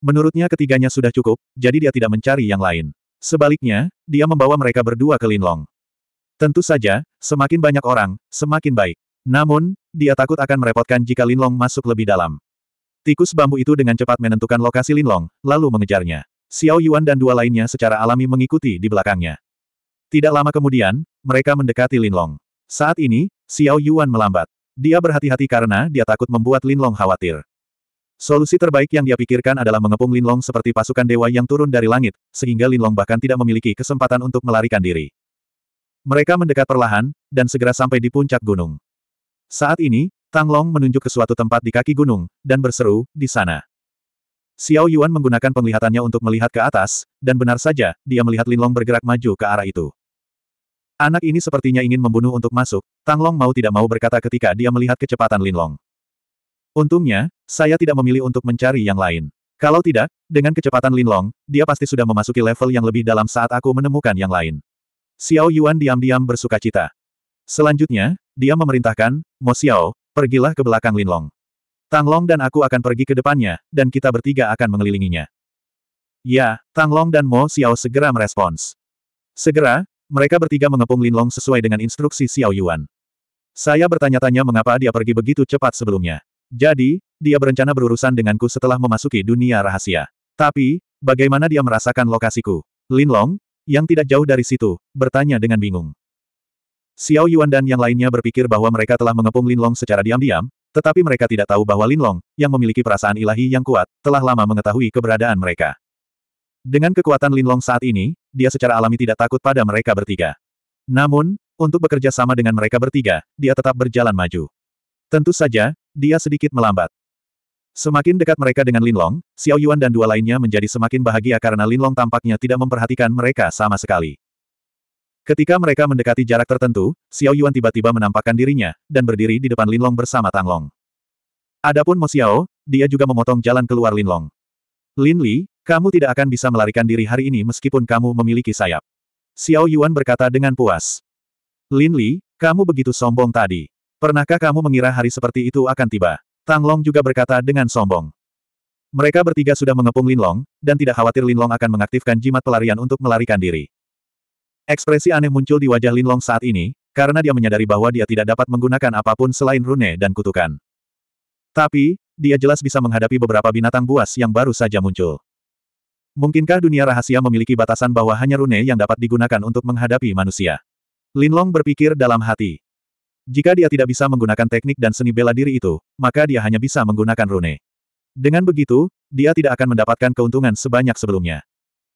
Menurutnya ketiganya sudah cukup, jadi dia tidak mencari yang lain. Sebaliknya, dia membawa mereka berdua ke Linlong. Tentu saja, semakin banyak orang, semakin baik. Namun, dia takut akan merepotkan jika Linlong masuk lebih dalam. Tikus bambu itu dengan cepat menentukan lokasi Linlong, lalu mengejarnya. Xiao Yuan dan dua lainnya secara alami mengikuti di belakangnya. Tidak lama kemudian, mereka mendekati Linlong. Saat ini, Xiao Yuan melambat. Dia berhati-hati karena dia takut membuat Linlong khawatir. Solusi terbaik yang dia pikirkan adalah mengepung Linlong seperti pasukan dewa yang turun dari langit, sehingga Linlong bahkan tidak memiliki kesempatan untuk melarikan diri. Mereka mendekat perlahan, dan segera sampai di puncak gunung. Saat ini, Tang Long menunjuk ke suatu tempat di kaki gunung, dan berseru, di sana. Xiao Yuan menggunakan penglihatannya untuk melihat ke atas, dan benar saja, dia melihat Linlong bergerak maju ke arah itu. Anak ini sepertinya ingin membunuh untuk masuk, Tang Long mau tidak mau berkata ketika dia melihat kecepatan Linlong. Untungnya, saya tidak memilih untuk mencari yang lain. Kalau tidak, dengan kecepatan Linlong, dia pasti sudah memasuki level yang lebih dalam saat aku menemukan yang lain. Xiao Yuan diam-diam bersuka cita. Selanjutnya, dia memerintahkan, Mo Xiao, pergilah ke belakang Linlong. Tang Long dan aku akan pergi ke depannya, dan kita bertiga akan mengelilinginya. Ya, Tang Long dan Mo Xiao segera merespons. Segera, mereka bertiga mengepung Linlong sesuai dengan instruksi Xiao Yuan. Saya bertanya-tanya mengapa dia pergi begitu cepat sebelumnya. Jadi, dia berencana berurusan denganku setelah memasuki dunia rahasia. Tapi, bagaimana dia merasakan lokasiku? Lin Long, yang tidak jauh dari situ, bertanya dengan bingung. Xiao Yuan dan yang lainnya berpikir bahwa mereka telah mengepung Lin Long secara diam-diam, tetapi mereka tidak tahu bahwa Lin Long, yang memiliki perasaan ilahi yang kuat, telah lama mengetahui keberadaan mereka. Dengan kekuatan Lin Long saat ini, dia secara alami tidak takut pada mereka bertiga. Namun, untuk bekerja sama dengan mereka bertiga, dia tetap berjalan maju. Tentu saja, dia sedikit melambat. Semakin dekat mereka dengan Linlong, Xiao Yuan dan dua lainnya menjadi semakin bahagia karena Linlong tampaknya tidak memperhatikan mereka sama sekali. Ketika mereka mendekati jarak tertentu, Xiao Yuan tiba-tiba menampakkan dirinya, dan berdiri di depan Linlong bersama Tang Long. Adapun Mo Xiao, dia juga memotong jalan keluar Linlong. Lin Li, kamu tidak akan bisa melarikan diri hari ini meskipun kamu memiliki sayap. Xiao Yuan berkata dengan puas. Lin Li, kamu begitu sombong tadi. Pernahkah kamu mengira hari seperti itu akan tiba? Tang Long juga berkata dengan sombong. Mereka bertiga sudah mengepung Lin Long, dan tidak khawatir Lin Long akan mengaktifkan jimat pelarian untuk melarikan diri. Ekspresi aneh muncul di wajah Lin Long saat ini, karena dia menyadari bahwa dia tidak dapat menggunakan apapun selain rune dan kutukan. Tapi, dia jelas bisa menghadapi beberapa binatang buas yang baru saja muncul. Mungkinkah dunia rahasia memiliki batasan bahwa hanya rune yang dapat digunakan untuk menghadapi manusia? Lin Long berpikir dalam hati. Jika dia tidak bisa menggunakan teknik dan seni bela diri itu, maka dia hanya bisa menggunakan rune. Dengan begitu, dia tidak akan mendapatkan keuntungan sebanyak sebelumnya.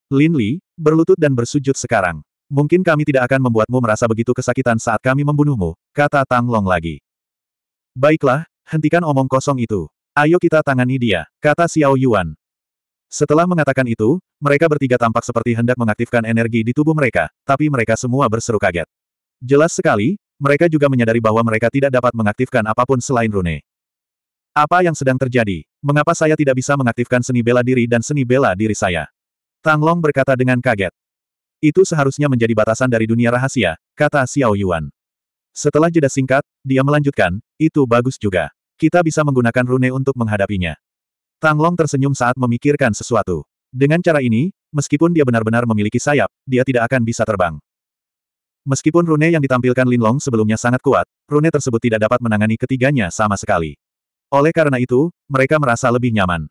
Lin Li, berlutut dan bersujud sekarang. Mungkin kami tidak akan membuatmu merasa begitu kesakitan saat kami membunuhmu, kata Tang Long lagi. Baiklah, hentikan omong kosong itu. Ayo kita tangani dia, kata Xiao Yuan. Setelah mengatakan itu, mereka bertiga tampak seperti hendak mengaktifkan energi di tubuh mereka, tapi mereka semua berseru kaget. Jelas sekali, mereka juga menyadari bahwa mereka tidak dapat mengaktifkan apapun selain rune. Apa yang sedang terjadi? Mengapa saya tidak bisa mengaktifkan seni bela diri dan seni bela diri saya? Tang Long berkata dengan kaget. Itu seharusnya menjadi batasan dari dunia rahasia, kata Xiao Yuan. Setelah jeda singkat, dia melanjutkan, itu bagus juga. Kita bisa menggunakan rune untuk menghadapinya. Tang Long tersenyum saat memikirkan sesuatu. Dengan cara ini, meskipun dia benar-benar memiliki sayap, dia tidak akan bisa terbang. Meskipun rune yang ditampilkan Linlong sebelumnya sangat kuat, rune tersebut tidak dapat menangani ketiganya sama sekali. Oleh karena itu, mereka merasa lebih nyaman.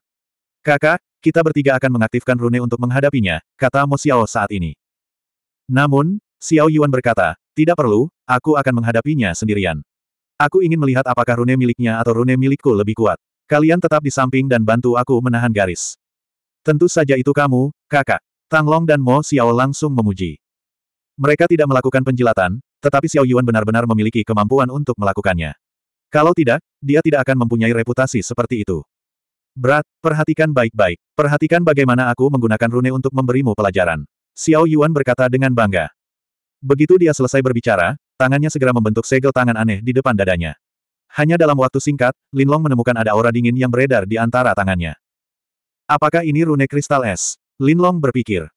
Kakak, kita bertiga akan mengaktifkan rune untuk menghadapinya, kata Mo Xiao saat ini. Namun, Xiao Yuan berkata, tidak perlu, aku akan menghadapinya sendirian. Aku ingin melihat apakah rune miliknya atau rune milikku lebih kuat. Kalian tetap di samping dan bantu aku menahan garis. Tentu saja itu kamu, kakak. Tang Long dan Mo Xiao langsung memuji. Mereka tidak melakukan penjilatan, tetapi Xiao Yuan benar-benar memiliki kemampuan untuk melakukannya. Kalau tidak, dia tidak akan mempunyai reputasi seperti itu. Berat, perhatikan baik-baik. Perhatikan bagaimana aku menggunakan rune untuk memberimu pelajaran. Xiao Yuan berkata dengan bangga. Begitu dia selesai berbicara, tangannya segera membentuk segel tangan aneh di depan dadanya. Hanya dalam waktu singkat, Lin Long menemukan ada aura dingin yang beredar di antara tangannya. Apakah ini rune kristal es? Lin Long berpikir.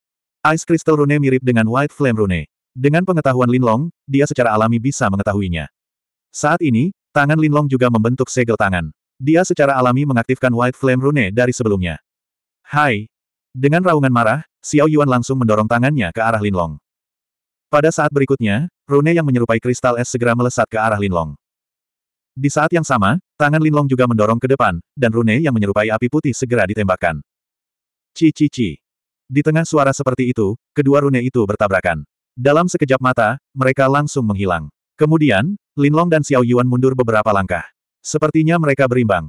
Ice Crystal Rune mirip dengan White Flame Rune. Dengan pengetahuan Linlong, dia secara alami bisa mengetahuinya. Saat ini, tangan Linlong juga membentuk segel tangan. Dia secara alami mengaktifkan White Flame Rune dari sebelumnya. Hai! Dengan raungan marah, Xiao Yuan langsung mendorong tangannya ke arah Linlong. Pada saat berikutnya, rune yang menyerupai kristal es segera melesat ke arah Linlong. Di saat yang sama, tangan Linlong juga mendorong ke depan, dan rune yang menyerupai api putih segera ditembakkan. Cici-ci. Di tengah suara seperti itu, kedua rune itu bertabrakan. Dalam sekejap mata, mereka langsung menghilang. Kemudian, Linlong dan Xiao Yuan mundur beberapa langkah. Sepertinya mereka berimbang.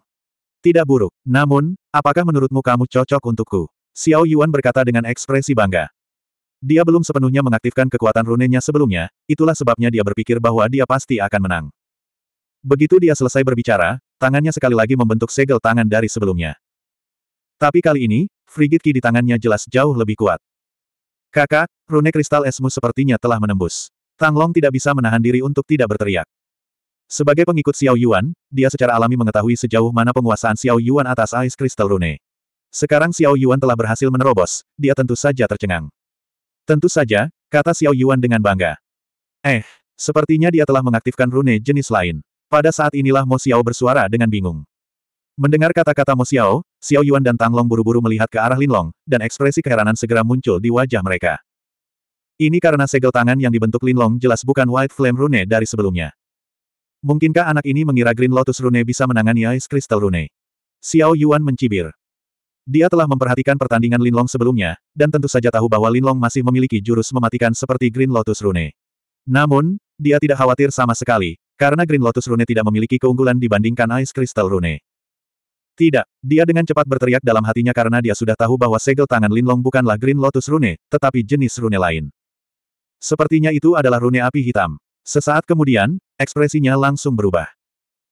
Tidak buruk. Namun, apakah menurutmu kamu cocok untukku? Xiao Yuan berkata dengan ekspresi bangga. Dia belum sepenuhnya mengaktifkan kekuatan runenya sebelumnya, itulah sebabnya dia berpikir bahwa dia pasti akan menang. Begitu dia selesai berbicara, tangannya sekali lagi membentuk segel tangan dari sebelumnya. Tapi kali ini, frigid ki di tangannya jelas jauh lebih kuat. Kakak, rune kristal esmu sepertinya telah menembus. Tang Long tidak bisa menahan diri untuk tidak berteriak. Sebagai pengikut Xiao Yuan, dia secara alami mengetahui sejauh mana penguasaan Xiao Yuan atas ais kristal rune. Sekarang Xiao Yuan telah berhasil menerobos, dia tentu saja tercengang. Tentu saja, kata Xiao Yuan dengan bangga. Eh, sepertinya dia telah mengaktifkan rune jenis lain. Pada saat inilah Mo Xiao bersuara dengan bingung. Mendengar kata-kata Mo Xiao, Xiao Yuan dan Tang Long buru-buru melihat ke arah Linlong, dan ekspresi keheranan segera muncul di wajah mereka. Ini karena segel tangan yang dibentuk Linlong jelas bukan White Flame Rune dari sebelumnya. Mungkinkah anak ini mengira Green Lotus Rune bisa menangani Ice Crystal Rune? Xiao Yuan mencibir. Dia telah memperhatikan pertandingan Linlong sebelumnya, dan tentu saja tahu bahwa Linlong masih memiliki jurus mematikan seperti Green Lotus Rune. Namun, dia tidak khawatir sama sekali, karena Green Lotus Rune tidak memiliki keunggulan dibandingkan Ice Crystal Rune. Tidak, dia dengan cepat berteriak dalam hatinya karena dia sudah tahu bahwa segel tangan Linlong bukanlah Green Lotus Rune, tetapi jenis rune lain. Sepertinya itu adalah rune api hitam. Sesaat kemudian, ekspresinya langsung berubah.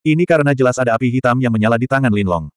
Ini karena jelas ada api hitam yang menyala di tangan Linlong.